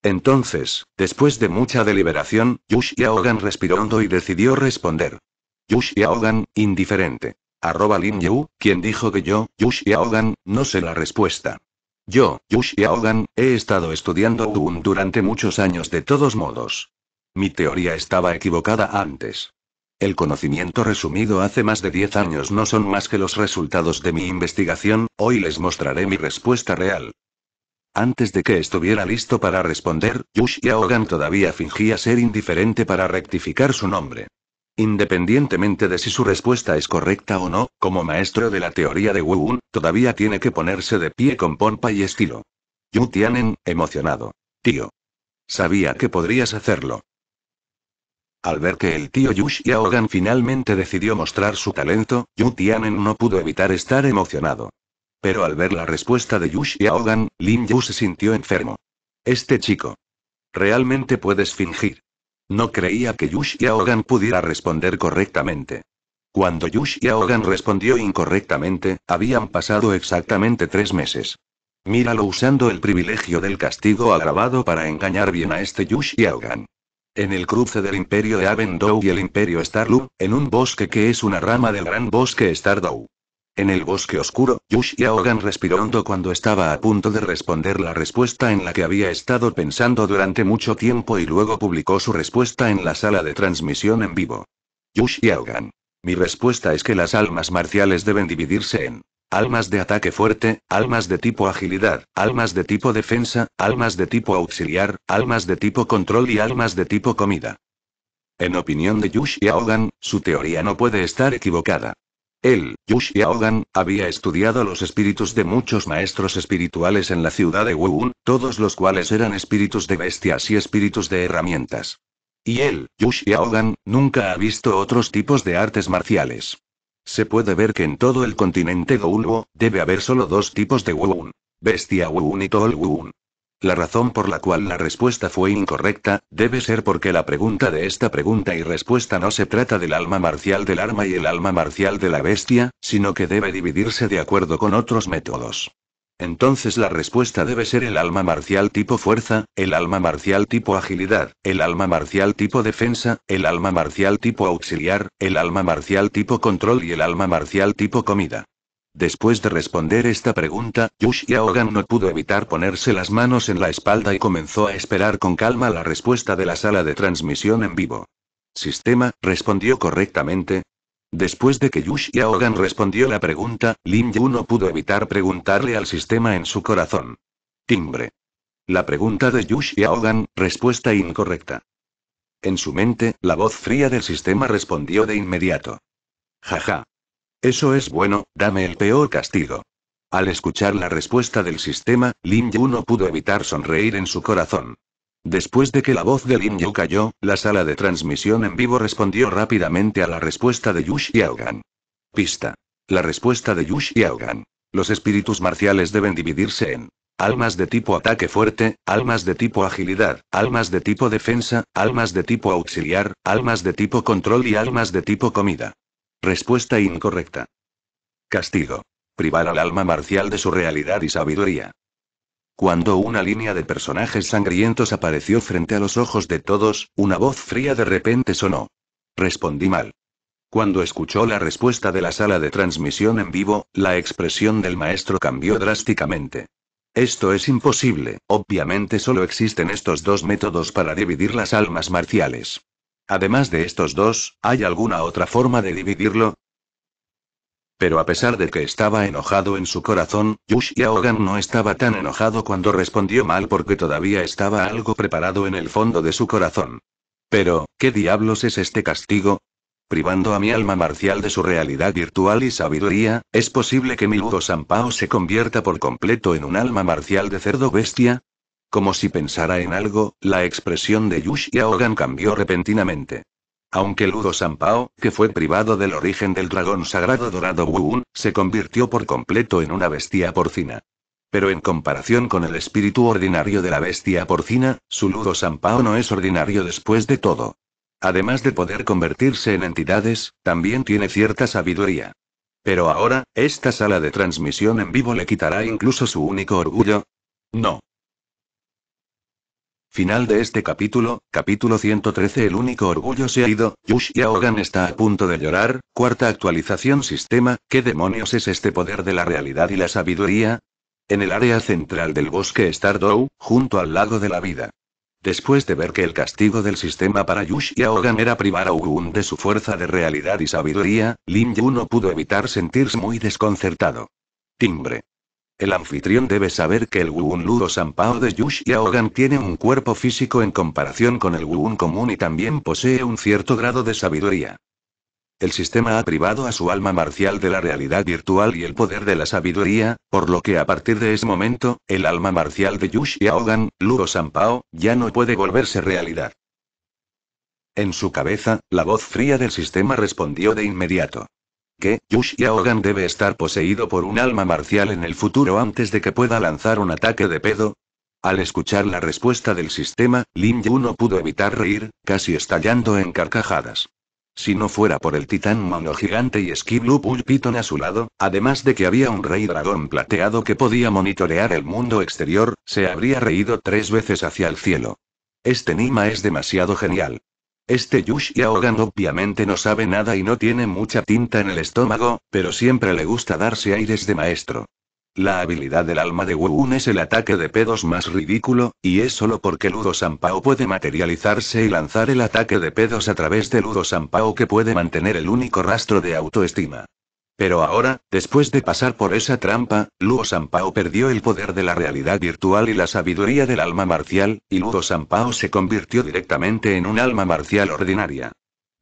Entonces, después de mucha deliberación, Yushiaogan respiró hondo y decidió responder. Yushiaogan, indiferente. Arroba Lin Yu, quien dijo que yo, Yushiaogan, no sé la respuesta. Yo, Yushiaogan, he estado estudiando Wun durante muchos años de todos modos. Mi teoría estaba equivocada antes. El conocimiento resumido hace más de 10 años no son más que los resultados de mi investigación, hoy les mostraré mi respuesta real. Antes de que estuviera listo para responder, Yush Yaogan todavía fingía ser indiferente para rectificar su nombre. Independientemente de si su respuesta es correcta o no, como maestro de la teoría de Wu todavía tiene que ponerse de pie con pompa y estilo. Yu Tianen, emocionado. Tío. Sabía que podrías hacerlo. Al ver que el tío Yu Xiaogan finalmente decidió mostrar su talento, Yu Tianen no pudo evitar estar emocionado. Pero al ver la respuesta de Yu Xiaogan, Lin Yu se sintió enfermo. Este chico. Realmente puedes fingir. No creía que Yu Xiaogan pudiera responder correctamente. Cuando Yu Xiaogan respondió incorrectamente, habían pasado exactamente tres meses. Míralo usando el privilegio del castigo agravado para engañar bien a este Yu Xiaogan. En el cruce del Imperio de Avendou y el Imperio Starlu, en un bosque que es una rama del gran bosque Stardow. En el bosque oscuro, Yush y respiró hondo cuando estaba a punto de responder la respuesta en la que había estado pensando durante mucho tiempo y luego publicó su respuesta en la sala de transmisión en vivo. Yush y Mi respuesta es que las almas marciales deben dividirse en Almas de ataque fuerte, almas de tipo agilidad, almas de tipo defensa, almas de tipo auxiliar, almas de tipo control y almas de tipo comida. En opinión de Yush su teoría no puede estar equivocada. Él, Yushiaogan, había estudiado los espíritus de muchos maestros espirituales en la ciudad de Wuun, todos los cuales eran espíritus de bestias y espíritus de herramientas. Y él, Yushiaogan, nunca ha visto otros tipos de artes marciales. Se puede ver que en todo el continente Goulbo, debe haber solo dos tipos de Wuun. Bestia Wuun y Tol Wuun. La razón por la cual la respuesta fue incorrecta, debe ser porque la pregunta de esta pregunta y respuesta no se trata del alma marcial del arma y el alma marcial de la bestia, sino que debe dividirse de acuerdo con otros métodos. Entonces la respuesta debe ser el alma marcial tipo fuerza, el alma marcial tipo agilidad, el alma marcial tipo defensa, el alma marcial tipo auxiliar, el alma marcial tipo control y el alma marcial tipo comida. Después de responder esta pregunta, Yush Hogan no pudo evitar ponerse las manos en la espalda y comenzó a esperar con calma la respuesta de la sala de transmisión en vivo. Sistema, respondió correctamente, Después de que Yush Hogan respondió la pregunta, Lin Yu no pudo evitar preguntarle al sistema en su corazón. Timbre. La pregunta de Yush Hogan, respuesta incorrecta. En su mente, la voz fría del sistema respondió de inmediato. Jaja. Eso es bueno, dame el peor castigo. Al escuchar la respuesta del sistema, Lin Yu no pudo evitar sonreír en su corazón. Después de que la voz de Lin Yu cayó, la sala de transmisión en vivo respondió rápidamente a la respuesta de Yush Xiaogan. Pista. La respuesta de Yush Xiaogan. Los espíritus marciales deben dividirse en almas de tipo ataque fuerte, almas de tipo agilidad, almas de tipo defensa, almas de tipo auxiliar, almas de tipo control y almas de tipo comida. Respuesta incorrecta. Castigo. Privar al alma marcial de su realidad y sabiduría. Cuando una línea de personajes sangrientos apareció frente a los ojos de todos, una voz fría de repente sonó. Respondí mal. Cuando escuchó la respuesta de la sala de transmisión en vivo, la expresión del maestro cambió drásticamente. Esto es imposible, obviamente solo existen estos dos métodos para dividir las almas marciales. Además de estos dos, ¿hay alguna otra forma de dividirlo? Pero a pesar de que estaba enojado en su corazón, Yush no estaba tan enojado cuando respondió mal porque todavía estaba algo preparado en el fondo de su corazón. Pero, ¿qué diablos es este castigo? Privando a mi alma marcial de su realidad virtual y sabiduría, ¿es posible que mi Lugo Sampao se convierta por completo en un alma marcial de cerdo bestia? Como si pensara en algo, la expresión de Yush Yaogan cambió repentinamente. Aunque Ludo Sampao, que fue privado del origen del dragón sagrado dorado Wuun, se convirtió por completo en una bestia porcina. Pero en comparación con el espíritu ordinario de la bestia porcina, su Ludo Sampao no es ordinario después de todo. Además de poder convertirse en entidades, también tiene cierta sabiduría. Pero ahora, ¿esta sala de transmisión en vivo le quitará incluso su único orgullo? No. Final de este capítulo, capítulo 113 El único orgullo se ha ido, Yush Hogan está a punto de llorar, cuarta actualización sistema, ¿qué demonios es este poder de la realidad y la sabiduría? En el área central del bosque Stardow, junto al lago de la vida. Después de ver que el castigo del sistema para Yush Hogan era privar a Ugun de su fuerza de realidad y sabiduría, Lin Yu no pudo evitar sentirse muy desconcertado. Timbre. El anfitrión debe saber que el Wuunlu Ludo Sampao de Yushiaogan tiene un cuerpo físico en comparación con el Wuun común y también posee un cierto grado de sabiduría. El sistema ha privado a su alma marcial de la realidad virtual y el poder de la sabiduría, por lo que a partir de ese momento, el alma marcial de Yushiaogan, Luo Sampao, ya no puede volverse realidad. En su cabeza, la voz fría del sistema respondió de inmediato que Yushia debe estar poseído por un alma marcial en el futuro antes de que pueda lanzar un ataque de pedo? Al escuchar la respuesta del sistema, Lin Yu no pudo evitar reír, casi estallando en carcajadas. Si no fuera por el titán mono gigante y Skiblu Pulpiton a su lado, además de que había un rey dragón plateado que podía monitorear el mundo exterior, se habría reído tres veces hacia el cielo. Este Nima es demasiado genial. Este Yushia Hogan obviamente no sabe nada y no tiene mucha tinta en el estómago, pero siempre le gusta darse aires de maestro. La habilidad del alma de Wuun es el ataque de pedos más ridículo, y es solo porque Ludo Sanpao puede materializarse y lanzar el ataque de pedos a través de Ludo Sanpao que puede mantener el único rastro de autoestima. Pero ahora, después de pasar por esa trampa, Luo Sampao perdió el poder de la realidad virtual y la sabiduría del alma marcial, y Luo Sampao se convirtió directamente en un alma marcial ordinaria.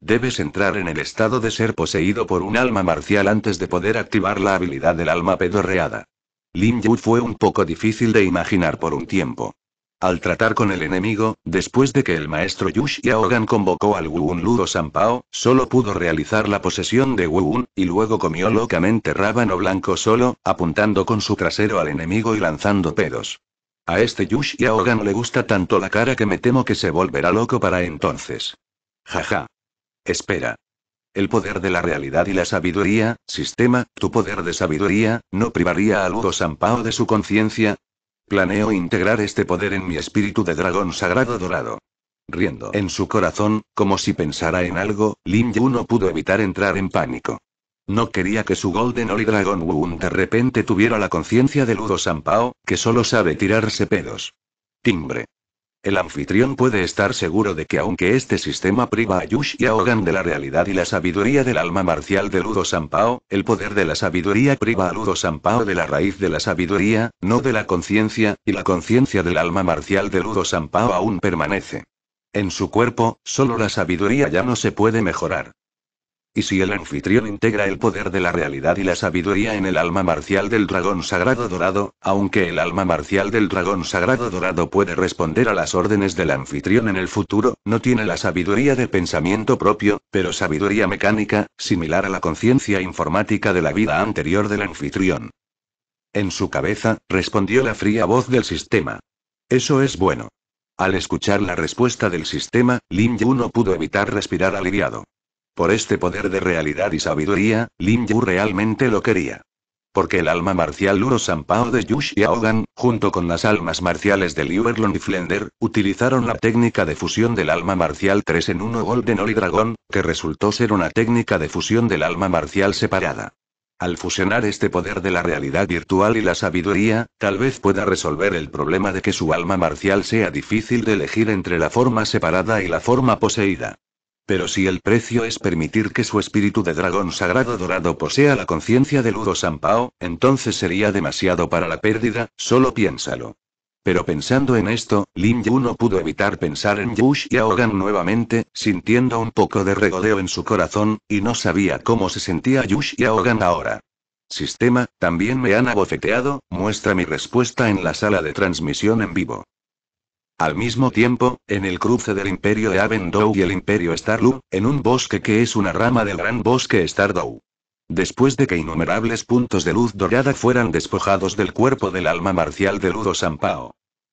Debes entrar en el estado de ser poseído por un alma marcial antes de poder activar la habilidad del alma pedorreada. Lin Yu fue un poco difícil de imaginar por un tiempo. Al tratar con el enemigo, después de que el maestro y Aogan convocó al Wuun Ludo Sampao, solo pudo realizar la posesión de Wuun, y luego comió locamente rábano blanco solo, apuntando con su trasero al enemigo y lanzando pedos. A este Yushiaogan Aogan le gusta tanto la cara que me temo que se volverá loco para entonces. Jaja. Espera. El poder de la realidad y la sabiduría, sistema, tu poder de sabiduría, ¿no privaría a Ludo Sampao de su conciencia? Planeo integrar este poder en mi espíritu de dragón sagrado dorado. Riendo en su corazón, como si pensara en algo, Lin Yu no pudo evitar entrar en pánico. No quería que su Golden Holy Dragon Wound de repente tuviera la conciencia de Ludo Sampao, que solo sabe tirarse pedos. Timbre. El anfitrión puede estar seguro de que aunque este sistema priva a Yush y a Hogan de la realidad y la sabiduría del alma marcial de Ludo Sampao, el poder de la sabiduría priva a Ludo Sampao de la raíz de la sabiduría, no de la conciencia, y la conciencia del alma marcial de Ludo Sampao aún permanece. En su cuerpo, solo la sabiduría ya no se puede mejorar. Y si el anfitrión integra el poder de la realidad y la sabiduría en el alma marcial del dragón sagrado dorado, aunque el alma marcial del dragón sagrado dorado puede responder a las órdenes del anfitrión en el futuro, no tiene la sabiduría de pensamiento propio, pero sabiduría mecánica, similar a la conciencia informática de la vida anterior del anfitrión. En su cabeza, respondió la fría voz del sistema. Eso es bueno. Al escuchar la respuesta del sistema, Lin Yu no pudo evitar respirar aliviado. Por este poder de realidad y sabiduría, Lin Yu realmente lo quería. Porque el alma marcial Luro Sampao de Yu junto con las almas marciales de Liu y Flender, utilizaron la técnica de fusión del alma marcial 3 en 1 Golden Oli Dragon, que resultó ser una técnica de fusión del alma marcial separada. Al fusionar este poder de la realidad virtual y la sabiduría, tal vez pueda resolver el problema de que su alma marcial sea difícil de elegir entre la forma separada y la forma poseída. Pero si el precio es permitir que su espíritu de dragón sagrado dorado posea la conciencia de Ludo Sampao, entonces sería demasiado para la pérdida, solo piénsalo. Pero pensando en esto, Lin Yu no pudo evitar pensar en Yush y nuevamente, sintiendo un poco de regodeo en su corazón, y no sabía cómo se sentía Yush y ahora. Sistema, también me han abofeteado, muestra mi respuesta en la sala de transmisión en vivo. Al mismo tiempo, en el cruce del Imperio de Avendow y el Imperio Starlu, en un bosque que es una rama del gran bosque Stardow. Después de que innumerables puntos de luz dorada fueran despojados del cuerpo del alma marcial de Ludo Sampao.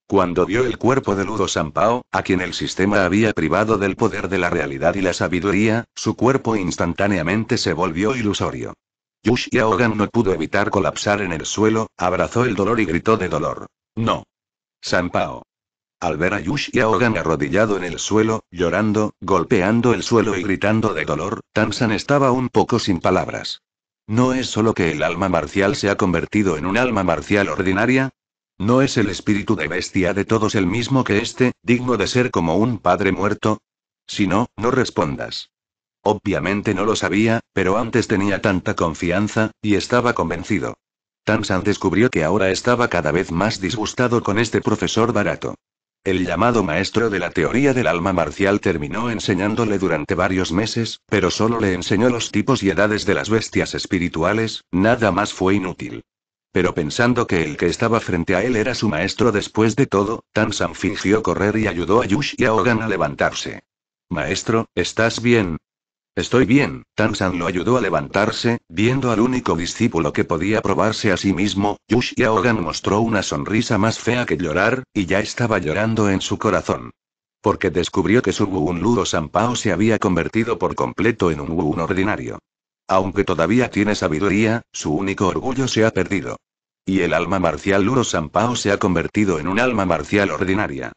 Cuando vio el cuerpo de Ludo Sampao, a quien el sistema había privado del poder de la realidad y la sabiduría, su cuerpo instantáneamente se volvió ilusorio. Yush no pudo evitar colapsar en el suelo, abrazó el dolor y gritó de dolor. No. Sampao. Al ver a Yush a Ogan arrodillado en el suelo, llorando, golpeando el suelo y gritando de dolor, Tansan estaba un poco sin palabras. ¿No es solo que el alma marcial se ha convertido en un alma marcial ordinaria? ¿No es el espíritu de bestia de todos el mismo que este, digno de ser como un padre muerto? Si no, no respondas. Obviamente no lo sabía, pero antes tenía tanta confianza, y estaba convencido. Tansan descubrió que ahora estaba cada vez más disgustado con este profesor barato. El llamado maestro de la teoría del alma marcial terminó enseñándole durante varios meses, pero solo le enseñó los tipos y edades de las bestias espirituales, nada más fue inútil. Pero pensando que el que estaba frente a él era su maestro después de todo, Tansan fingió correr y ayudó a Yush y a Ogan a levantarse. Maestro, ¿estás bien? Estoy bien, Tansan lo ayudó a levantarse, viendo al único discípulo que podía probarse a sí mismo, Yush Yaogan mostró una sonrisa más fea que llorar, y ya estaba llorando en su corazón. Porque descubrió que su San Pao se había convertido por completo en un Wuun ordinario. Aunque todavía tiene sabiduría, su único orgullo se ha perdido. Y el alma marcial Luro Pao se ha convertido en un alma marcial ordinaria.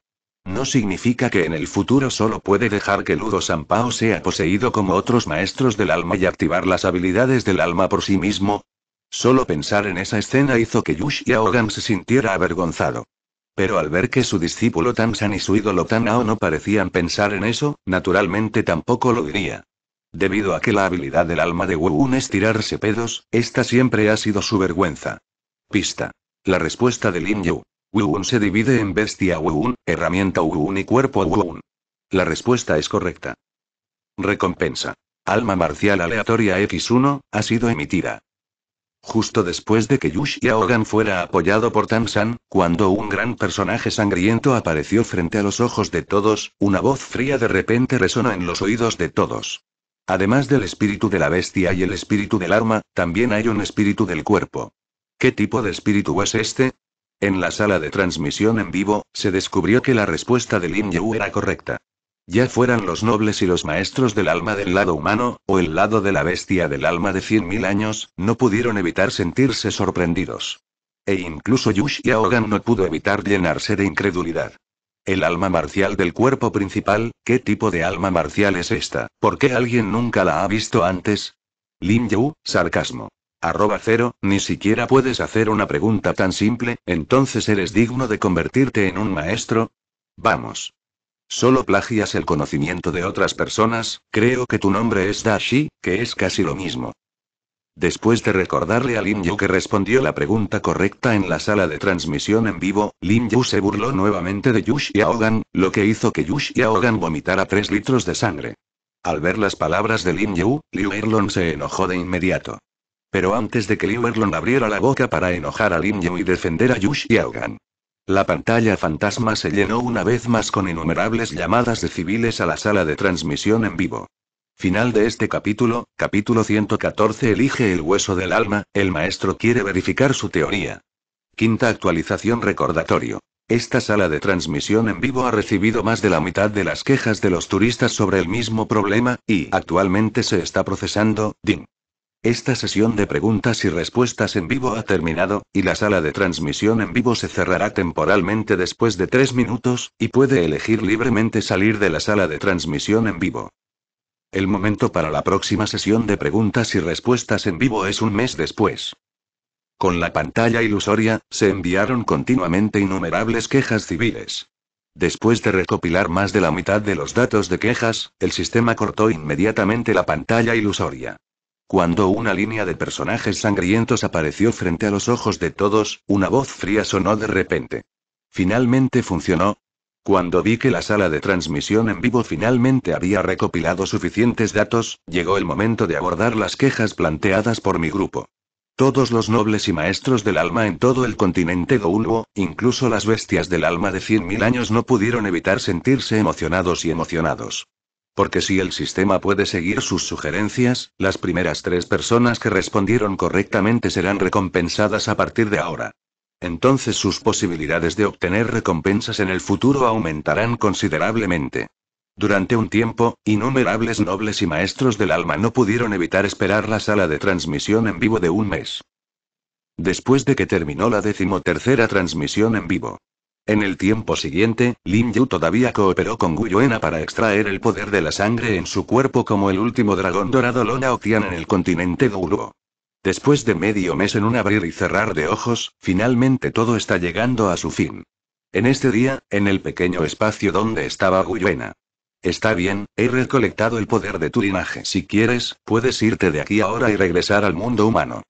No significa que en el futuro solo puede dejar que Ludo Sampao sea poseído como otros maestros del alma y activar las habilidades del alma por sí mismo. Solo pensar en esa escena hizo que Yush Aogan se sintiera avergonzado. Pero al ver que su discípulo Tan-san y su ídolo Tanao no parecían pensar en eso, naturalmente tampoco lo diría. Debido a que la habilidad del alma de Wu-Un es tirarse pedos, esta siempre ha sido su vergüenza. Pista. La respuesta de Lin Yu. Wuun se divide en bestia Wuun, herramienta Wuun y cuerpo Wuun. La respuesta es correcta. Recompensa. Alma marcial aleatoria X1, ha sido emitida. Justo después de que Yush fuera apoyado por San, cuando un gran personaje sangriento apareció frente a los ojos de todos, una voz fría de repente resonó en los oídos de todos. Además del espíritu de la bestia y el espíritu del arma, también hay un espíritu del cuerpo. ¿Qué tipo de espíritu es este? En la sala de transmisión en vivo, se descubrió que la respuesta de Lin Yu era correcta. Ya fueran los nobles y los maestros del alma del lado humano, o el lado de la bestia del alma de cien mil años, no pudieron evitar sentirse sorprendidos. E incluso Yush Yaogan no pudo evitar llenarse de incredulidad. El alma marcial del cuerpo principal, ¿qué tipo de alma marcial es esta? ¿Por qué alguien nunca la ha visto antes? Lin Yu, sarcasmo. Arroba cero, ni siquiera puedes hacer una pregunta tan simple, entonces eres digno de convertirte en un maestro. Vamos. Solo plagias el conocimiento de otras personas, creo que tu nombre es Dashi, que es casi lo mismo. Después de recordarle a Lin Yu que respondió la pregunta correcta en la sala de transmisión en vivo, Lin Yu se burló nuevamente de Yush Yaogan, lo que hizo que Yush Yaogan vomitara tres litros de sangre. Al ver las palabras de Lin Yu, Liu Erlong se enojó de inmediato. Pero antes de que Liu abriera la boca para enojar a Lin Yu y defender a Yush y La pantalla fantasma se llenó una vez más con innumerables llamadas de civiles a la sala de transmisión en vivo. Final de este capítulo, capítulo 114 Elige el hueso del alma, el maestro quiere verificar su teoría. Quinta actualización recordatorio. Esta sala de transmisión en vivo ha recibido más de la mitad de las quejas de los turistas sobre el mismo problema, y actualmente se está procesando, DIN. Esta sesión de preguntas y respuestas en vivo ha terminado, y la sala de transmisión en vivo se cerrará temporalmente después de tres minutos, y puede elegir libremente salir de la sala de transmisión en vivo. El momento para la próxima sesión de preguntas y respuestas en vivo es un mes después. Con la pantalla ilusoria, se enviaron continuamente innumerables quejas civiles. Después de recopilar más de la mitad de los datos de quejas, el sistema cortó inmediatamente la pantalla ilusoria. Cuando una línea de personajes sangrientos apareció frente a los ojos de todos, una voz fría sonó de repente. Finalmente funcionó. Cuando vi que la sala de transmisión en vivo finalmente había recopilado suficientes datos, llegó el momento de abordar las quejas planteadas por mi grupo. Todos los nobles y maestros del alma en todo el continente Goulbo, incluso las bestias del alma de 100.000 años no pudieron evitar sentirse emocionados y emocionados porque si el sistema puede seguir sus sugerencias, las primeras tres personas que respondieron correctamente serán recompensadas a partir de ahora. Entonces sus posibilidades de obtener recompensas en el futuro aumentarán considerablemente. Durante un tiempo, innumerables nobles y maestros del alma no pudieron evitar esperar la sala de transmisión en vivo de un mes. Después de que terminó la decimotercera transmisión en vivo, en el tiempo siguiente, Lin Yu todavía cooperó con Guyuena para extraer el poder de la sangre en su cuerpo como el último dragón dorado Lona Octian en el continente Douluo. Después de medio mes en un abrir y cerrar de ojos, finalmente todo está llegando a su fin. En este día, en el pequeño espacio donde estaba Guyuena. Está bien, he recolectado el poder de tu linaje. Si quieres, puedes irte de aquí ahora y regresar al mundo humano.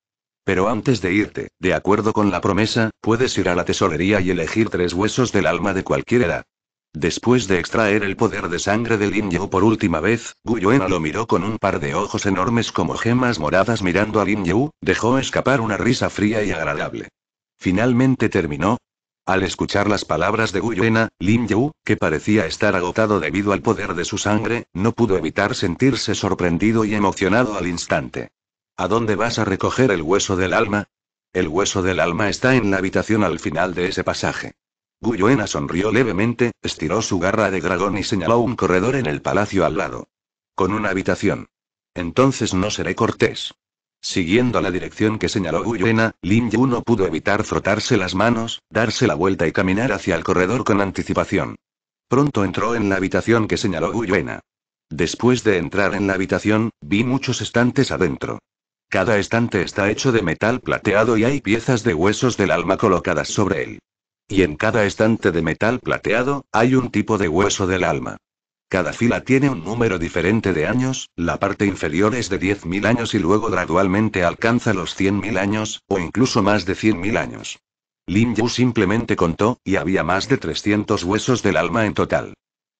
Pero antes de irte, de acuerdo con la promesa, puedes ir a la tesorería y elegir tres huesos del alma de cualquier edad. Después de extraer el poder de sangre de Lin Yu por última vez, Guyuena lo miró con un par de ojos enormes como gemas moradas mirando a Lin Yu, dejó escapar una risa fría y agradable. Finalmente terminó. Al escuchar las palabras de Guyuena, Lin Yu, que parecía estar agotado debido al poder de su sangre, no pudo evitar sentirse sorprendido y emocionado al instante. ¿A dónde vas a recoger el hueso del alma? El hueso del alma está en la habitación al final de ese pasaje. Guyuena sonrió levemente, estiró su garra de dragón y señaló un corredor en el palacio al lado. Con una habitación. Entonces no seré cortés. Siguiendo la dirección que señaló Guyuena, Lin Yu no pudo evitar frotarse las manos, darse la vuelta y caminar hacia el corredor con anticipación. Pronto entró en la habitación que señaló Guyuena. Después de entrar en la habitación, vi muchos estantes adentro. Cada estante está hecho de metal plateado y hay piezas de huesos del alma colocadas sobre él. Y en cada estante de metal plateado, hay un tipo de hueso del alma. Cada fila tiene un número diferente de años, la parte inferior es de 10.000 años y luego gradualmente alcanza los 100.000 años, o incluso más de 100.000 años. Lin Yu simplemente contó, y había más de 300 huesos del alma en total.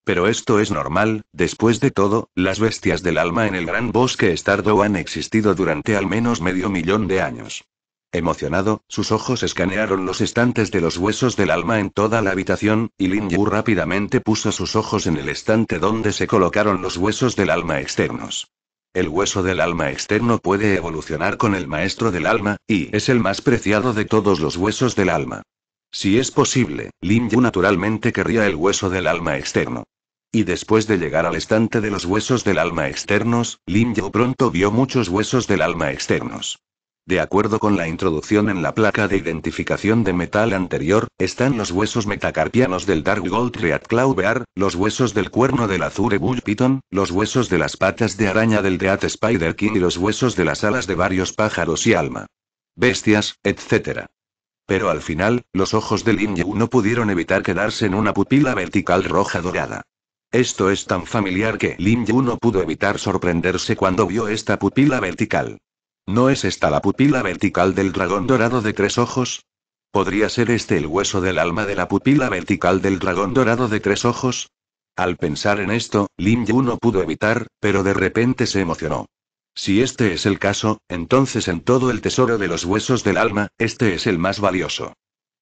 Pero esto es normal, después de todo, las bestias del alma en el gran bosque estardo han existido durante al menos medio millón de años. Emocionado, sus ojos escanearon los estantes de los huesos del alma en toda la habitación, y Lin Yu rápidamente puso sus ojos en el estante donde se colocaron los huesos del alma externos. El hueso del alma externo puede evolucionar con el maestro del alma, y es el más preciado de todos los huesos del alma. Si es posible, Lin Yu naturalmente querría el hueso del alma externo. Y después de llegar al estante de los huesos del alma externos, Lin Yu pronto vio muchos huesos del alma externos. De acuerdo con la introducción en la placa de identificación de metal anterior, están los huesos metacarpianos del Dark Gold Reat Claw Bear, los huesos del cuerno del Azure Bull Python, los huesos de las patas de araña del Death Spider King y los huesos de las alas de varios pájaros y alma. Bestias, etc. Pero al final, los ojos de Lin Yu no pudieron evitar quedarse en una pupila vertical roja dorada. Esto es tan familiar que Lin Yu no pudo evitar sorprenderse cuando vio esta pupila vertical. ¿No es esta la pupila vertical del dragón dorado de tres ojos? ¿Podría ser este el hueso del alma de la pupila vertical del dragón dorado de tres ojos? Al pensar en esto, Lin Yu no pudo evitar, pero de repente se emocionó. Si este es el caso, entonces en todo el tesoro de los huesos del alma, este es el más valioso.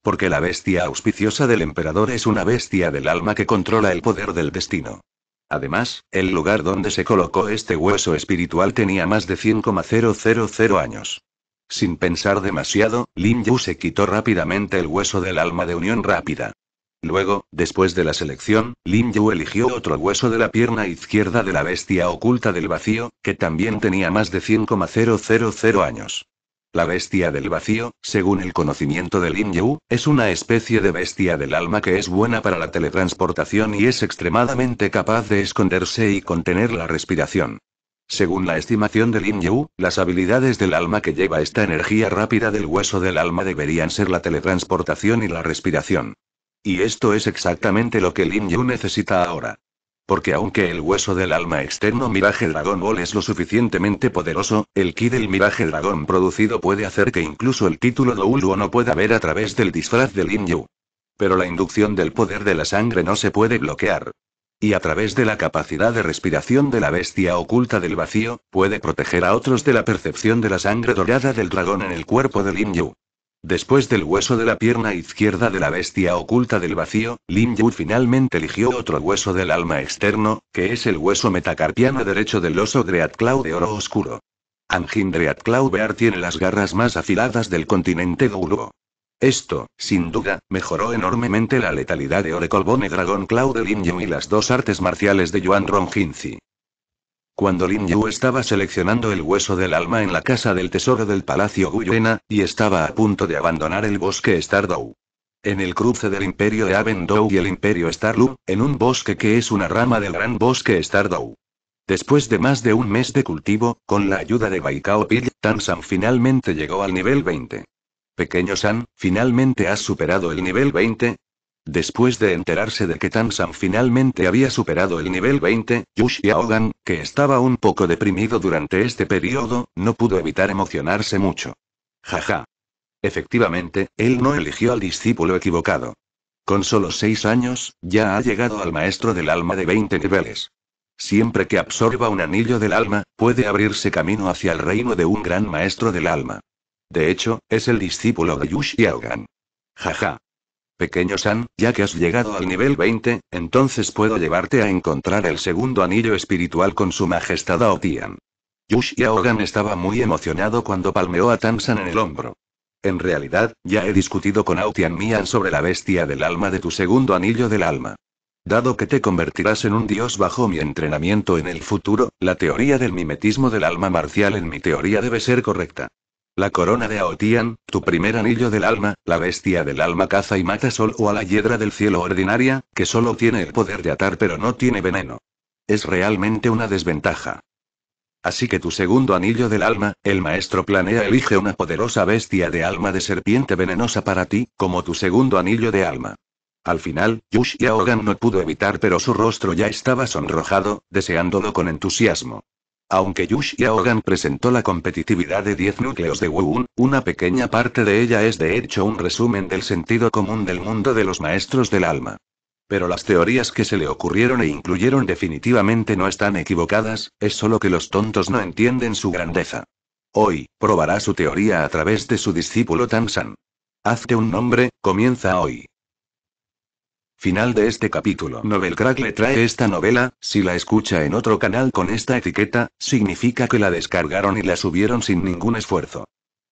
Porque la bestia auspiciosa del emperador es una bestia del alma que controla el poder del destino. Además, el lugar donde se colocó este hueso espiritual tenía más de 100,000 años. Sin pensar demasiado, Lin Yu se quitó rápidamente el hueso del alma de unión rápida. Luego, después de la selección, Lin Yu eligió otro hueso de la pierna izquierda de la bestia oculta del vacío, que también tenía más de 100,000 años. La bestia del vacío, según el conocimiento de Lin Yu, es una especie de bestia del alma que es buena para la teletransportación y es extremadamente capaz de esconderse y contener la respiración. Según la estimación de Lin Yu, las habilidades del alma que lleva esta energía rápida del hueso del alma deberían ser la teletransportación y la respiración. Y esto es exactamente lo que Lin Yu necesita ahora. Porque aunque el hueso del alma externo Miraje Dragon Ball es lo suficientemente poderoso, el ki del Miraje Dragón producido puede hacer que incluso el título Douluo no pueda ver a través del disfraz de Lin Yu. Pero la inducción del poder de la sangre no se puede bloquear. Y a través de la capacidad de respiración de la bestia oculta del vacío, puede proteger a otros de la percepción de la sangre dorada del dragón en el cuerpo de Lin Yu. Después del hueso de la pierna izquierda de la bestia oculta del vacío, Lin Yu finalmente eligió otro hueso del alma externo, que es el hueso metacarpiano derecho del oso Claw de oro oscuro. Angin Claw Bear tiene las garras más afiladas del continente Guluo. Esto, sin duda, mejoró enormemente la letalidad de Orecolbone Dragon Claw de Lin Yu y las dos artes marciales de Yuan Ronjinzi. Cuando Lin Yu estaba seleccionando el hueso del alma en la casa del tesoro del Palacio Guyuena, y estaba a punto de abandonar el bosque Stardow. En el cruce del Imperio de Avendou y el Imperio Starlu, en un bosque que es una rama del gran bosque Stardow. Después de más de un mes de cultivo, con la ayuda de Baikao Pil, San finalmente llegó al nivel 20. Pequeño San, finalmente has superado el nivel 20, Después de enterarse de que San finalmente había superado el nivel 20, Yushiaogan, que estaba un poco deprimido durante este periodo, no pudo evitar emocionarse mucho. Jaja. Efectivamente, él no eligió al discípulo equivocado. Con solo seis años, ya ha llegado al maestro del alma de 20 niveles. Siempre que absorba un anillo del alma, puede abrirse camino hacia el reino de un gran maestro del alma. De hecho, es el discípulo de Yushiaogan. ja Jaja. Pequeño San, ya que has llegado al nivel 20, entonces puedo llevarte a encontrar el segundo anillo espiritual con su majestad Aotian. Yush estaba muy emocionado cuando palmeó a San en el hombro. En realidad, ya he discutido con Aotian Mian sobre la bestia del alma de tu segundo anillo del alma. Dado que te convertirás en un dios bajo mi entrenamiento en el futuro, la teoría del mimetismo del alma marcial en mi teoría debe ser correcta. La corona de Aotian, tu primer anillo del alma, la bestia del alma caza y mata sol o a la hiedra del cielo ordinaria, que solo tiene el poder de atar pero no tiene veneno. Es realmente una desventaja. Así que tu segundo anillo del alma, el maestro planea elige una poderosa bestia de alma de serpiente venenosa para ti, como tu segundo anillo de alma. Al final, Yush Aogan no pudo evitar pero su rostro ya estaba sonrojado, deseándolo con entusiasmo. Aunque Yushiaogan presentó la competitividad de 10 núcleos de wu una pequeña parte de ella es de hecho un resumen del sentido común del mundo de los maestros del alma. Pero las teorías que se le ocurrieron e incluyeron definitivamente no están equivocadas, es solo que los tontos no entienden su grandeza. Hoy, probará su teoría a través de su discípulo San. Hazte un nombre, comienza hoy. Final de este capítulo. Novelcrack le trae esta novela, si la escucha en otro canal con esta etiqueta, significa que la descargaron y la subieron sin ningún esfuerzo.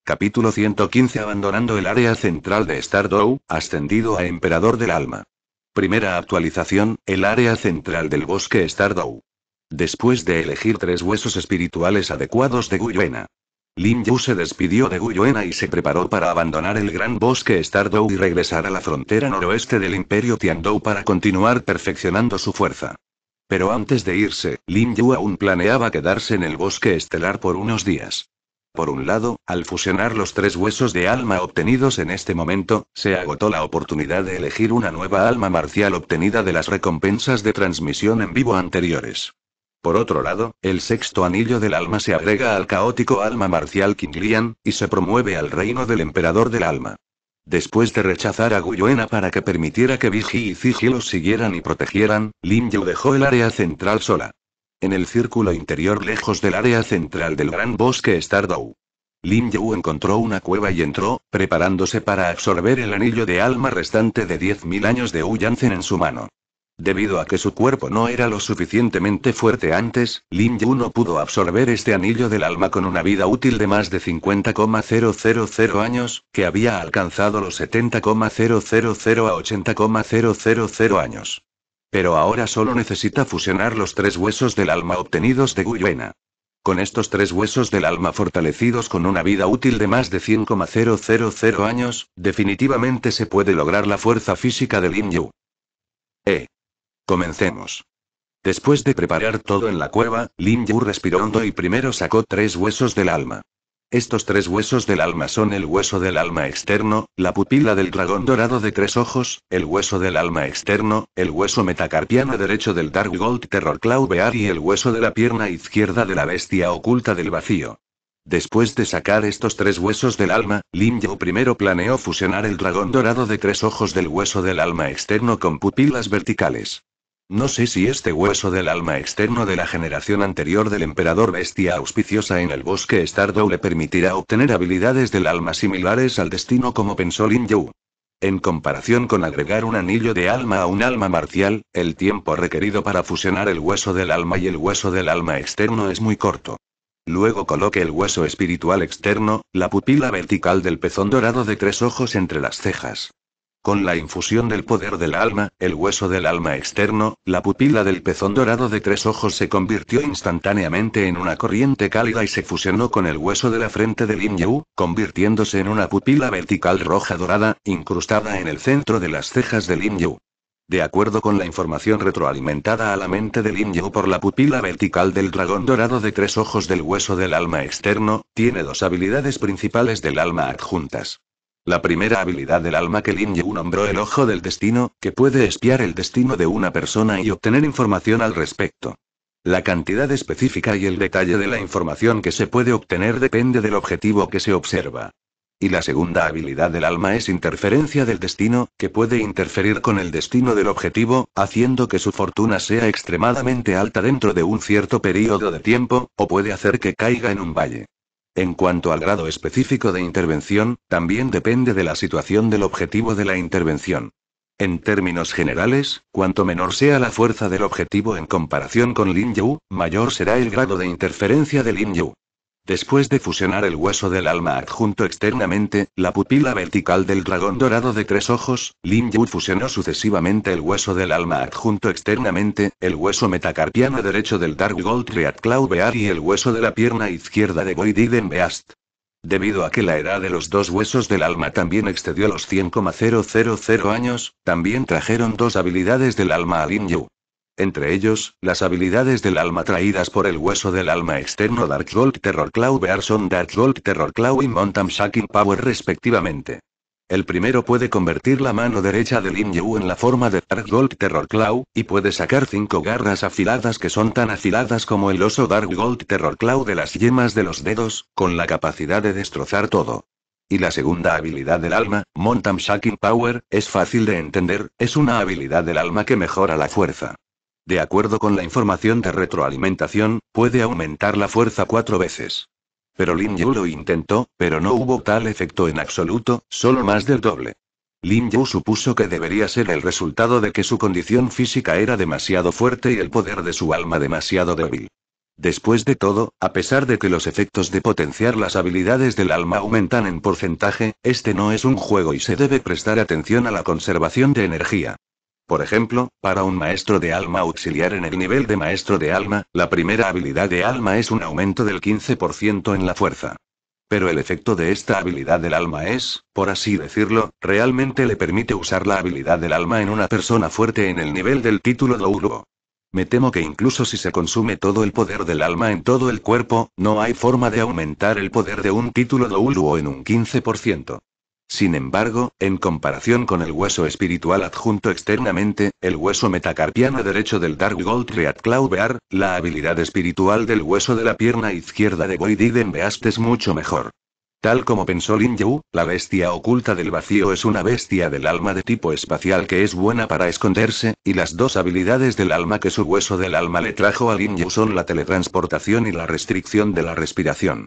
Capítulo 115 Abandonando el área central de Stardow, ascendido a Emperador del Alma. Primera actualización, el área central del bosque Stardow. Después de elegir tres huesos espirituales adecuados de Guyena. Lin Yu se despidió de Guyuena y se preparó para abandonar el gran bosque Stardou y regresar a la frontera noroeste del imperio Tiandou para continuar perfeccionando su fuerza. Pero antes de irse, Lin Yu aún planeaba quedarse en el bosque estelar por unos días. Por un lado, al fusionar los tres huesos de alma obtenidos en este momento, se agotó la oportunidad de elegir una nueva alma marcial obtenida de las recompensas de transmisión en vivo anteriores. Por otro lado, el sexto anillo del alma se agrega al caótico alma marcial Kinglian, y se promueve al reino del emperador del alma. Después de rechazar a Guyuena para que permitiera que Vigi y Zigi los siguieran y protegieran, Lin Yu dejó el área central sola. En el círculo interior lejos del área central del gran bosque Stardow. Lin Yu encontró una cueva y entró, preparándose para absorber el anillo de alma restante de 10.000 años de Wu en su mano. Debido a que su cuerpo no era lo suficientemente fuerte antes, Lin Yu no pudo absorber este anillo del alma con una vida útil de más de 50,000 años, que había alcanzado los 70,000 a 80,000 años. Pero ahora solo necesita fusionar los tres huesos del alma obtenidos de Guyuena. Con estos tres huesos del alma fortalecidos con una vida útil de más de 100,000 años, definitivamente se puede lograr la fuerza física de Lin Yu. E. Comencemos. Después de preparar todo en la cueva, Lin Yu respiró hondo y primero sacó tres huesos del alma. Estos tres huesos del alma son el hueso del alma externo, la pupila del dragón dorado de tres ojos, el hueso del alma externo, el hueso metacarpiano derecho del Dark Gold Terror Claw Bear y el hueso de la pierna izquierda de la bestia oculta del vacío. Después de sacar estos tres huesos del alma, Lin Yu primero planeó fusionar el dragón dorado de tres ojos del hueso del alma externo con pupilas verticales. No sé si este hueso del alma externo de la generación anterior del emperador bestia auspiciosa en el bosque Stardo le permitirá obtener habilidades del alma similares al destino como pensó Lin Yu. En comparación con agregar un anillo de alma a un alma marcial, el tiempo requerido para fusionar el hueso del alma y el hueso del alma externo es muy corto. Luego coloque el hueso espiritual externo, la pupila vertical del pezón dorado de tres ojos entre las cejas. Con la infusión del poder del alma, el hueso del alma externo, la pupila del pezón dorado de tres ojos se convirtió instantáneamente en una corriente cálida y se fusionó con el hueso de la frente de Lin Yu, convirtiéndose en una pupila vertical roja dorada, incrustada en el centro de las cejas de Lin Yu. De acuerdo con la información retroalimentada a la mente de Lin Yu por la pupila vertical del dragón dorado de tres ojos del hueso del alma externo, tiene dos habilidades principales del alma adjuntas. La primera habilidad del alma que Lin Yu nombró el ojo del destino, que puede espiar el destino de una persona y obtener información al respecto. La cantidad específica y el detalle de la información que se puede obtener depende del objetivo que se observa. Y la segunda habilidad del alma es interferencia del destino, que puede interferir con el destino del objetivo, haciendo que su fortuna sea extremadamente alta dentro de un cierto periodo de tiempo, o puede hacer que caiga en un valle. En cuanto al grado específico de intervención, también depende de la situación del objetivo de la intervención. En términos generales, cuanto menor sea la fuerza del objetivo en comparación con Lin Yu, mayor será el grado de interferencia de Lin Yu. Después de fusionar el hueso del alma adjunto externamente, la pupila vertical del dragón dorado de tres ojos, Lin Yu fusionó sucesivamente el hueso del alma adjunto externamente, el hueso metacarpiano derecho del Dark Gold Riat Cloud Bear y el hueso de la pierna izquierda de Voididen Beast. Debido a que la edad de los dos huesos del alma también excedió los 100,000 años, también trajeron dos habilidades del alma a Lin Yu. Entre ellos, las habilidades del alma traídas por el hueso del alma externo Dark Gold Terror Claw son Dark Gold Terror Claw y Montam Shaking Power respectivamente. El primero puede convertir la mano derecha de Lin Yu en la forma de Dark Gold Terror Claw, y puede sacar cinco garras afiladas que son tan afiladas como el oso Dark Gold Terror Claw de las yemas de los dedos, con la capacidad de destrozar todo. Y la segunda habilidad del alma, Montam Shaking Power, es fácil de entender, es una habilidad del alma que mejora la fuerza. De acuerdo con la información de retroalimentación, puede aumentar la fuerza cuatro veces. Pero Lin Yu lo intentó, pero no hubo tal efecto en absoluto, solo más del doble. Lin Yu supuso que debería ser el resultado de que su condición física era demasiado fuerte y el poder de su alma demasiado débil. Después de todo, a pesar de que los efectos de potenciar las habilidades del alma aumentan en porcentaje, este no es un juego y se debe prestar atención a la conservación de energía. Por ejemplo, para un maestro de alma auxiliar en el nivel de maestro de alma, la primera habilidad de alma es un aumento del 15% en la fuerza. Pero el efecto de esta habilidad del alma es, por así decirlo, realmente le permite usar la habilidad del alma en una persona fuerte en el nivel del título de Douruo. Me temo que incluso si se consume todo el poder del alma en todo el cuerpo, no hay forma de aumentar el poder de un título Uluo en un 15%. Sin embargo, en comparación con el hueso espiritual adjunto externamente, el hueso metacarpiano derecho del Dark Gold Claw Bear, la habilidad espiritual del hueso de la pierna izquierda de Eden Beast es mucho mejor. Tal como pensó Lin Yu, la bestia oculta del vacío es una bestia del alma de tipo espacial que es buena para esconderse, y las dos habilidades del alma que su hueso del alma le trajo a Lin Yu son la teletransportación y la restricción de la respiración.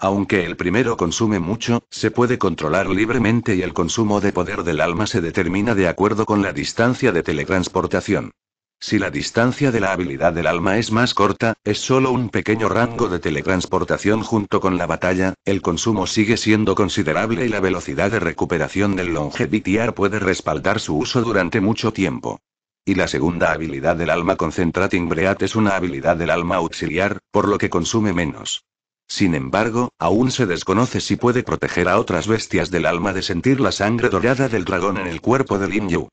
Aunque el primero consume mucho, se puede controlar libremente y el consumo de poder del alma se determina de acuerdo con la distancia de teletransportación. Si la distancia de la habilidad del alma es más corta, es solo un pequeño rango de teletransportación junto con la batalla, el consumo sigue siendo considerable y la velocidad de recuperación del longevitear puede respaldar su uso durante mucho tiempo. Y la segunda habilidad del alma Concentrating Breath es una habilidad del alma auxiliar, por lo que consume menos. Sin embargo, aún se desconoce si puede proteger a otras bestias del alma de sentir la sangre dorada del dragón en el cuerpo de Lin Yu.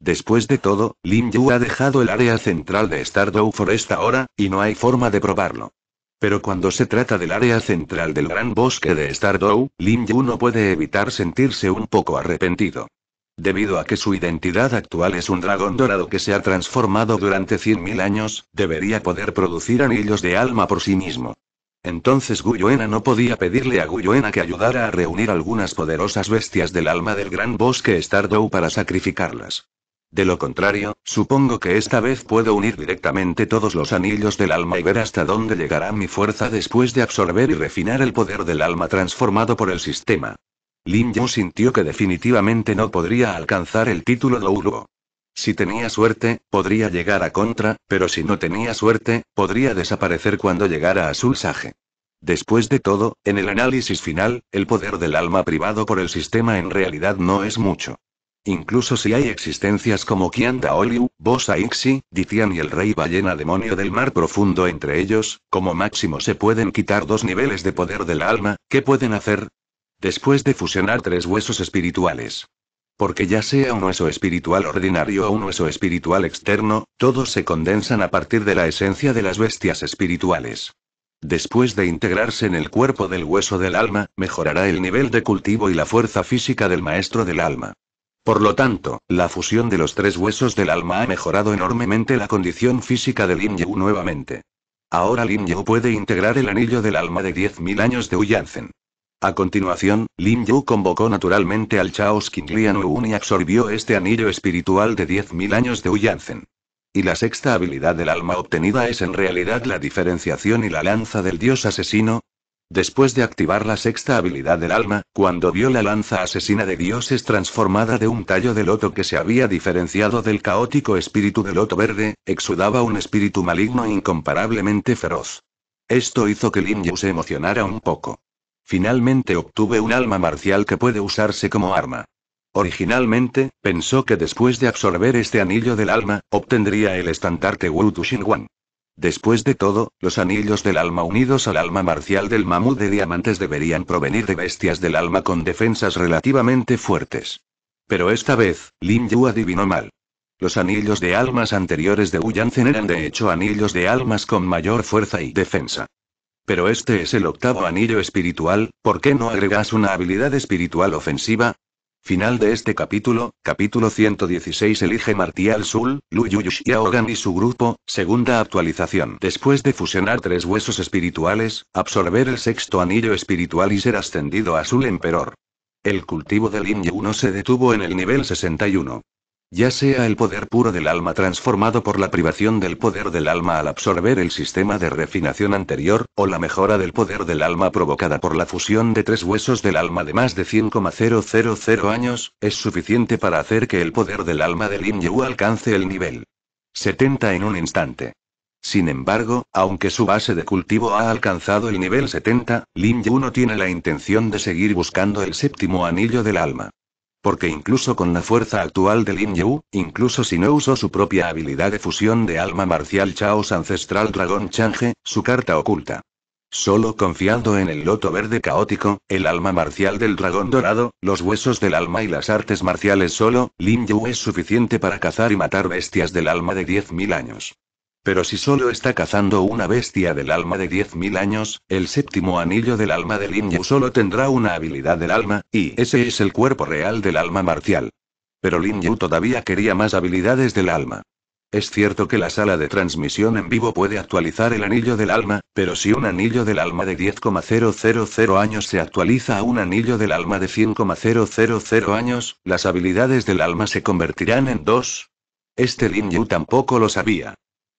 Después de todo, Lin Yu ha dejado el área central de Stardew Forest esta hora, y no hay forma de probarlo. Pero cuando se trata del área central del gran bosque de Stardew, Lin Yu no puede evitar sentirse un poco arrepentido. Debido a que su identidad actual es un dragón dorado que se ha transformado durante 100.000 años, debería poder producir anillos de alma por sí mismo. Entonces Guyuena no podía pedirle a Guyuena que ayudara a reunir algunas poderosas bestias del alma del gran bosque Stardew para sacrificarlas. De lo contrario, supongo que esta vez puedo unir directamente todos los anillos del alma y ver hasta dónde llegará mi fuerza después de absorber y refinar el poder del alma transformado por el sistema. Lin Yu sintió que definitivamente no podría alcanzar el título de si tenía suerte, podría llegar a Contra, pero si no tenía suerte, podría desaparecer cuando llegara a sage Después de todo, en el análisis final, el poder del alma privado por el sistema en realidad no es mucho. Incluso si hay existencias como Kianda Oliu, Bosa Ixi, Ditian y el rey ballena demonio del mar profundo entre ellos, como máximo se pueden quitar dos niveles de poder del alma, ¿qué pueden hacer? Después de fusionar tres huesos espirituales. Porque ya sea un hueso espiritual ordinario o un hueso espiritual externo, todos se condensan a partir de la esencia de las bestias espirituales. Después de integrarse en el cuerpo del hueso del alma, mejorará el nivel de cultivo y la fuerza física del maestro del alma. Por lo tanto, la fusión de los tres huesos del alma ha mejorado enormemente la condición física del Lin Yu nuevamente. Ahora Lin Yu puede integrar el anillo del alma de 10.000 años de Uyanzen. A continuación, Lin Yu convocó naturalmente al Chaos King Lian y absorbió este anillo espiritual de 10.000 años de Uyanzen. Y la sexta habilidad del alma obtenida es en realidad la diferenciación y la lanza del dios asesino. Después de activar la sexta habilidad del alma, cuando vio la lanza asesina de dioses transformada de un tallo de loto que se había diferenciado del caótico espíritu del loto verde, exudaba un espíritu maligno incomparablemente feroz. Esto hizo que Lin Yu se emocionara un poco. Finalmente obtuve un alma marcial que puede usarse como arma. Originalmente, pensó que después de absorber este anillo del alma, obtendría el estandarte Wu Wan. Después de todo, los anillos del alma unidos al alma marcial del mamut de diamantes deberían provenir de bestias del alma con defensas relativamente fuertes. Pero esta vez, Lin Yu adivinó mal. Los anillos de almas anteriores de Wu Yanzen eran de hecho anillos de almas con mayor fuerza y defensa. Pero este es el octavo anillo espiritual, ¿por qué no agregas una habilidad espiritual ofensiva? Final de este capítulo, capítulo 116 Elige Martial Sul, Lu Yaogan y su grupo, segunda actualización. Después de fusionar tres huesos espirituales, absorber el sexto anillo espiritual y ser ascendido a Sul Emperor. El cultivo del Yin 1 se detuvo en el nivel 61. Ya sea el poder puro del alma transformado por la privación del poder del alma al absorber el sistema de refinación anterior, o la mejora del poder del alma provocada por la fusión de tres huesos del alma de más de 100,000 años, es suficiente para hacer que el poder del alma de Lin Yu alcance el nivel 70 en un instante. Sin embargo, aunque su base de cultivo ha alcanzado el nivel 70, Lin Yu no tiene la intención de seguir buscando el séptimo anillo del alma. Porque incluso con la fuerza actual de Lin Yu, incluso si no usó su propia habilidad de fusión de alma marcial Chaos Ancestral Dragón Change, su carta oculta. Solo confiando en el loto verde caótico, el alma marcial del dragón dorado, los huesos del alma y las artes marciales solo, Lin Yu es suficiente para cazar y matar bestias del alma de 10.000 años. Pero si solo está cazando una bestia del alma de 10.000 años, el séptimo anillo del alma de Lin Yu solo tendrá una habilidad del alma, y ese es el cuerpo real del alma marcial. Pero Lin Yu todavía quería más habilidades del alma. Es cierto que la sala de transmisión en vivo puede actualizar el anillo del alma, pero si un anillo del alma de 10,000 años se actualiza a un anillo del alma de 100,000 años, las habilidades del alma se convertirán en dos. Este Lin Yu tampoco lo sabía.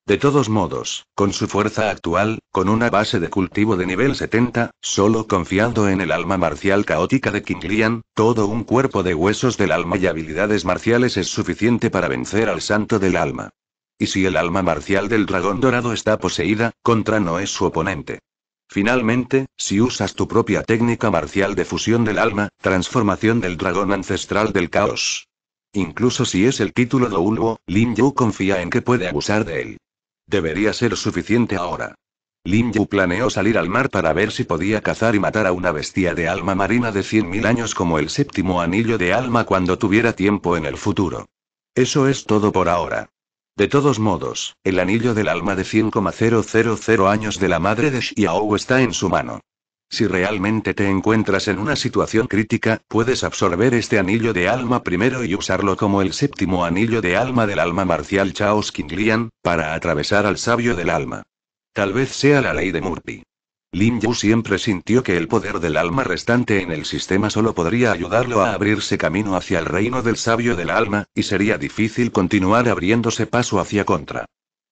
De todos modos, con su fuerza actual, con una base de cultivo de nivel 70, solo confiando en el alma marcial caótica de King Lian, todo un cuerpo de huesos del alma y habilidades marciales es suficiente para vencer al santo del alma. Y si el alma marcial del dragón dorado está poseída, contra no es su oponente. Finalmente, si usas tu propia técnica marcial de fusión del alma, transformación del dragón ancestral del caos. Incluso si es el título de Ulbo, Lin Yu confía en que puede abusar de él. Debería ser suficiente ahora. Lin Yu planeó salir al mar para ver si podía cazar y matar a una bestia de alma marina de 100.000 años como el séptimo anillo de alma cuando tuviera tiempo en el futuro. Eso es todo por ahora. De todos modos, el anillo del alma de 100,000 años de la madre de Xiao está en su mano. Si realmente te encuentras en una situación crítica, puedes absorber este anillo de alma primero y usarlo como el séptimo anillo de alma del alma marcial Chaos King para atravesar al sabio del alma. Tal vez sea la ley de Murphy. Lin Yu siempre sintió que el poder del alma restante en el sistema solo podría ayudarlo a abrirse camino hacia el reino del sabio del alma, y sería difícil continuar abriéndose paso hacia contra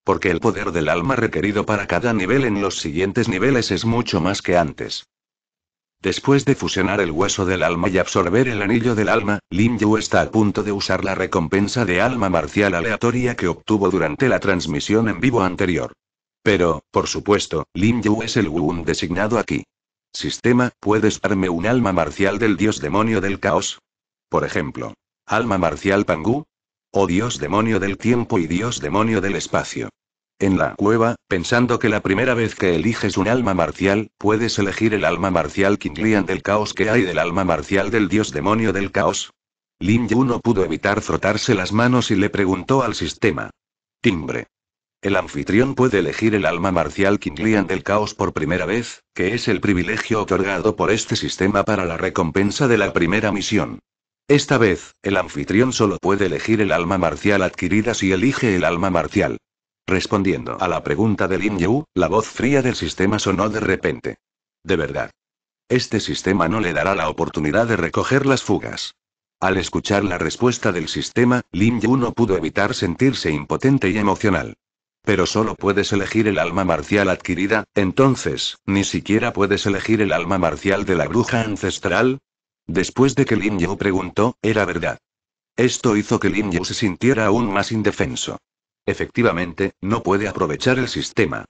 porque el poder del alma requerido para cada nivel en los siguientes niveles es mucho más que antes. Después de fusionar el hueso del alma y absorber el anillo del alma, Lin Yu está a punto de usar la recompensa de alma marcial aleatoria que obtuvo durante la transmisión en vivo anterior. Pero, por supuesto, Lin Yu es el Wun designado aquí. Sistema, ¿puedes darme un alma marcial del dios demonio del caos? Por ejemplo, alma marcial Pangu? O dios demonio del tiempo y dios demonio del espacio. En la cueva, pensando que la primera vez que eliges un alma marcial, puedes elegir el alma marcial Kinglian del caos que hay del alma marcial del dios demonio del caos. Lin Yu no pudo evitar frotarse las manos y le preguntó al sistema. Timbre. El anfitrión puede elegir el alma marcial Kinglian del caos por primera vez, que es el privilegio otorgado por este sistema para la recompensa de la primera misión. Esta vez, el anfitrión solo puede elegir el alma marcial adquirida si elige el alma marcial. Respondiendo a la pregunta de Lin Yu, la voz fría del sistema sonó de repente. De verdad. Este sistema no le dará la oportunidad de recoger las fugas. Al escuchar la respuesta del sistema, Lin Yu no pudo evitar sentirse impotente y emocional. Pero solo puedes elegir el alma marcial adquirida, entonces, ni siquiera puedes elegir el alma marcial de la bruja ancestral. Después de que Lin Yu preguntó, era verdad. Esto hizo que Lin Yu se sintiera aún más indefenso. Efectivamente, no puede aprovechar el sistema.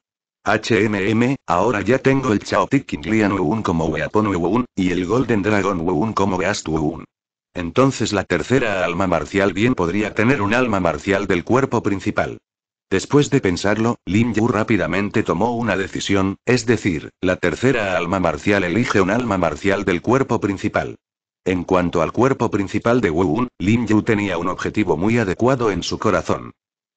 HMM, ahora ya tengo el Chaotic Wu Wuun como Weapon Wuun, y el Golden Dragon Wuun como Wu Wuun. Entonces la tercera alma marcial bien podría tener un alma marcial del cuerpo principal. Después de pensarlo, Lin Yu rápidamente tomó una decisión, es decir, la tercera alma marcial elige un alma marcial del cuerpo principal. En cuanto al cuerpo principal de Wu Lin Yu tenía un objetivo muy adecuado en su corazón.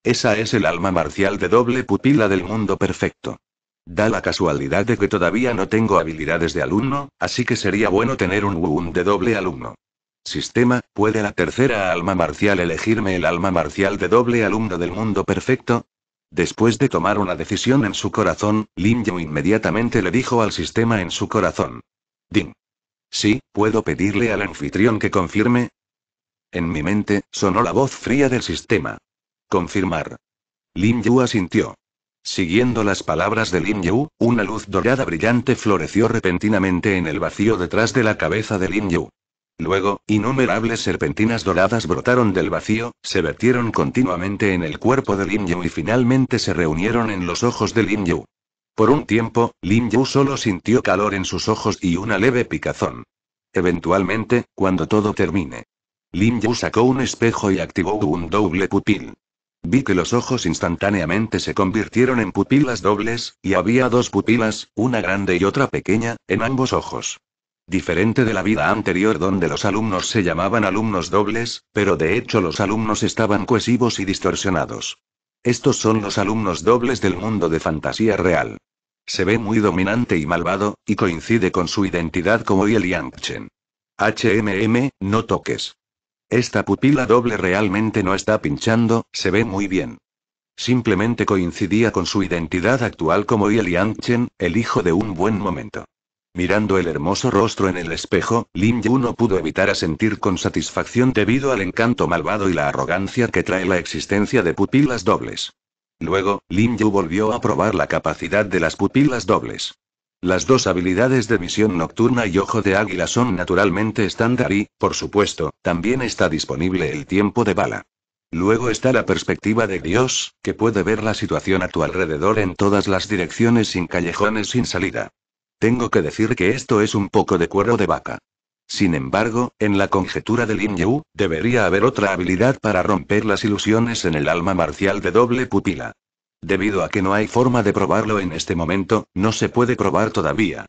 Esa es el alma marcial de doble pupila del mundo perfecto. Da la casualidad de que todavía no tengo habilidades de alumno, así que sería bueno tener un Wun de doble alumno. Sistema, ¿puede la tercera alma marcial elegirme el alma marcial de doble alumno del mundo perfecto? Después de tomar una decisión en su corazón, Lin Yu inmediatamente le dijo al sistema en su corazón. Ding. Sí, ¿puedo pedirle al anfitrión que confirme? En mi mente, sonó la voz fría del sistema. Confirmar. Lin Yu asintió. Siguiendo las palabras de Lin Yu, una luz dorada brillante floreció repentinamente en el vacío detrás de la cabeza de Lin Yu. Luego, innumerables serpentinas doradas brotaron del vacío, se vertieron continuamente en el cuerpo de Lin Yu y finalmente se reunieron en los ojos de Lin Yu. Por un tiempo, Lin Yu solo sintió calor en sus ojos y una leve picazón. Eventualmente, cuando todo termine, Lin Yu sacó un espejo y activó un doble pupil. Vi que los ojos instantáneamente se convirtieron en pupilas dobles, y había dos pupilas, una grande y otra pequeña, en ambos ojos. Diferente de la vida anterior donde los alumnos se llamaban alumnos dobles, pero de hecho los alumnos estaban cohesivos y distorsionados. Estos son los alumnos dobles del mundo de fantasía real. Se ve muy dominante y malvado, y coincide con su identidad como Yangchen. HMM, no toques. Esta pupila doble realmente no está pinchando, se ve muy bien. Simplemente coincidía con su identidad actual como Yi Chen, el hijo de un buen momento. Mirando el hermoso rostro en el espejo, Lin Yu no pudo evitar sentir con satisfacción debido al encanto malvado y la arrogancia que trae la existencia de pupilas dobles. Luego, Lin Yu volvió a probar la capacidad de las pupilas dobles. Las dos habilidades de Misión nocturna y ojo de águila son naturalmente estándar y, por supuesto, también está disponible el tiempo de bala. Luego está la perspectiva de Dios, que puede ver la situación a tu alrededor en todas las direcciones sin callejones sin salida. Tengo que decir que esto es un poco de cuero de vaca. Sin embargo, en la conjetura del Lin Yu, debería haber otra habilidad para romper las ilusiones en el alma marcial de doble pupila. Debido a que no hay forma de probarlo en este momento, no se puede probar todavía.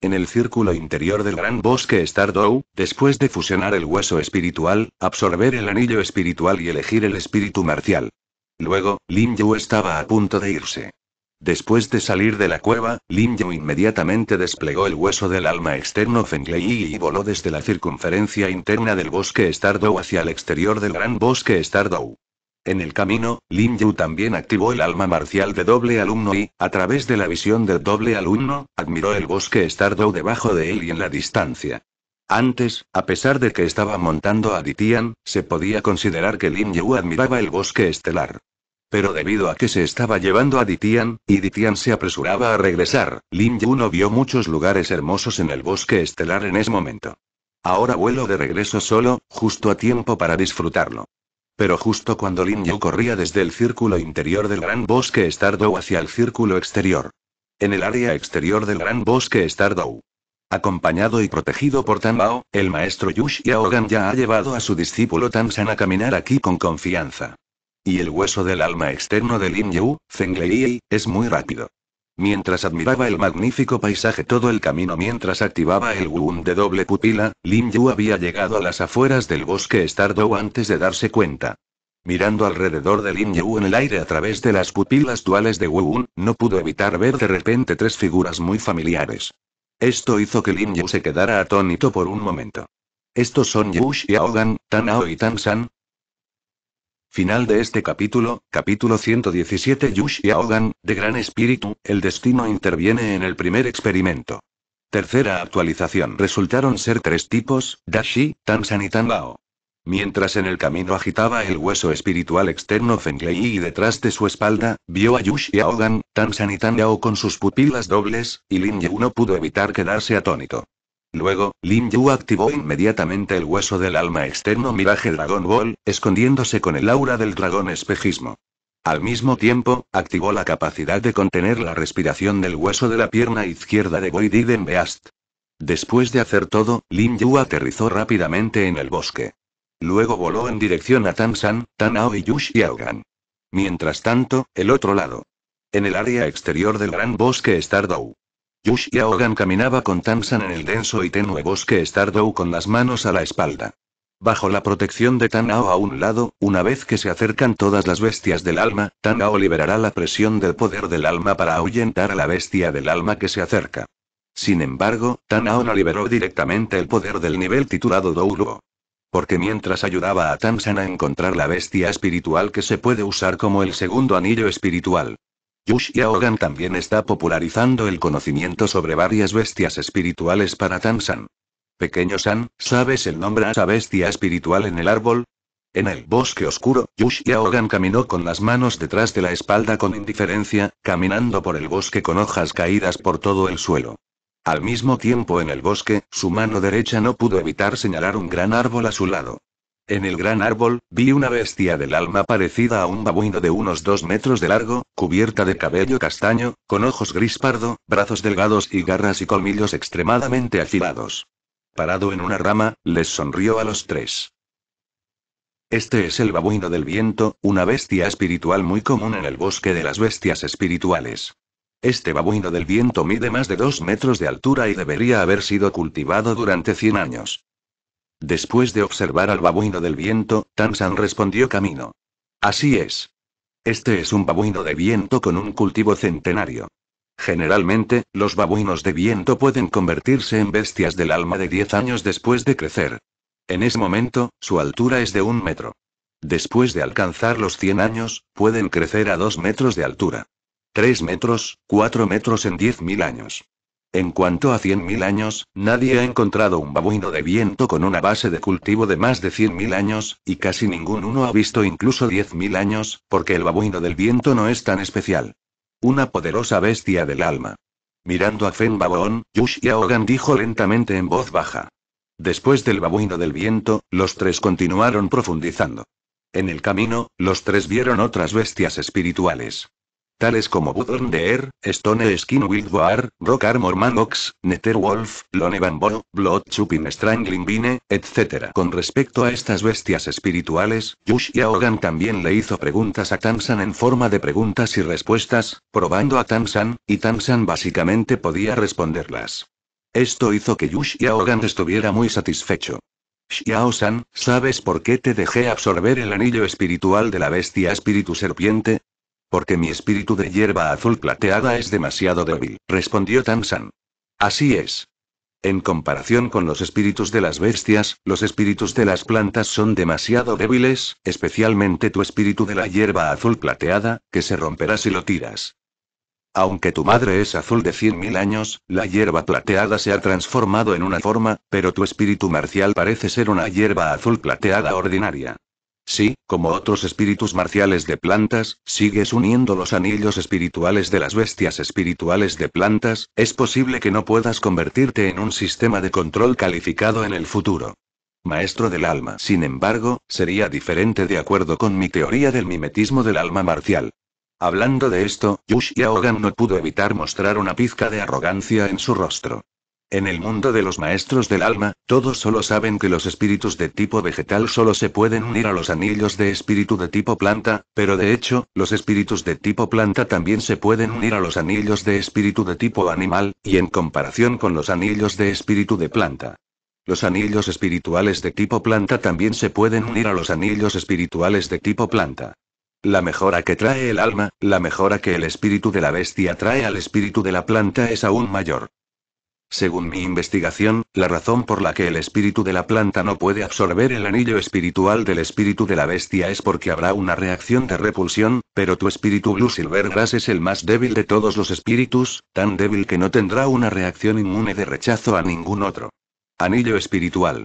En el círculo interior del gran bosque Stardow, después de fusionar el hueso espiritual, absorber el anillo espiritual y elegir el espíritu marcial. Luego, Lin Yu estaba a punto de irse. Después de salir de la cueva, Lin Yu inmediatamente desplegó el hueso del alma externo Fenglei y voló desde la circunferencia interna del bosque Stardow hacia el exterior del gran bosque Stardow. En el camino, Lin Yu también activó el alma marcial de doble alumno y, a través de la visión del doble alumno, admiró el bosque estardo debajo de él y en la distancia. Antes, a pesar de que estaba montando a Ditian, se podía considerar que Lin Yu admiraba el bosque estelar. Pero debido a que se estaba llevando a Ditian, y Ditian se apresuraba a regresar, Lin Yu no vio muchos lugares hermosos en el bosque estelar en ese momento. Ahora vuelo de regreso solo, justo a tiempo para disfrutarlo. Pero justo cuando Lin Yu corría desde el círculo interior del gran bosque Stardew hacia el círculo exterior. En el área exterior del gran bosque Stardow. Acompañado y protegido por Tan Bao, el maestro Yush Yaogan ya ha llevado a su discípulo Tan San a caminar aquí con confianza. Y el hueso del alma externo de Lin Yu, Yi, es muy rápido. Mientras admiraba el magnífico paisaje todo el camino mientras activaba el Wun de doble pupila, Lin Yu había llegado a las afueras del bosque Stardew antes de darse cuenta. Mirando alrededor de Lin Yu en el aire a través de las pupilas duales de Wun, no pudo evitar ver de repente tres figuras muy familiares. Esto hizo que Lin Yu se quedara atónito por un momento. ¿Estos son y y Tan Tanao y Tan San? Final de este capítulo, capítulo 117 Yushi Aogan, de Gran Espíritu, el destino interviene en el primer experimento. Tercera actualización. Resultaron ser tres tipos, Dashi, Tansan y Tangao. Mientras en el camino agitaba el hueso espiritual externo Fenglei y detrás de su espalda, vio a Yushi Aogan, Tansan y Tangao con sus pupilas dobles, y Lin Yu no pudo evitar quedarse atónito. Luego, Lin Yu activó inmediatamente el hueso del alma externo Mirage Dragon Ball, escondiéndose con el aura del dragón espejismo. Al mismo tiempo, activó la capacidad de contener la respiración del hueso de la pierna izquierda de en Beast. Después de hacer todo, Lin Yu aterrizó rápidamente en el bosque. Luego voló en dirección a Tang San, Tan Ao y Yushiaogan. Mientras tanto, el otro lado. En el área exterior del gran bosque Stardew. Yush y caminaba con Tansan en el denso y tenue bosque Stardew con las manos a la espalda. Bajo la protección de Tanao a un lado, una vez que se acercan todas las bestias del alma, Tanao liberará la presión del poder del alma para ahuyentar a la bestia del alma que se acerca. Sin embargo, Tanao no liberó directamente el poder del nivel titulado Douluo. Porque mientras ayudaba a Tansan a encontrar la bestia espiritual que se puede usar como el segundo anillo espiritual, Yushia también está popularizando el conocimiento sobre varias bestias espirituales para San. Pequeño San, ¿sabes el nombre a esa bestia espiritual en el árbol? En el bosque oscuro, Yushiaogan caminó con las manos detrás de la espalda con indiferencia, caminando por el bosque con hojas caídas por todo el suelo. Al mismo tiempo en el bosque, su mano derecha no pudo evitar señalar un gran árbol a su lado. En el gran árbol, vi una bestia del alma parecida a un babuino de unos dos metros de largo, cubierta de cabello castaño, con ojos gris pardo, brazos delgados y garras y colmillos extremadamente afilados. Parado en una rama, les sonrió a los tres. Este es el babuino del viento, una bestia espiritual muy común en el bosque de las bestias espirituales. Este babuino del viento mide más de dos metros de altura y debería haber sido cultivado durante 100 años. Después de observar al babuino del viento, Tansan respondió camino. Así es. Este es un babuino de viento con un cultivo centenario. Generalmente, los babuinos de viento pueden convertirse en bestias del alma de 10 años después de crecer. En ese momento, su altura es de un metro. Después de alcanzar los 100 años, pueden crecer a 2 metros de altura. 3 metros, 4 metros en 10.000 años. En cuanto a 100.000 años, nadie ha encontrado un babuino de viento con una base de cultivo de más de 100.000 años, y casi ningún uno ha visto incluso 10.000 años, porque el babuino del viento no es tan especial. Una poderosa bestia del alma. Mirando a Fen Baboon, Yush Yaogan dijo lentamente en voz baja. Después del babuino del viento, los tres continuaron profundizando. En el camino, los tres vieron otras bestias espirituales tales como de Deer, Stone Skin Wild War, Rock Armor Manox, Netherwolf, Lone Bamboo, Blood Chupin Strangling Vine, etc. Con respecto a estas bestias espirituales, Yush Hogan también le hizo preguntas a Tamsan en forma de preguntas y respuestas, probando a Tamsan, y Tamsan básicamente podía responderlas. Esto hizo que Yush Hogan estuviera muy satisfecho. Xiao-san, ¿sabes por qué te dejé absorber el anillo espiritual de la bestia espíritu serpiente? Porque mi espíritu de hierba azul plateada es demasiado débil, respondió Tansan. Así es. En comparación con los espíritus de las bestias, los espíritus de las plantas son demasiado débiles, especialmente tu espíritu de la hierba azul plateada, que se romperá si lo tiras. Aunque tu madre es azul de 100.000 años, la hierba plateada se ha transformado en una forma, pero tu espíritu marcial parece ser una hierba azul plateada ordinaria. Si, como otros espíritus marciales de plantas, sigues uniendo los anillos espirituales de las bestias espirituales de plantas, es posible que no puedas convertirte en un sistema de control calificado en el futuro. Maestro del alma, sin embargo, sería diferente de acuerdo con mi teoría del mimetismo del alma marcial. Hablando de esto, Yush Yaogan no pudo evitar mostrar una pizca de arrogancia en su rostro. En el mundo de los maestros del alma, todos solo saben que los espíritus de tipo vegetal solo se pueden unir a los anillos de espíritu de tipo planta, pero de hecho, los espíritus de tipo planta también se pueden unir a los anillos de espíritu de tipo animal, y en comparación con los anillos de espíritu de planta. Los anillos espirituales de tipo planta también se pueden unir a los anillos espirituales de tipo planta. La mejora que trae el alma, la mejora que el espíritu de la bestia trae al espíritu de la planta es aún mayor. Según mi investigación, la razón por la que el espíritu de la planta no puede absorber el anillo espiritual del espíritu de la bestia es porque habrá una reacción de repulsión, pero tu espíritu Blue grass es el más débil de todos los espíritus, tan débil que no tendrá una reacción inmune de rechazo a ningún otro. Anillo espiritual.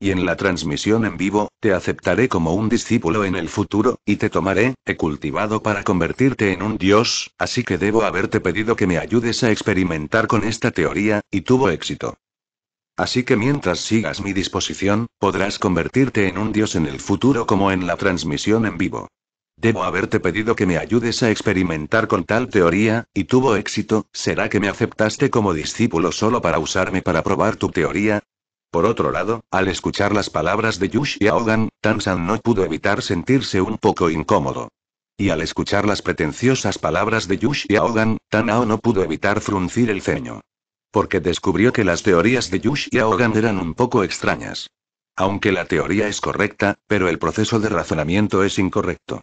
Y en la transmisión en vivo, te aceptaré como un discípulo en el futuro, y te tomaré, he cultivado para convertirte en un dios, así que debo haberte pedido que me ayudes a experimentar con esta teoría, y tuvo éxito. Así que mientras sigas mi disposición, podrás convertirte en un dios en el futuro como en la transmisión en vivo. Debo haberte pedido que me ayudes a experimentar con tal teoría, y tuvo éxito, ¿será que me aceptaste como discípulo solo para usarme para probar tu teoría? Por otro lado, al escuchar las palabras de Yush y Tan Tansan no pudo evitar sentirse un poco incómodo. Y al escuchar las pretenciosas palabras de Yush y Tan Tanao no pudo evitar fruncir el ceño. Porque descubrió que las teorías de Yush y eran un poco extrañas. Aunque la teoría es correcta, pero el proceso de razonamiento es incorrecto.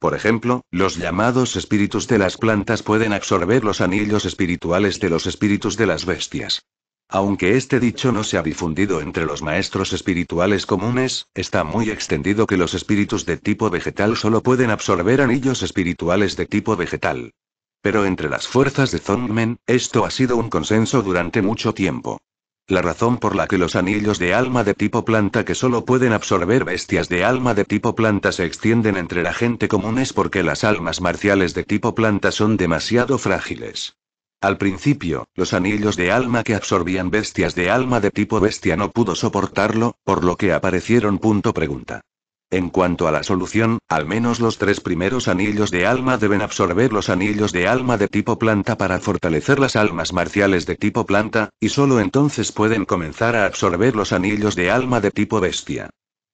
Por ejemplo, los llamados espíritus de las plantas pueden absorber los anillos espirituales de los espíritus de las bestias. Aunque este dicho no se ha difundido entre los maestros espirituales comunes, está muy extendido que los espíritus de tipo vegetal solo pueden absorber anillos espirituales de tipo vegetal. Pero entre las fuerzas de Zongmen, esto ha sido un consenso durante mucho tiempo. La razón por la que los anillos de alma de tipo planta que solo pueden absorber bestias de alma de tipo planta se extienden entre la gente común es porque las almas marciales de tipo planta son demasiado frágiles. Al principio, los anillos de alma que absorbían bestias de alma de tipo bestia no pudo soportarlo, por lo que aparecieron punto pregunta. En cuanto a la solución, al menos los tres primeros anillos de alma deben absorber los anillos de alma de tipo planta para fortalecer las almas marciales de tipo planta, y solo entonces pueden comenzar a absorber los anillos de alma de tipo bestia.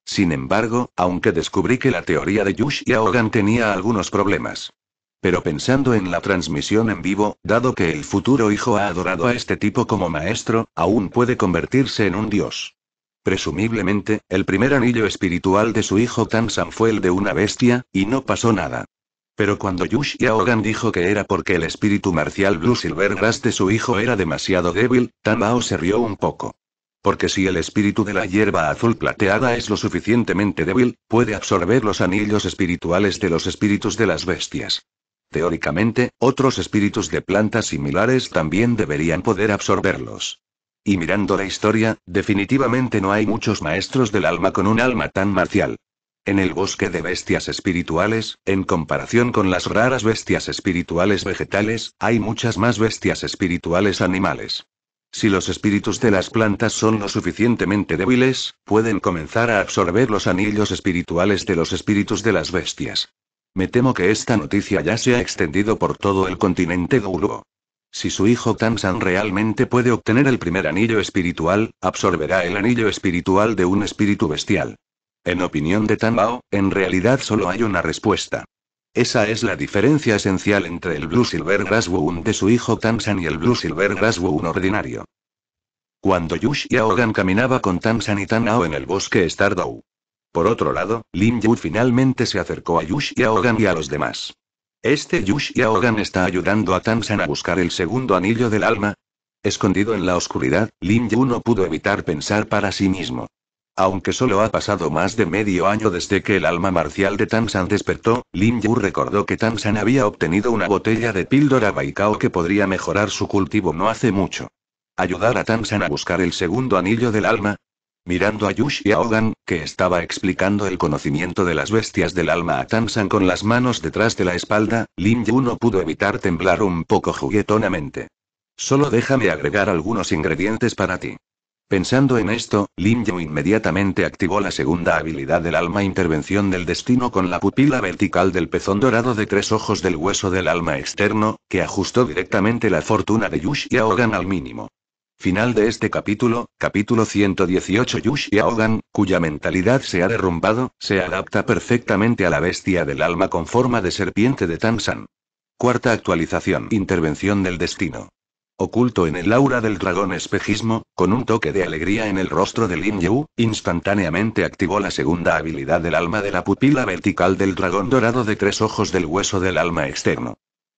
Sin embargo, aunque descubrí que la teoría de Yush y Hogan tenía algunos problemas. Pero pensando en la transmisión en vivo, dado que el futuro hijo ha adorado a este tipo como maestro, aún puede convertirse en un dios. Presumiblemente, el primer anillo espiritual de su hijo Tansan fue el de una bestia, y no pasó nada. Pero cuando Yush Yaogan dijo que era porque el espíritu marcial Blue Silver Grass de su hijo era demasiado débil, Tan Bao se rió un poco. Porque si el espíritu de la hierba azul plateada es lo suficientemente débil, puede absorber los anillos espirituales de los espíritus de las bestias. Teóricamente, otros espíritus de plantas similares también deberían poder absorberlos. Y mirando la historia, definitivamente no hay muchos maestros del alma con un alma tan marcial. En el bosque de bestias espirituales, en comparación con las raras bestias espirituales vegetales, hay muchas más bestias espirituales animales. Si los espíritus de las plantas son lo suficientemente débiles, pueden comenzar a absorber los anillos espirituales de los espíritus de las bestias. Me temo que esta noticia ya se ha extendido por todo el continente Guluo. Si su hijo Tansan realmente puede obtener el primer anillo espiritual, absorberá el anillo espiritual de un espíritu bestial. En opinión de Tan en realidad solo hay una respuesta. Esa es la diferencia esencial entre el Blue Silver Wound de su hijo Tansan y el Blue Silver Wound ordinario. Cuando Yush y caminaba con Tansan y Tanao en el bosque Stardow, por otro lado, Lin Yu finalmente se acercó a Yush y a y a los demás. Este Yush y está ayudando a Tansan a buscar el segundo anillo del alma. Escondido en la oscuridad, Lin Yu no pudo evitar pensar para sí mismo. Aunque solo ha pasado más de medio año desde que el alma marcial de Tansan despertó, Lin Yu recordó que Tansan había obtenido una botella de píldora Baikao que podría mejorar su cultivo no hace mucho. ¿Ayudar a Tansan a buscar el segundo anillo del alma? mirando a Yush y a Hogan, que estaba explicando el conocimiento de las bestias del alma a Tansan con las manos detrás de la espalda, Lin Yu no pudo evitar temblar un poco juguetonamente. Solo déjame agregar algunos ingredientes para ti. Pensando en esto, Lin Yu inmediatamente activó la segunda habilidad del alma intervención del destino con la pupila vertical del pezón dorado de tres ojos del hueso del alma externo, que ajustó directamente la fortuna de Yush y al mínimo. Final de este capítulo, capítulo 118 Yushi Aogan, cuya mentalidad se ha derrumbado, se adapta perfectamente a la bestia del alma con forma de serpiente de Tansan. Cuarta actualización Intervención del destino. Oculto en el aura del dragón espejismo, con un toque de alegría en el rostro de Lin Yu, instantáneamente activó la segunda habilidad del alma de la pupila vertical del dragón dorado de tres ojos del hueso del alma externo.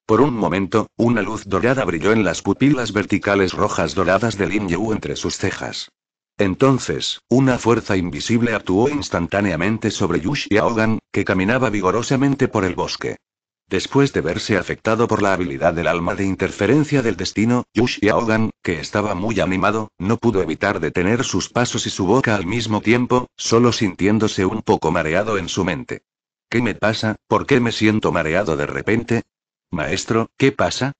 Por un momento, una luz dorada brilló en las pupilas verticales rojas doradas de Lin Yu entre sus cejas. Entonces, una fuerza invisible actuó instantáneamente sobre Yu que caminaba vigorosamente por el bosque. Después de verse afectado por la habilidad del alma de interferencia del destino, Yu que estaba muy animado, no pudo evitar detener sus pasos y su boca al mismo tiempo, solo sintiéndose un poco mareado en su mente. ¿Qué me pasa? ¿Por qué me siento mareado de repente? Maestro, ¿qué pasa?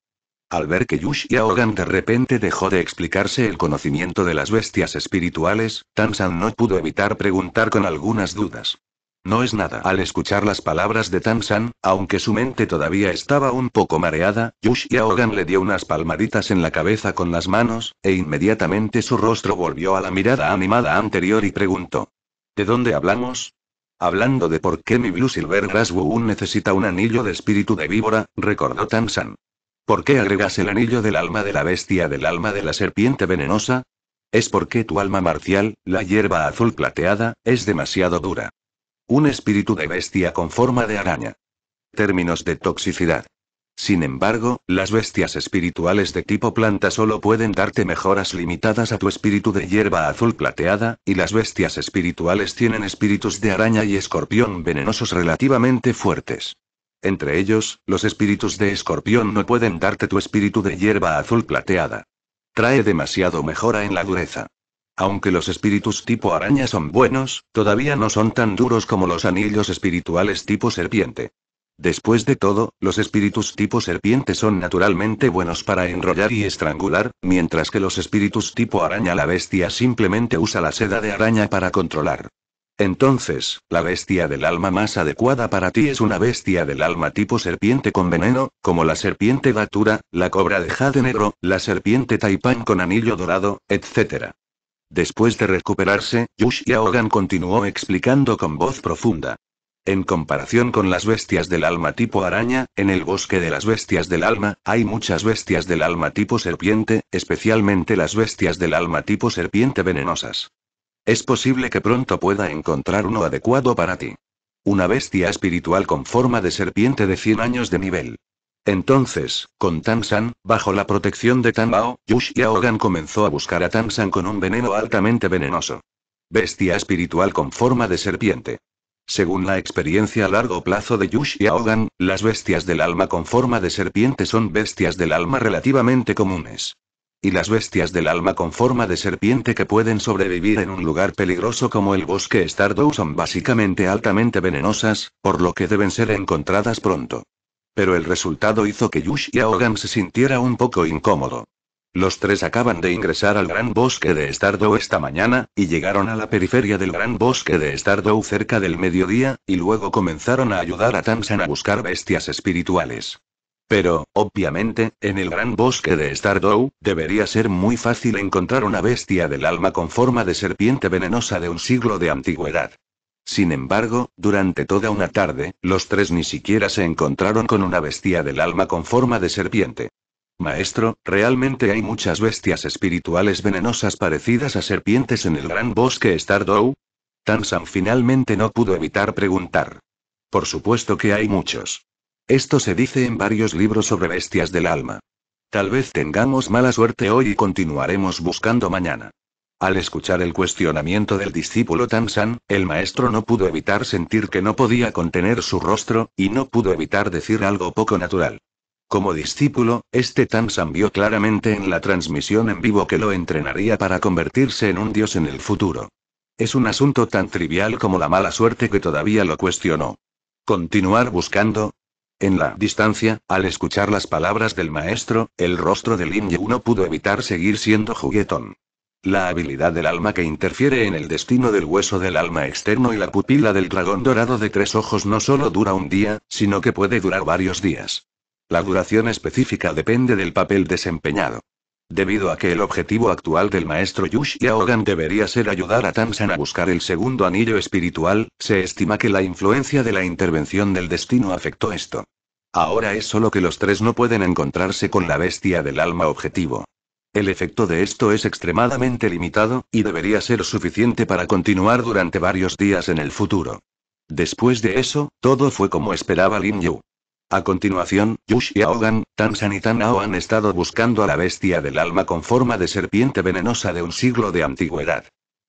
Al ver que y ahogan de repente dejó de explicarse el conocimiento de las bestias espirituales, San no pudo evitar preguntar con algunas dudas. No es nada. Al escuchar las palabras de Tansan, aunque su mente todavía estaba un poco mareada, Yushiaogan le dio unas palmaditas en la cabeza con las manos, e inmediatamente su rostro volvió a la mirada animada anterior y preguntó: ¿De dónde hablamos? Hablando de por qué mi Blue Silver Grasswoon necesita un anillo de espíritu de víbora, recordó Tansan. ¿Por qué agregas el anillo del alma de la bestia del alma de la serpiente venenosa? Es porque tu alma marcial, la hierba azul plateada, es demasiado dura. Un espíritu de bestia con forma de araña. Términos de toxicidad. Sin embargo, las bestias espirituales de tipo planta solo pueden darte mejoras limitadas a tu espíritu de hierba azul plateada, y las bestias espirituales tienen espíritus de araña y escorpión venenosos relativamente fuertes. Entre ellos, los espíritus de escorpión no pueden darte tu espíritu de hierba azul plateada. Trae demasiado mejora en la dureza. Aunque los espíritus tipo araña son buenos, todavía no son tan duros como los anillos espirituales tipo serpiente. Después de todo, los espíritus tipo serpiente son naturalmente buenos para enrollar y estrangular, mientras que los espíritus tipo araña la bestia simplemente usa la seda de araña para controlar. Entonces, la bestia del alma más adecuada para ti es una bestia del alma tipo serpiente con veneno, como la serpiente datura, la cobra de jade negro, la serpiente taipán con anillo dorado, etc. Después de recuperarse, Yush Hogan continuó explicando con voz profunda. En comparación con las bestias del alma tipo araña, en el bosque de las bestias del alma, hay muchas bestias del alma tipo serpiente, especialmente las bestias del alma tipo serpiente venenosas. Es posible que pronto pueda encontrar uno adecuado para ti. Una bestia espiritual con forma de serpiente de 100 años de nivel. Entonces, con San, bajo la protección de Bao, Yush Yaogan comenzó a buscar a San con un veneno altamente venenoso. Bestia espiritual con forma de serpiente. Según la experiencia a largo plazo de y ahogan, las bestias del alma con forma de serpiente son bestias del alma relativamente comunes. Y las bestias del alma con forma de serpiente que pueden sobrevivir en un lugar peligroso como el bosque Stardow son básicamente altamente venenosas, por lo que deben ser encontradas pronto. Pero el resultado hizo que y ahogan se sintiera un poco incómodo. Los tres acaban de ingresar al gran bosque de Stardow esta mañana, y llegaron a la periferia del gran bosque de Stardow cerca del mediodía, y luego comenzaron a ayudar a Tamsan a buscar bestias espirituales. Pero, obviamente, en el gran bosque de Stardow, debería ser muy fácil encontrar una bestia del alma con forma de serpiente venenosa de un siglo de antigüedad. Sin embargo, durante toda una tarde, los tres ni siquiera se encontraron con una bestia del alma con forma de serpiente. Maestro, realmente hay muchas bestias espirituales venenosas parecidas a serpientes en el gran bosque Stardow. San finalmente no pudo evitar preguntar. Por supuesto que hay muchos. Esto se dice en varios libros sobre bestias del alma. Tal vez tengamos mala suerte hoy y continuaremos buscando mañana. Al escuchar el cuestionamiento del discípulo Tansan, el maestro no pudo evitar sentir que no podía contener su rostro, y no pudo evitar decir algo poco natural. Como discípulo, este Tansan vio claramente en la transmisión en vivo que lo entrenaría para convertirse en un dios en el futuro. Es un asunto tan trivial como la mala suerte que todavía lo cuestionó. ¿Continuar buscando? En la distancia, al escuchar las palabras del maestro, el rostro del Lin no pudo evitar seguir siendo juguetón. La habilidad del alma que interfiere en el destino del hueso del alma externo y la pupila del dragón dorado de tres ojos no solo dura un día, sino que puede durar varios días. La duración específica depende del papel desempeñado. Debido a que el objetivo actual del maestro Yush Hogan debería ser ayudar a Tansan a buscar el segundo anillo espiritual, se estima que la influencia de la intervención del destino afectó esto. Ahora es solo que los tres no pueden encontrarse con la bestia del alma objetivo. El efecto de esto es extremadamente limitado, y debería ser suficiente para continuar durante varios días en el futuro. Después de eso, todo fue como esperaba Lin Yu. A continuación, Yush y Aogan, Tansan y Tanao han estado buscando a la bestia del alma con forma de serpiente venenosa de un siglo de antigüedad.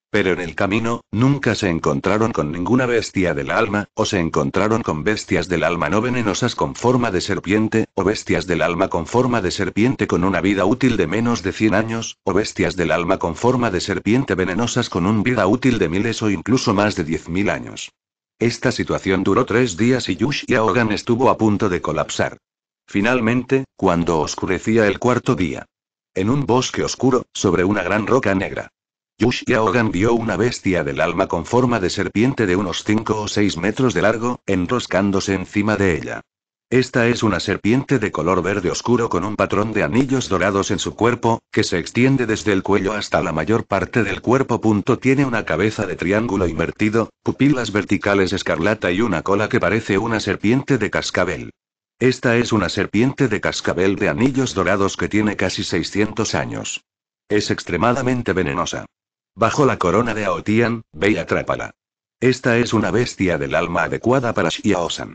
Pero en el camino, nunca se encontraron con ninguna bestia del alma, o se encontraron con bestias del alma no venenosas con forma de serpiente, o bestias del alma con forma de serpiente con una vida útil de menos de 100 años, o bestias del alma con forma de serpiente venenosas con un vida útil de miles o incluso más de 10.000 años. Esta situación duró tres días y y estuvo a punto de colapsar. Finalmente, cuando oscurecía el cuarto día. En un bosque oscuro, sobre una gran roca negra. y vio una bestia del alma con forma de serpiente de unos cinco o seis metros de largo, enroscándose encima de ella. Esta es una serpiente de color verde oscuro con un patrón de anillos dorados en su cuerpo, que se extiende desde el cuello hasta la mayor parte del cuerpo. Punto tiene una cabeza de triángulo invertido, pupilas verticales escarlata y una cola que parece una serpiente de cascabel. Esta es una serpiente de cascabel de anillos dorados que tiene casi 600 años. Es extremadamente venenosa. Bajo la corona de Aotian, ve y atrápala. Esta es una bestia del alma adecuada para Shiaosan.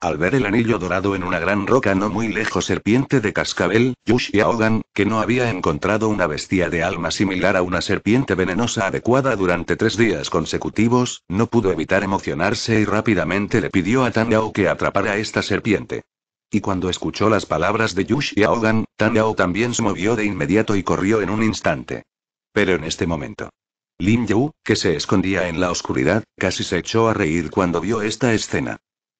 Al ver el anillo dorado en una gran roca no muy lejos serpiente de cascabel, Yushiaogan, que no había encontrado una bestia de alma similar a una serpiente venenosa adecuada durante tres días consecutivos, no pudo evitar emocionarse y rápidamente le pidió a Tan Yao que atrapara a esta serpiente. Y cuando escuchó las palabras de Yushiaogan, Tan Yao también se movió de inmediato y corrió en un instante. Pero en este momento, Lin Yu, que se escondía en la oscuridad, casi se echó a reír cuando vio esta escena.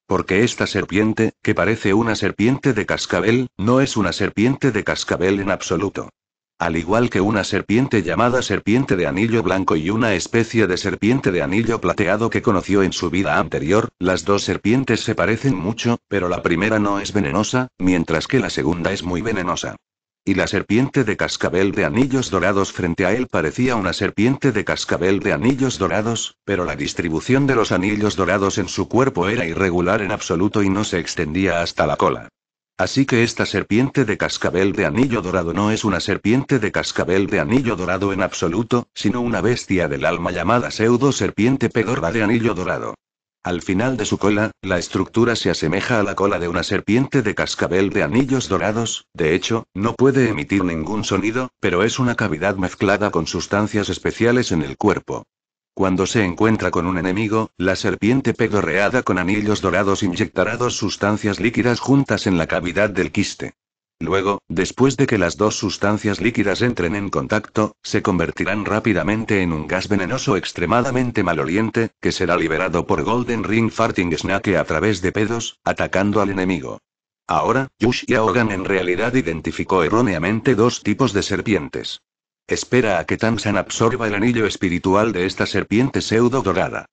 Porque esta serpiente, que parece una serpiente de cascabel, no es una serpiente de cascabel en absoluto. Al igual que una serpiente llamada serpiente de anillo blanco y una especie de serpiente de anillo plateado que conoció en su vida anterior, las dos serpientes se parecen mucho, pero la primera no es venenosa, mientras que la segunda es muy venenosa. Y la serpiente de cascabel de anillos dorados frente a él parecía una serpiente de cascabel de anillos dorados, pero la distribución de los anillos dorados en su cuerpo era irregular en absoluto y no se extendía hasta la cola. Así que esta serpiente de cascabel de anillo dorado no es una serpiente de cascabel de anillo dorado en absoluto, sino una bestia del alma llamada pseudo serpiente pedorra de anillo dorado. Al final de su cola, la estructura se asemeja a la cola de una serpiente de cascabel de anillos dorados, de hecho, no puede emitir ningún sonido, pero es una cavidad mezclada con sustancias especiales en el cuerpo. Cuando se encuentra con un enemigo, la serpiente pedorreada con anillos dorados inyectará dos sustancias líquidas juntas en la cavidad del quiste. Luego, después de que las dos sustancias líquidas entren en contacto, se convertirán rápidamente en un gas venenoso extremadamente maloliente, que será liberado por Golden Ring Farting Snake a través de pedos, atacando al enemigo. Ahora, Yush y Aogan en realidad identificó erróneamente dos tipos de serpientes. Espera a que Tanzan absorba el anillo espiritual de esta serpiente pseudo dorada.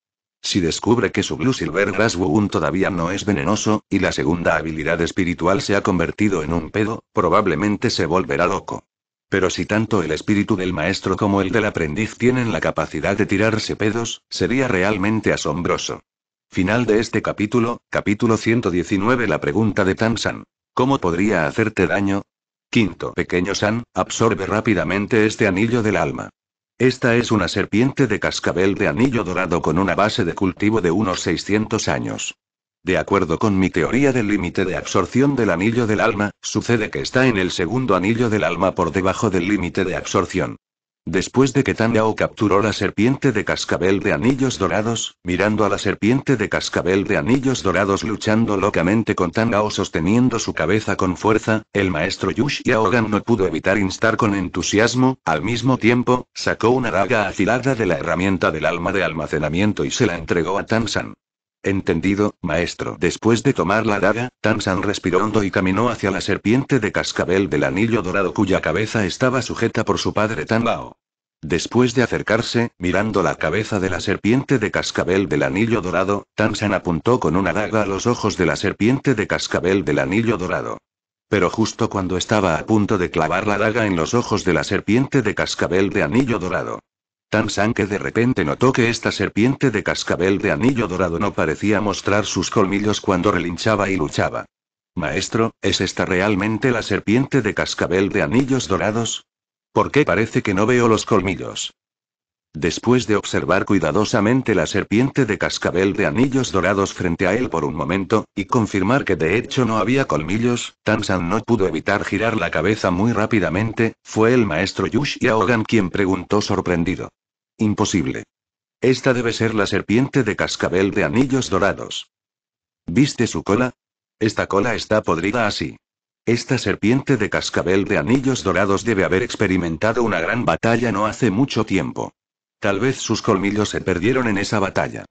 Si descubre que su Blue Silver Grass todavía no es venenoso, y la segunda habilidad espiritual se ha convertido en un pedo, probablemente se volverá loco. Pero si tanto el espíritu del maestro como el del aprendiz tienen la capacidad de tirarse pedos, sería realmente asombroso. Final de este capítulo, capítulo 119 La pregunta de Tan-san. ¿Cómo podría hacerte daño? Quinto pequeño San, absorbe rápidamente este anillo del alma. Esta es una serpiente de cascabel de anillo dorado con una base de cultivo de unos 600 años. De acuerdo con mi teoría del límite de absorción del anillo del alma, sucede que está en el segundo anillo del alma por debajo del límite de absorción. Después de que Yao capturó la serpiente de cascabel de anillos dorados, mirando a la serpiente de cascabel de anillos dorados luchando locamente con Yao sosteniendo su cabeza con fuerza, el maestro Yush Aogan no pudo evitar instar con entusiasmo, al mismo tiempo, sacó una daga afilada de la herramienta del alma de almacenamiento y se la entregó a Tansan. Entendido, maestro. Después de tomar la daga, Tansan respiró hondo y caminó hacia la serpiente de cascabel del anillo dorado cuya cabeza estaba sujeta por su padre Tamba'o. Después de acercarse, mirando la cabeza de la serpiente de cascabel del anillo dorado, Tansan apuntó con una daga a los ojos de la serpiente de cascabel del anillo dorado. Pero justo cuando estaba a punto de clavar la daga en los ojos de la serpiente de cascabel de anillo dorado, Tan San que de repente notó que esta serpiente de cascabel de anillo dorado no parecía mostrar sus colmillos cuando relinchaba y luchaba. Maestro, ¿es esta realmente la serpiente de cascabel de anillos dorados? ¿Por qué parece que no veo los colmillos? Después de observar cuidadosamente la serpiente de cascabel de anillos dorados frente a él por un momento, y confirmar que de hecho no había colmillos, Tansan no pudo evitar girar la cabeza muy rápidamente, fue el maestro Yush Yaogan quien preguntó sorprendido. Imposible. Esta debe ser la serpiente de cascabel de anillos dorados. ¿Viste su cola? Esta cola está podrida así. Esta serpiente de cascabel de anillos dorados debe haber experimentado una gran batalla no hace mucho tiempo. Tal vez sus colmillos se perdieron en esa batalla.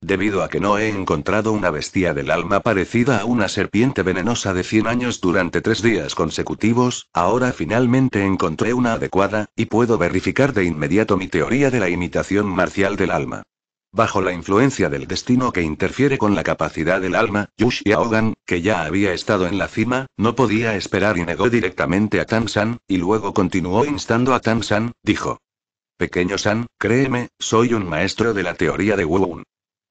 Debido a que no he encontrado una bestia del alma parecida a una serpiente venenosa de 100 años durante tres días consecutivos, ahora finalmente encontré una adecuada, y puedo verificar de inmediato mi teoría de la imitación marcial del alma. Bajo la influencia del destino que interfiere con la capacidad del alma, Yushiaogan, que ya había estado en la cima, no podía esperar y negó directamente a Tansan, y luego continuó instando a Tansan, dijo. Pequeño San, créeme, soy un maestro de la teoría de Wuun.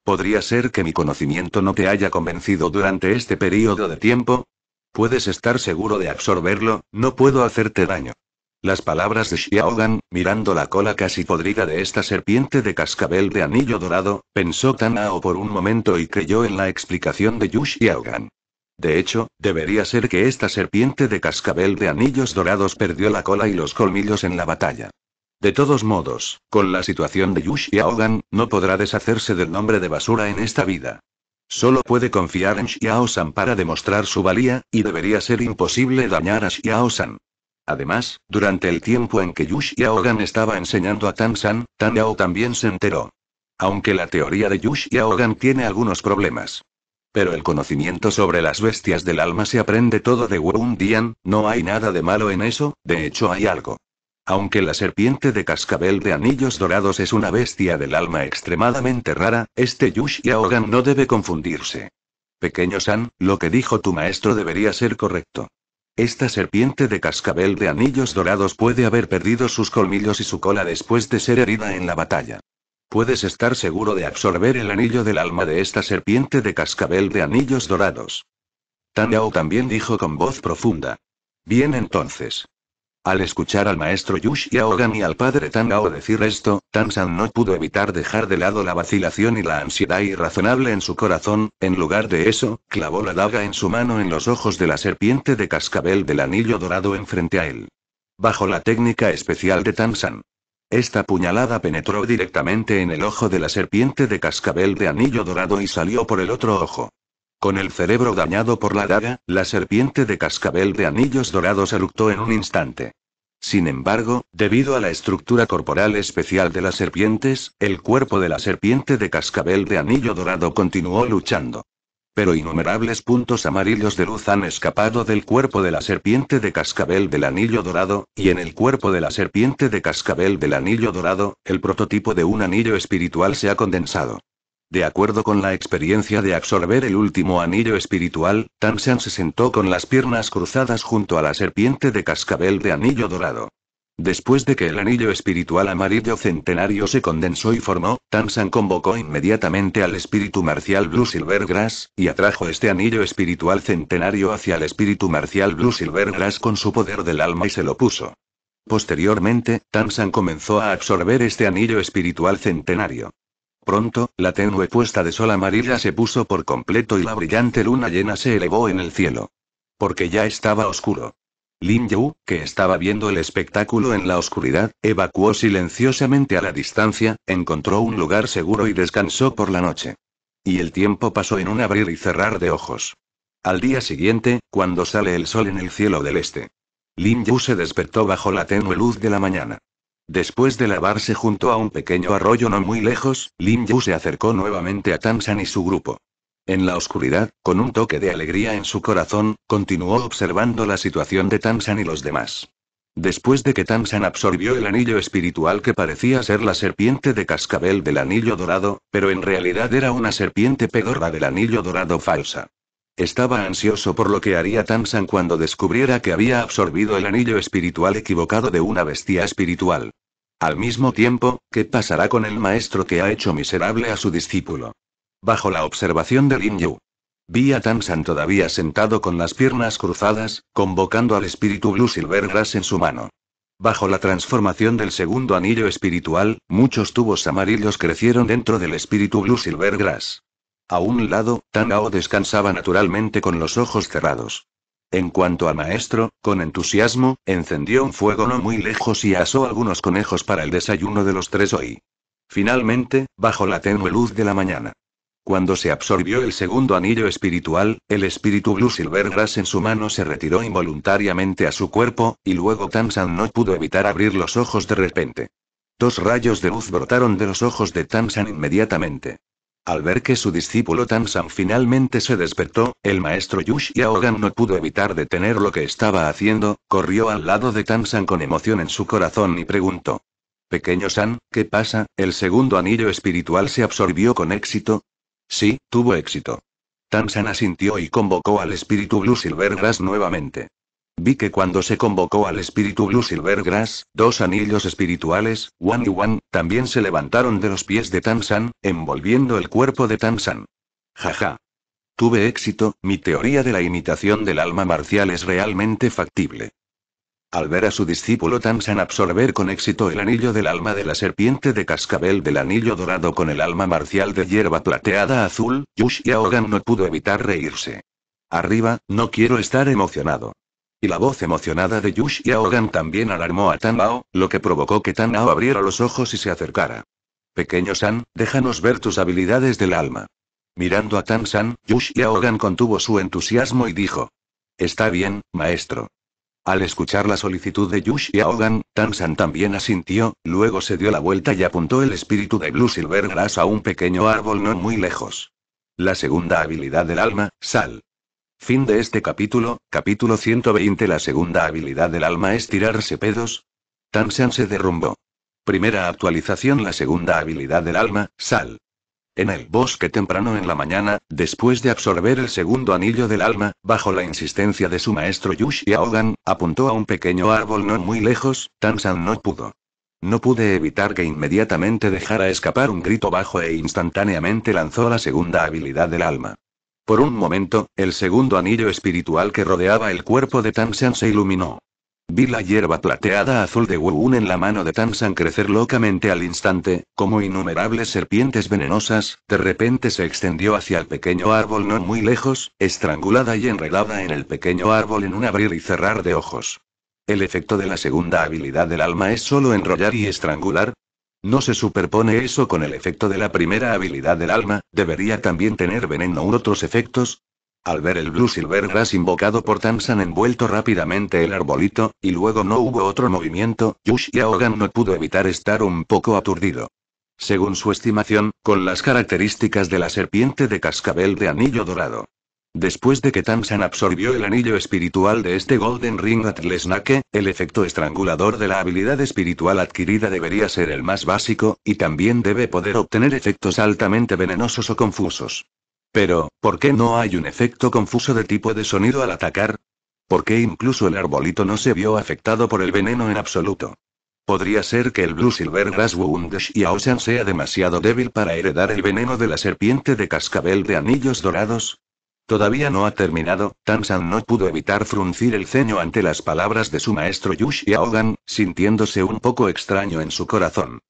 Podría ser que mi conocimiento no te haya convencido durante este periodo de tiempo. Puedes estar seguro de absorberlo, no puedo hacerte daño. Las palabras de Xiaogan, mirando la cola casi podrida de esta serpiente de cascabel de anillo dorado, pensó Tanao por un momento y creyó en la explicación de Yu Xiaogan. De hecho, debería ser que esta serpiente de cascabel de anillos dorados perdió la cola y los colmillos en la batalla. De todos modos, con la situación de Yu Hogan, no podrá deshacerse del nombre de basura en esta vida. Solo puede confiar en Xiao-san para demostrar su valía, y debería ser imposible dañar a Xiao-san. Además, durante el tiempo en que y Aogan estaba enseñando a Tan-san, Tan Yao también se enteró. Aunque la teoría de y Aogan tiene algunos problemas. Pero el conocimiento sobre las bestias del alma se aprende todo de Wu Dian, no hay nada de malo en eso, de hecho hay algo aunque la serpiente de cascabel de anillos dorados es una bestia del alma extremadamente rara, este y Aogan no debe confundirse. Pequeño San, lo que dijo tu maestro debería ser correcto. Esta serpiente de cascabel de anillos dorados puede haber perdido sus colmillos y su cola después de ser herida en la batalla. Puedes estar seguro de absorber el anillo del alma de esta serpiente de cascabel de anillos dorados. Tan Yao también dijo con voz profunda. Bien entonces. Al escuchar al maestro Yush y y al padre Tangao decir esto, Tansan no pudo evitar dejar de lado la vacilación y la ansiedad irrazonable en su corazón, en lugar de eso, clavó la daga en su mano en los ojos de la serpiente de cascabel del anillo dorado enfrente a él. Bajo la técnica especial de Tansan. Esta puñalada penetró directamente en el ojo de la serpiente de cascabel de anillo dorado y salió por el otro ojo. Con el cerebro dañado por la daga, la serpiente de cascabel de anillos dorados eructó en un instante. Sin embargo, debido a la estructura corporal especial de las serpientes, el cuerpo de la serpiente de cascabel de anillo dorado continuó luchando. Pero innumerables puntos amarillos de luz han escapado del cuerpo de la serpiente de cascabel del anillo dorado, y en el cuerpo de la serpiente de cascabel del anillo dorado, el prototipo de un anillo espiritual se ha condensado. De acuerdo con la experiencia de absorber el último anillo espiritual, Tansan se sentó con las piernas cruzadas junto a la serpiente de cascabel de anillo dorado. Después de que el anillo espiritual amarillo centenario se condensó y formó, Tansan convocó inmediatamente al espíritu marcial Blue Silver Grass, y atrajo este anillo espiritual centenario hacia el espíritu marcial Blue Silver Grass con su poder del alma y se lo puso. Posteriormente, Tansan comenzó a absorber este anillo espiritual centenario. Pronto, la tenue puesta de sol amarilla se puso por completo y la brillante luna llena se elevó en el cielo. Porque ya estaba oscuro. Lin Yu, que estaba viendo el espectáculo en la oscuridad, evacuó silenciosamente a la distancia, encontró un lugar seguro y descansó por la noche. Y el tiempo pasó en un abrir y cerrar de ojos. Al día siguiente, cuando sale el sol en el cielo del este, Lin Yu se despertó bajo la tenue luz de la mañana. Después de lavarse junto a un pequeño arroyo no muy lejos, Lin Yu se acercó nuevamente a Tansan y su grupo. En la oscuridad, con un toque de alegría en su corazón, continuó observando la situación de Tansan y los demás. Después de que Tansan absorbió el anillo espiritual que parecía ser la serpiente de cascabel del anillo dorado, pero en realidad era una serpiente pedorra del anillo dorado falsa. Estaba ansioso por lo que haría Tansan cuando descubriera que había absorbido el anillo espiritual equivocado de una bestia espiritual. Al mismo tiempo, ¿qué pasará con el maestro que ha hecho miserable a su discípulo? Bajo la observación de Lin Yu. Vi a Tansan todavía sentado con las piernas cruzadas, convocando al espíritu Blue Silver Grass en su mano. Bajo la transformación del segundo anillo espiritual, muchos tubos amarillos crecieron dentro del espíritu Blue Silver Grass. A un lado, Tangao descansaba naturalmente con los ojos cerrados. En cuanto al maestro, con entusiasmo, encendió un fuego no muy lejos y asó algunos conejos para el desayuno de los tres hoy. Finalmente, bajo la tenue luz de la mañana. Cuando se absorbió el segundo anillo espiritual, el espíritu Blue Silvergrass en su mano se retiró involuntariamente a su cuerpo, y luego Tansan no pudo evitar abrir los ojos de repente. Dos rayos de luz brotaron de los ojos de Tansan inmediatamente. Al ver que su discípulo Tamsan finalmente se despertó, el maestro Yush Yaogan no pudo evitar detener lo que estaba haciendo, corrió al lado de Tamsan con emoción en su corazón y preguntó. Pequeño San, ¿qué pasa? ¿El segundo anillo espiritual se absorbió con éxito? Sí, tuvo éxito. Tamsan asintió y convocó al espíritu Blue Grass nuevamente. Vi que cuando se convocó al espíritu Blue Silver Grass, dos anillos espirituales, One y One, también se levantaron de los pies de Tansan, envolviendo el cuerpo de Tansan. Jaja. Tuve éxito, mi teoría de la imitación del alma marcial es realmente factible. Al ver a su discípulo Tansan absorber con éxito el anillo del alma de la serpiente de cascabel del anillo dorado con el alma marcial de hierba plateada azul, Yush Yaogan no pudo evitar reírse. Arriba, no quiero estar emocionado. Y la voz emocionada de Yush y también alarmó a Tan lo que provocó que Tan abriera los ojos y se acercara. Pequeño San, déjanos ver tus habilidades del alma. Mirando a Tan San, Yush y contuvo su entusiasmo y dijo. Está bien, maestro. Al escuchar la solicitud de Yush y Aogan, San también asintió, luego se dio la vuelta y apuntó el espíritu de Blue Silver Grass a un pequeño árbol no muy lejos. La segunda habilidad del alma, Sal. Fin de este capítulo, capítulo 120 La segunda habilidad del alma es tirarse pedos. Tansan se derrumbó. Primera actualización La segunda habilidad del alma, sal. En el bosque temprano en la mañana, después de absorber el segundo anillo del alma, bajo la insistencia de su maestro Yushi Aogan, apuntó a un pequeño árbol no muy lejos, Tansan no pudo. No pude evitar que inmediatamente dejara escapar un grito bajo e instantáneamente lanzó la segunda habilidad del alma. Por un momento, el segundo anillo espiritual que rodeaba el cuerpo de Tansan se iluminó. Vi la hierba plateada azul de Wuun en la mano de Tansan crecer locamente al instante, como innumerables serpientes venenosas, de repente se extendió hacia el pequeño árbol no muy lejos, estrangulada y enredada en el pequeño árbol en un abrir y cerrar de ojos. El efecto de la segunda habilidad del alma es solo enrollar y estrangular, no se superpone eso con el efecto de la primera habilidad del alma, debería también tener veneno u otros efectos. Al ver el Blue silver grass invocado por Tamsan envuelto rápidamente el arbolito, y luego no hubo otro movimiento, Yush no pudo evitar estar un poco aturdido. Según su estimación, con las características de la serpiente de cascabel de anillo dorado, Después de que Tamsan absorbió el anillo espiritual de este Golden Ring Atlesnake, el efecto estrangulador de la habilidad espiritual adquirida debería ser el más básico, y también debe poder obtener efectos altamente venenosos o confusos. Pero, ¿por qué no hay un efecto confuso de tipo de sonido al atacar? ¿Por qué incluso el arbolito no se vio afectado por el veneno en absoluto? Podría ser que el Blue Silver Grass Wound Xiaoshan sea demasiado débil para heredar el veneno de la serpiente de cascabel de anillos dorados, Todavía no ha terminado, Tansan no pudo evitar fruncir el ceño ante las palabras de su maestro Yushi Aogan, sintiéndose un poco extraño en su corazón.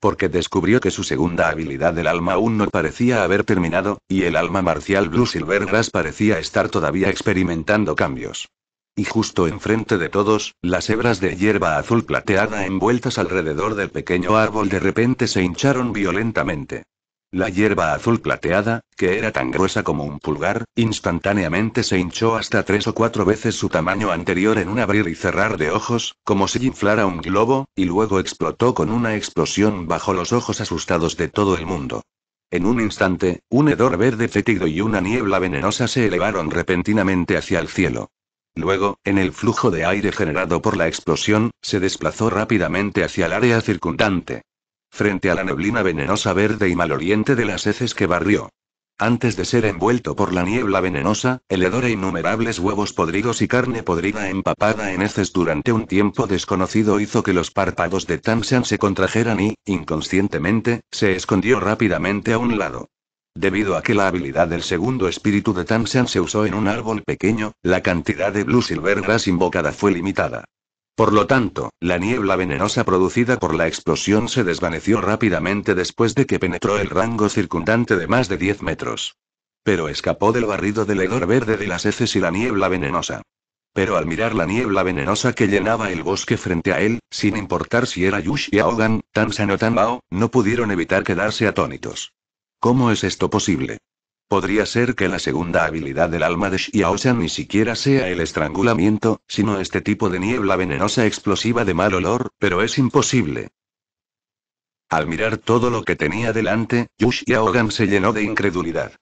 Porque descubrió que su segunda habilidad del alma aún no parecía haber terminado, y el alma marcial Blue Silvergrass parecía estar todavía experimentando cambios. Y justo enfrente de todos, las hebras de hierba azul plateada envueltas alrededor del pequeño árbol de repente se hincharon violentamente. La hierba azul plateada, que era tan gruesa como un pulgar, instantáneamente se hinchó hasta tres o cuatro veces su tamaño anterior en un abrir y cerrar de ojos, como si inflara un globo, y luego explotó con una explosión bajo los ojos asustados de todo el mundo. En un instante, un hedor verde fétido y una niebla venenosa se elevaron repentinamente hacia el cielo. Luego, en el flujo de aire generado por la explosión, se desplazó rápidamente hacia el área circundante frente a la neblina venenosa verde y maloliente de las heces que barrió. Antes de ser envuelto por la niebla venenosa, el hedor e innumerables huevos podridos y carne podrida empapada en heces durante un tiempo desconocido hizo que los párpados de Tamsan se contrajeran y, inconscientemente, se escondió rápidamente a un lado. Debido a que la habilidad del segundo espíritu de Tamsan se usó en un árbol pequeño, la cantidad de Blue Silver Grass invocada fue limitada. Por lo tanto, la niebla venenosa producida por la explosión se desvaneció rápidamente después de que penetró el rango circundante de más de 10 metros. Pero escapó del barrido del hedor verde de las heces y la niebla venenosa. Pero al mirar la niebla venenosa que llenaba el bosque frente a él, sin importar si era y Aogan, tan sano tan Bao, no pudieron evitar quedarse atónitos. ¿Cómo es esto posible? Podría ser que la segunda habilidad del alma de Xiaoshan ni siquiera sea el estrangulamiento, sino este tipo de niebla venenosa explosiva de mal olor, pero es imposible. Al mirar todo lo que tenía delante, Yu se llenó de incredulidad.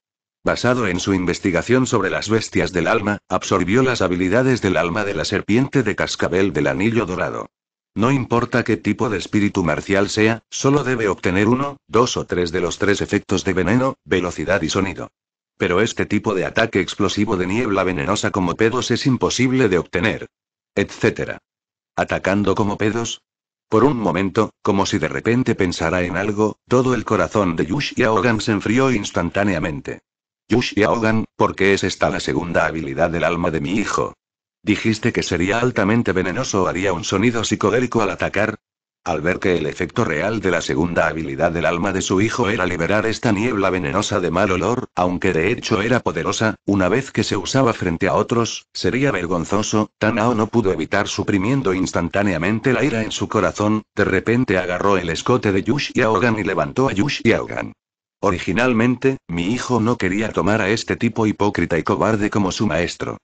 Basado en su investigación sobre las bestias del alma, absorbió las habilidades del alma de la serpiente de cascabel del anillo dorado. No importa qué tipo de espíritu marcial sea, solo debe obtener uno, dos o tres de los tres efectos de veneno, velocidad y sonido. Pero este tipo de ataque explosivo de niebla venenosa como pedos es imposible de obtener. Etcétera. ¿Atacando como pedos? Por un momento, como si de repente pensara en algo, todo el corazón de Yush y se enfrió instantáneamente. Yush y Hogan, ¿por qué es esta la segunda habilidad del alma de mi hijo? Dijiste que sería altamente venenoso haría un sonido psicodélico al atacar. Al ver que el efecto real de la segunda habilidad del alma de su hijo era liberar esta niebla venenosa de mal olor, aunque de hecho era poderosa, una vez que se usaba frente a otros, sería vergonzoso, Tanao no pudo evitar suprimiendo instantáneamente la ira en su corazón, de repente agarró el escote de Yush y y levantó a Yush y Originalmente, mi hijo no quería tomar a este tipo hipócrita y cobarde como su maestro.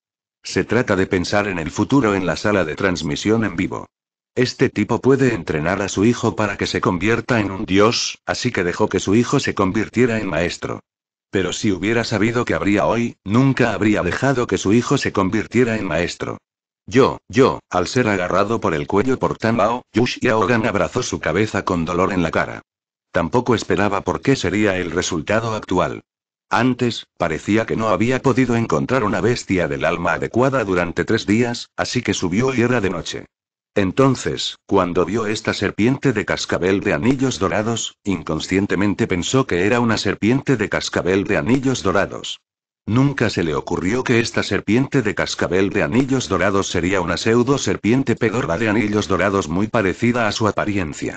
Se trata de pensar en el futuro en la sala de transmisión en vivo. Este tipo puede entrenar a su hijo para que se convierta en un dios, así que dejó que su hijo se convirtiera en maestro. Pero si hubiera sabido que habría hoy, nunca habría dejado que su hijo se convirtiera en maestro. Yo, yo, al ser agarrado por el cuello por Tanbao, y Hogan abrazó su cabeza con dolor en la cara. Tampoco esperaba por qué sería el resultado actual. Antes, parecía que no había podido encontrar una bestia del alma adecuada durante tres días, así que subió y era de noche. Entonces, cuando vio esta serpiente de cascabel de anillos dorados, inconscientemente pensó que era una serpiente de cascabel de anillos dorados. Nunca se le ocurrió que esta serpiente de cascabel de anillos dorados sería una pseudo serpiente pedorra de anillos dorados muy parecida a su apariencia.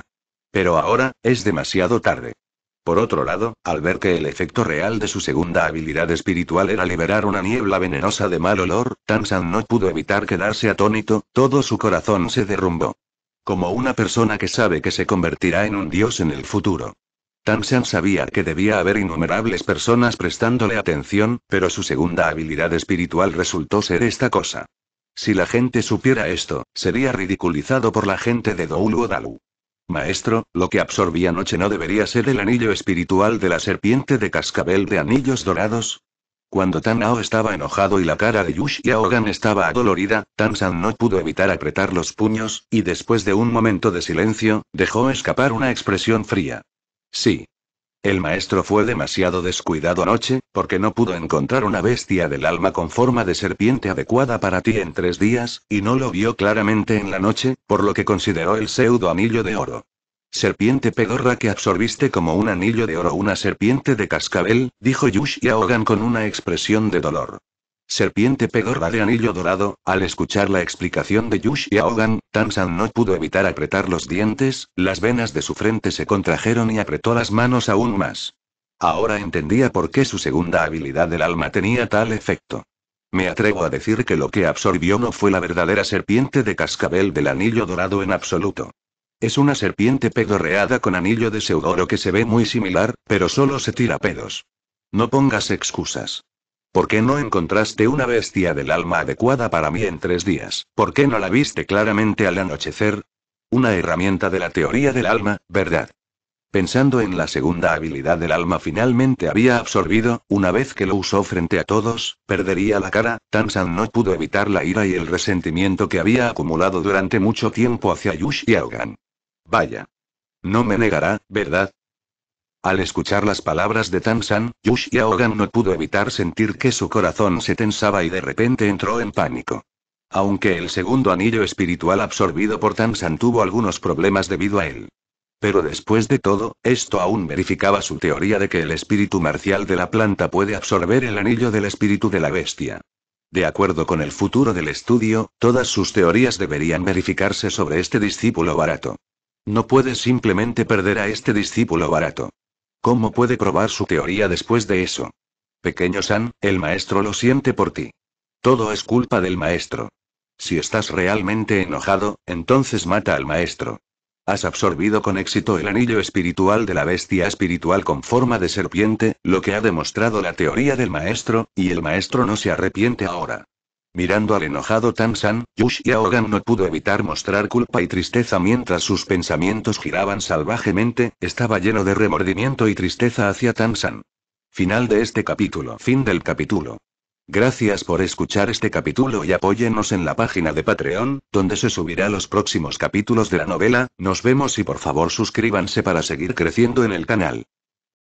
Pero ahora, es demasiado tarde. Por otro lado, al ver que el efecto real de su segunda habilidad espiritual era liberar una niebla venenosa de mal olor, Tansan no pudo evitar quedarse atónito, todo su corazón se derrumbó. Como una persona que sabe que se convertirá en un dios en el futuro. Tansan sabía que debía haber innumerables personas prestándole atención, pero su segunda habilidad espiritual resultó ser esta cosa. Si la gente supiera esto, sería ridiculizado por la gente de Douluodalu. Maestro, lo que absorbía anoche no debería ser el anillo espiritual de la serpiente de cascabel de anillos dorados. Cuando Tan estaba enojado y la cara de Yush y Aogan estaba adolorida, Tan no pudo evitar apretar los puños, y después de un momento de silencio, dejó escapar una expresión fría. Sí. El maestro fue demasiado descuidado anoche, porque no pudo encontrar una bestia del alma con forma de serpiente adecuada para ti en tres días, y no lo vio claramente en la noche, por lo que consideró el pseudo anillo de oro. Serpiente pedorra que absorbiste como un anillo de oro, una serpiente de cascabel, dijo Yush y Hogan con una expresión de dolor. Serpiente pedorra de anillo dorado, al escuchar la explicación de Yush y Aogan, Tansan no pudo evitar apretar los dientes, las venas de su frente se contrajeron y apretó las manos aún más. Ahora entendía por qué su segunda habilidad del alma tenía tal efecto. Me atrevo a decir que lo que absorbió no fue la verdadera serpiente de cascabel del anillo dorado en absoluto. Es una serpiente pedorreada con anillo de seudoro que se ve muy similar, pero solo se tira pedos. No pongas excusas. ¿Por qué no encontraste una bestia del alma adecuada para mí en tres días? ¿Por qué no la viste claramente al anochecer? Una herramienta de la teoría del alma, ¿verdad? Pensando en la segunda habilidad del alma finalmente había absorbido, una vez que lo usó frente a todos, perdería la cara, Tansan no pudo evitar la ira y el resentimiento que había acumulado durante mucho tiempo hacia Yush y Aogan. Vaya. No me negará, ¿verdad? Al escuchar las palabras de Tansan, Yush no pudo evitar sentir que su corazón se tensaba y de repente entró en pánico. Aunque el segundo anillo espiritual absorbido por Tansan tuvo algunos problemas debido a él. Pero después de todo, esto aún verificaba su teoría de que el espíritu marcial de la planta puede absorber el anillo del espíritu de la bestia. De acuerdo con el futuro del estudio, todas sus teorías deberían verificarse sobre este discípulo barato. No puedes simplemente perder a este discípulo barato. ¿Cómo puede probar su teoría después de eso? Pequeño San, el maestro lo siente por ti. Todo es culpa del maestro. Si estás realmente enojado, entonces mata al maestro. Has absorbido con éxito el anillo espiritual de la bestia espiritual con forma de serpiente, lo que ha demostrado la teoría del maestro, y el maestro no se arrepiente ahora. Mirando al enojado Tansan, Yush Aogan no pudo evitar mostrar culpa y tristeza mientras sus pensamientos giraban salvajemente, estaba lleno de remordimiento y tristeza hacia Tansan. Final de este capítulo. Fin del capítulo. Gracias por escuchar este capítulo y apóyenos en la página de Patreon, donde se subirá los próximos capítulos de la novela, nos vemos y por favor suscríbanse para seguir creciendo en el canal.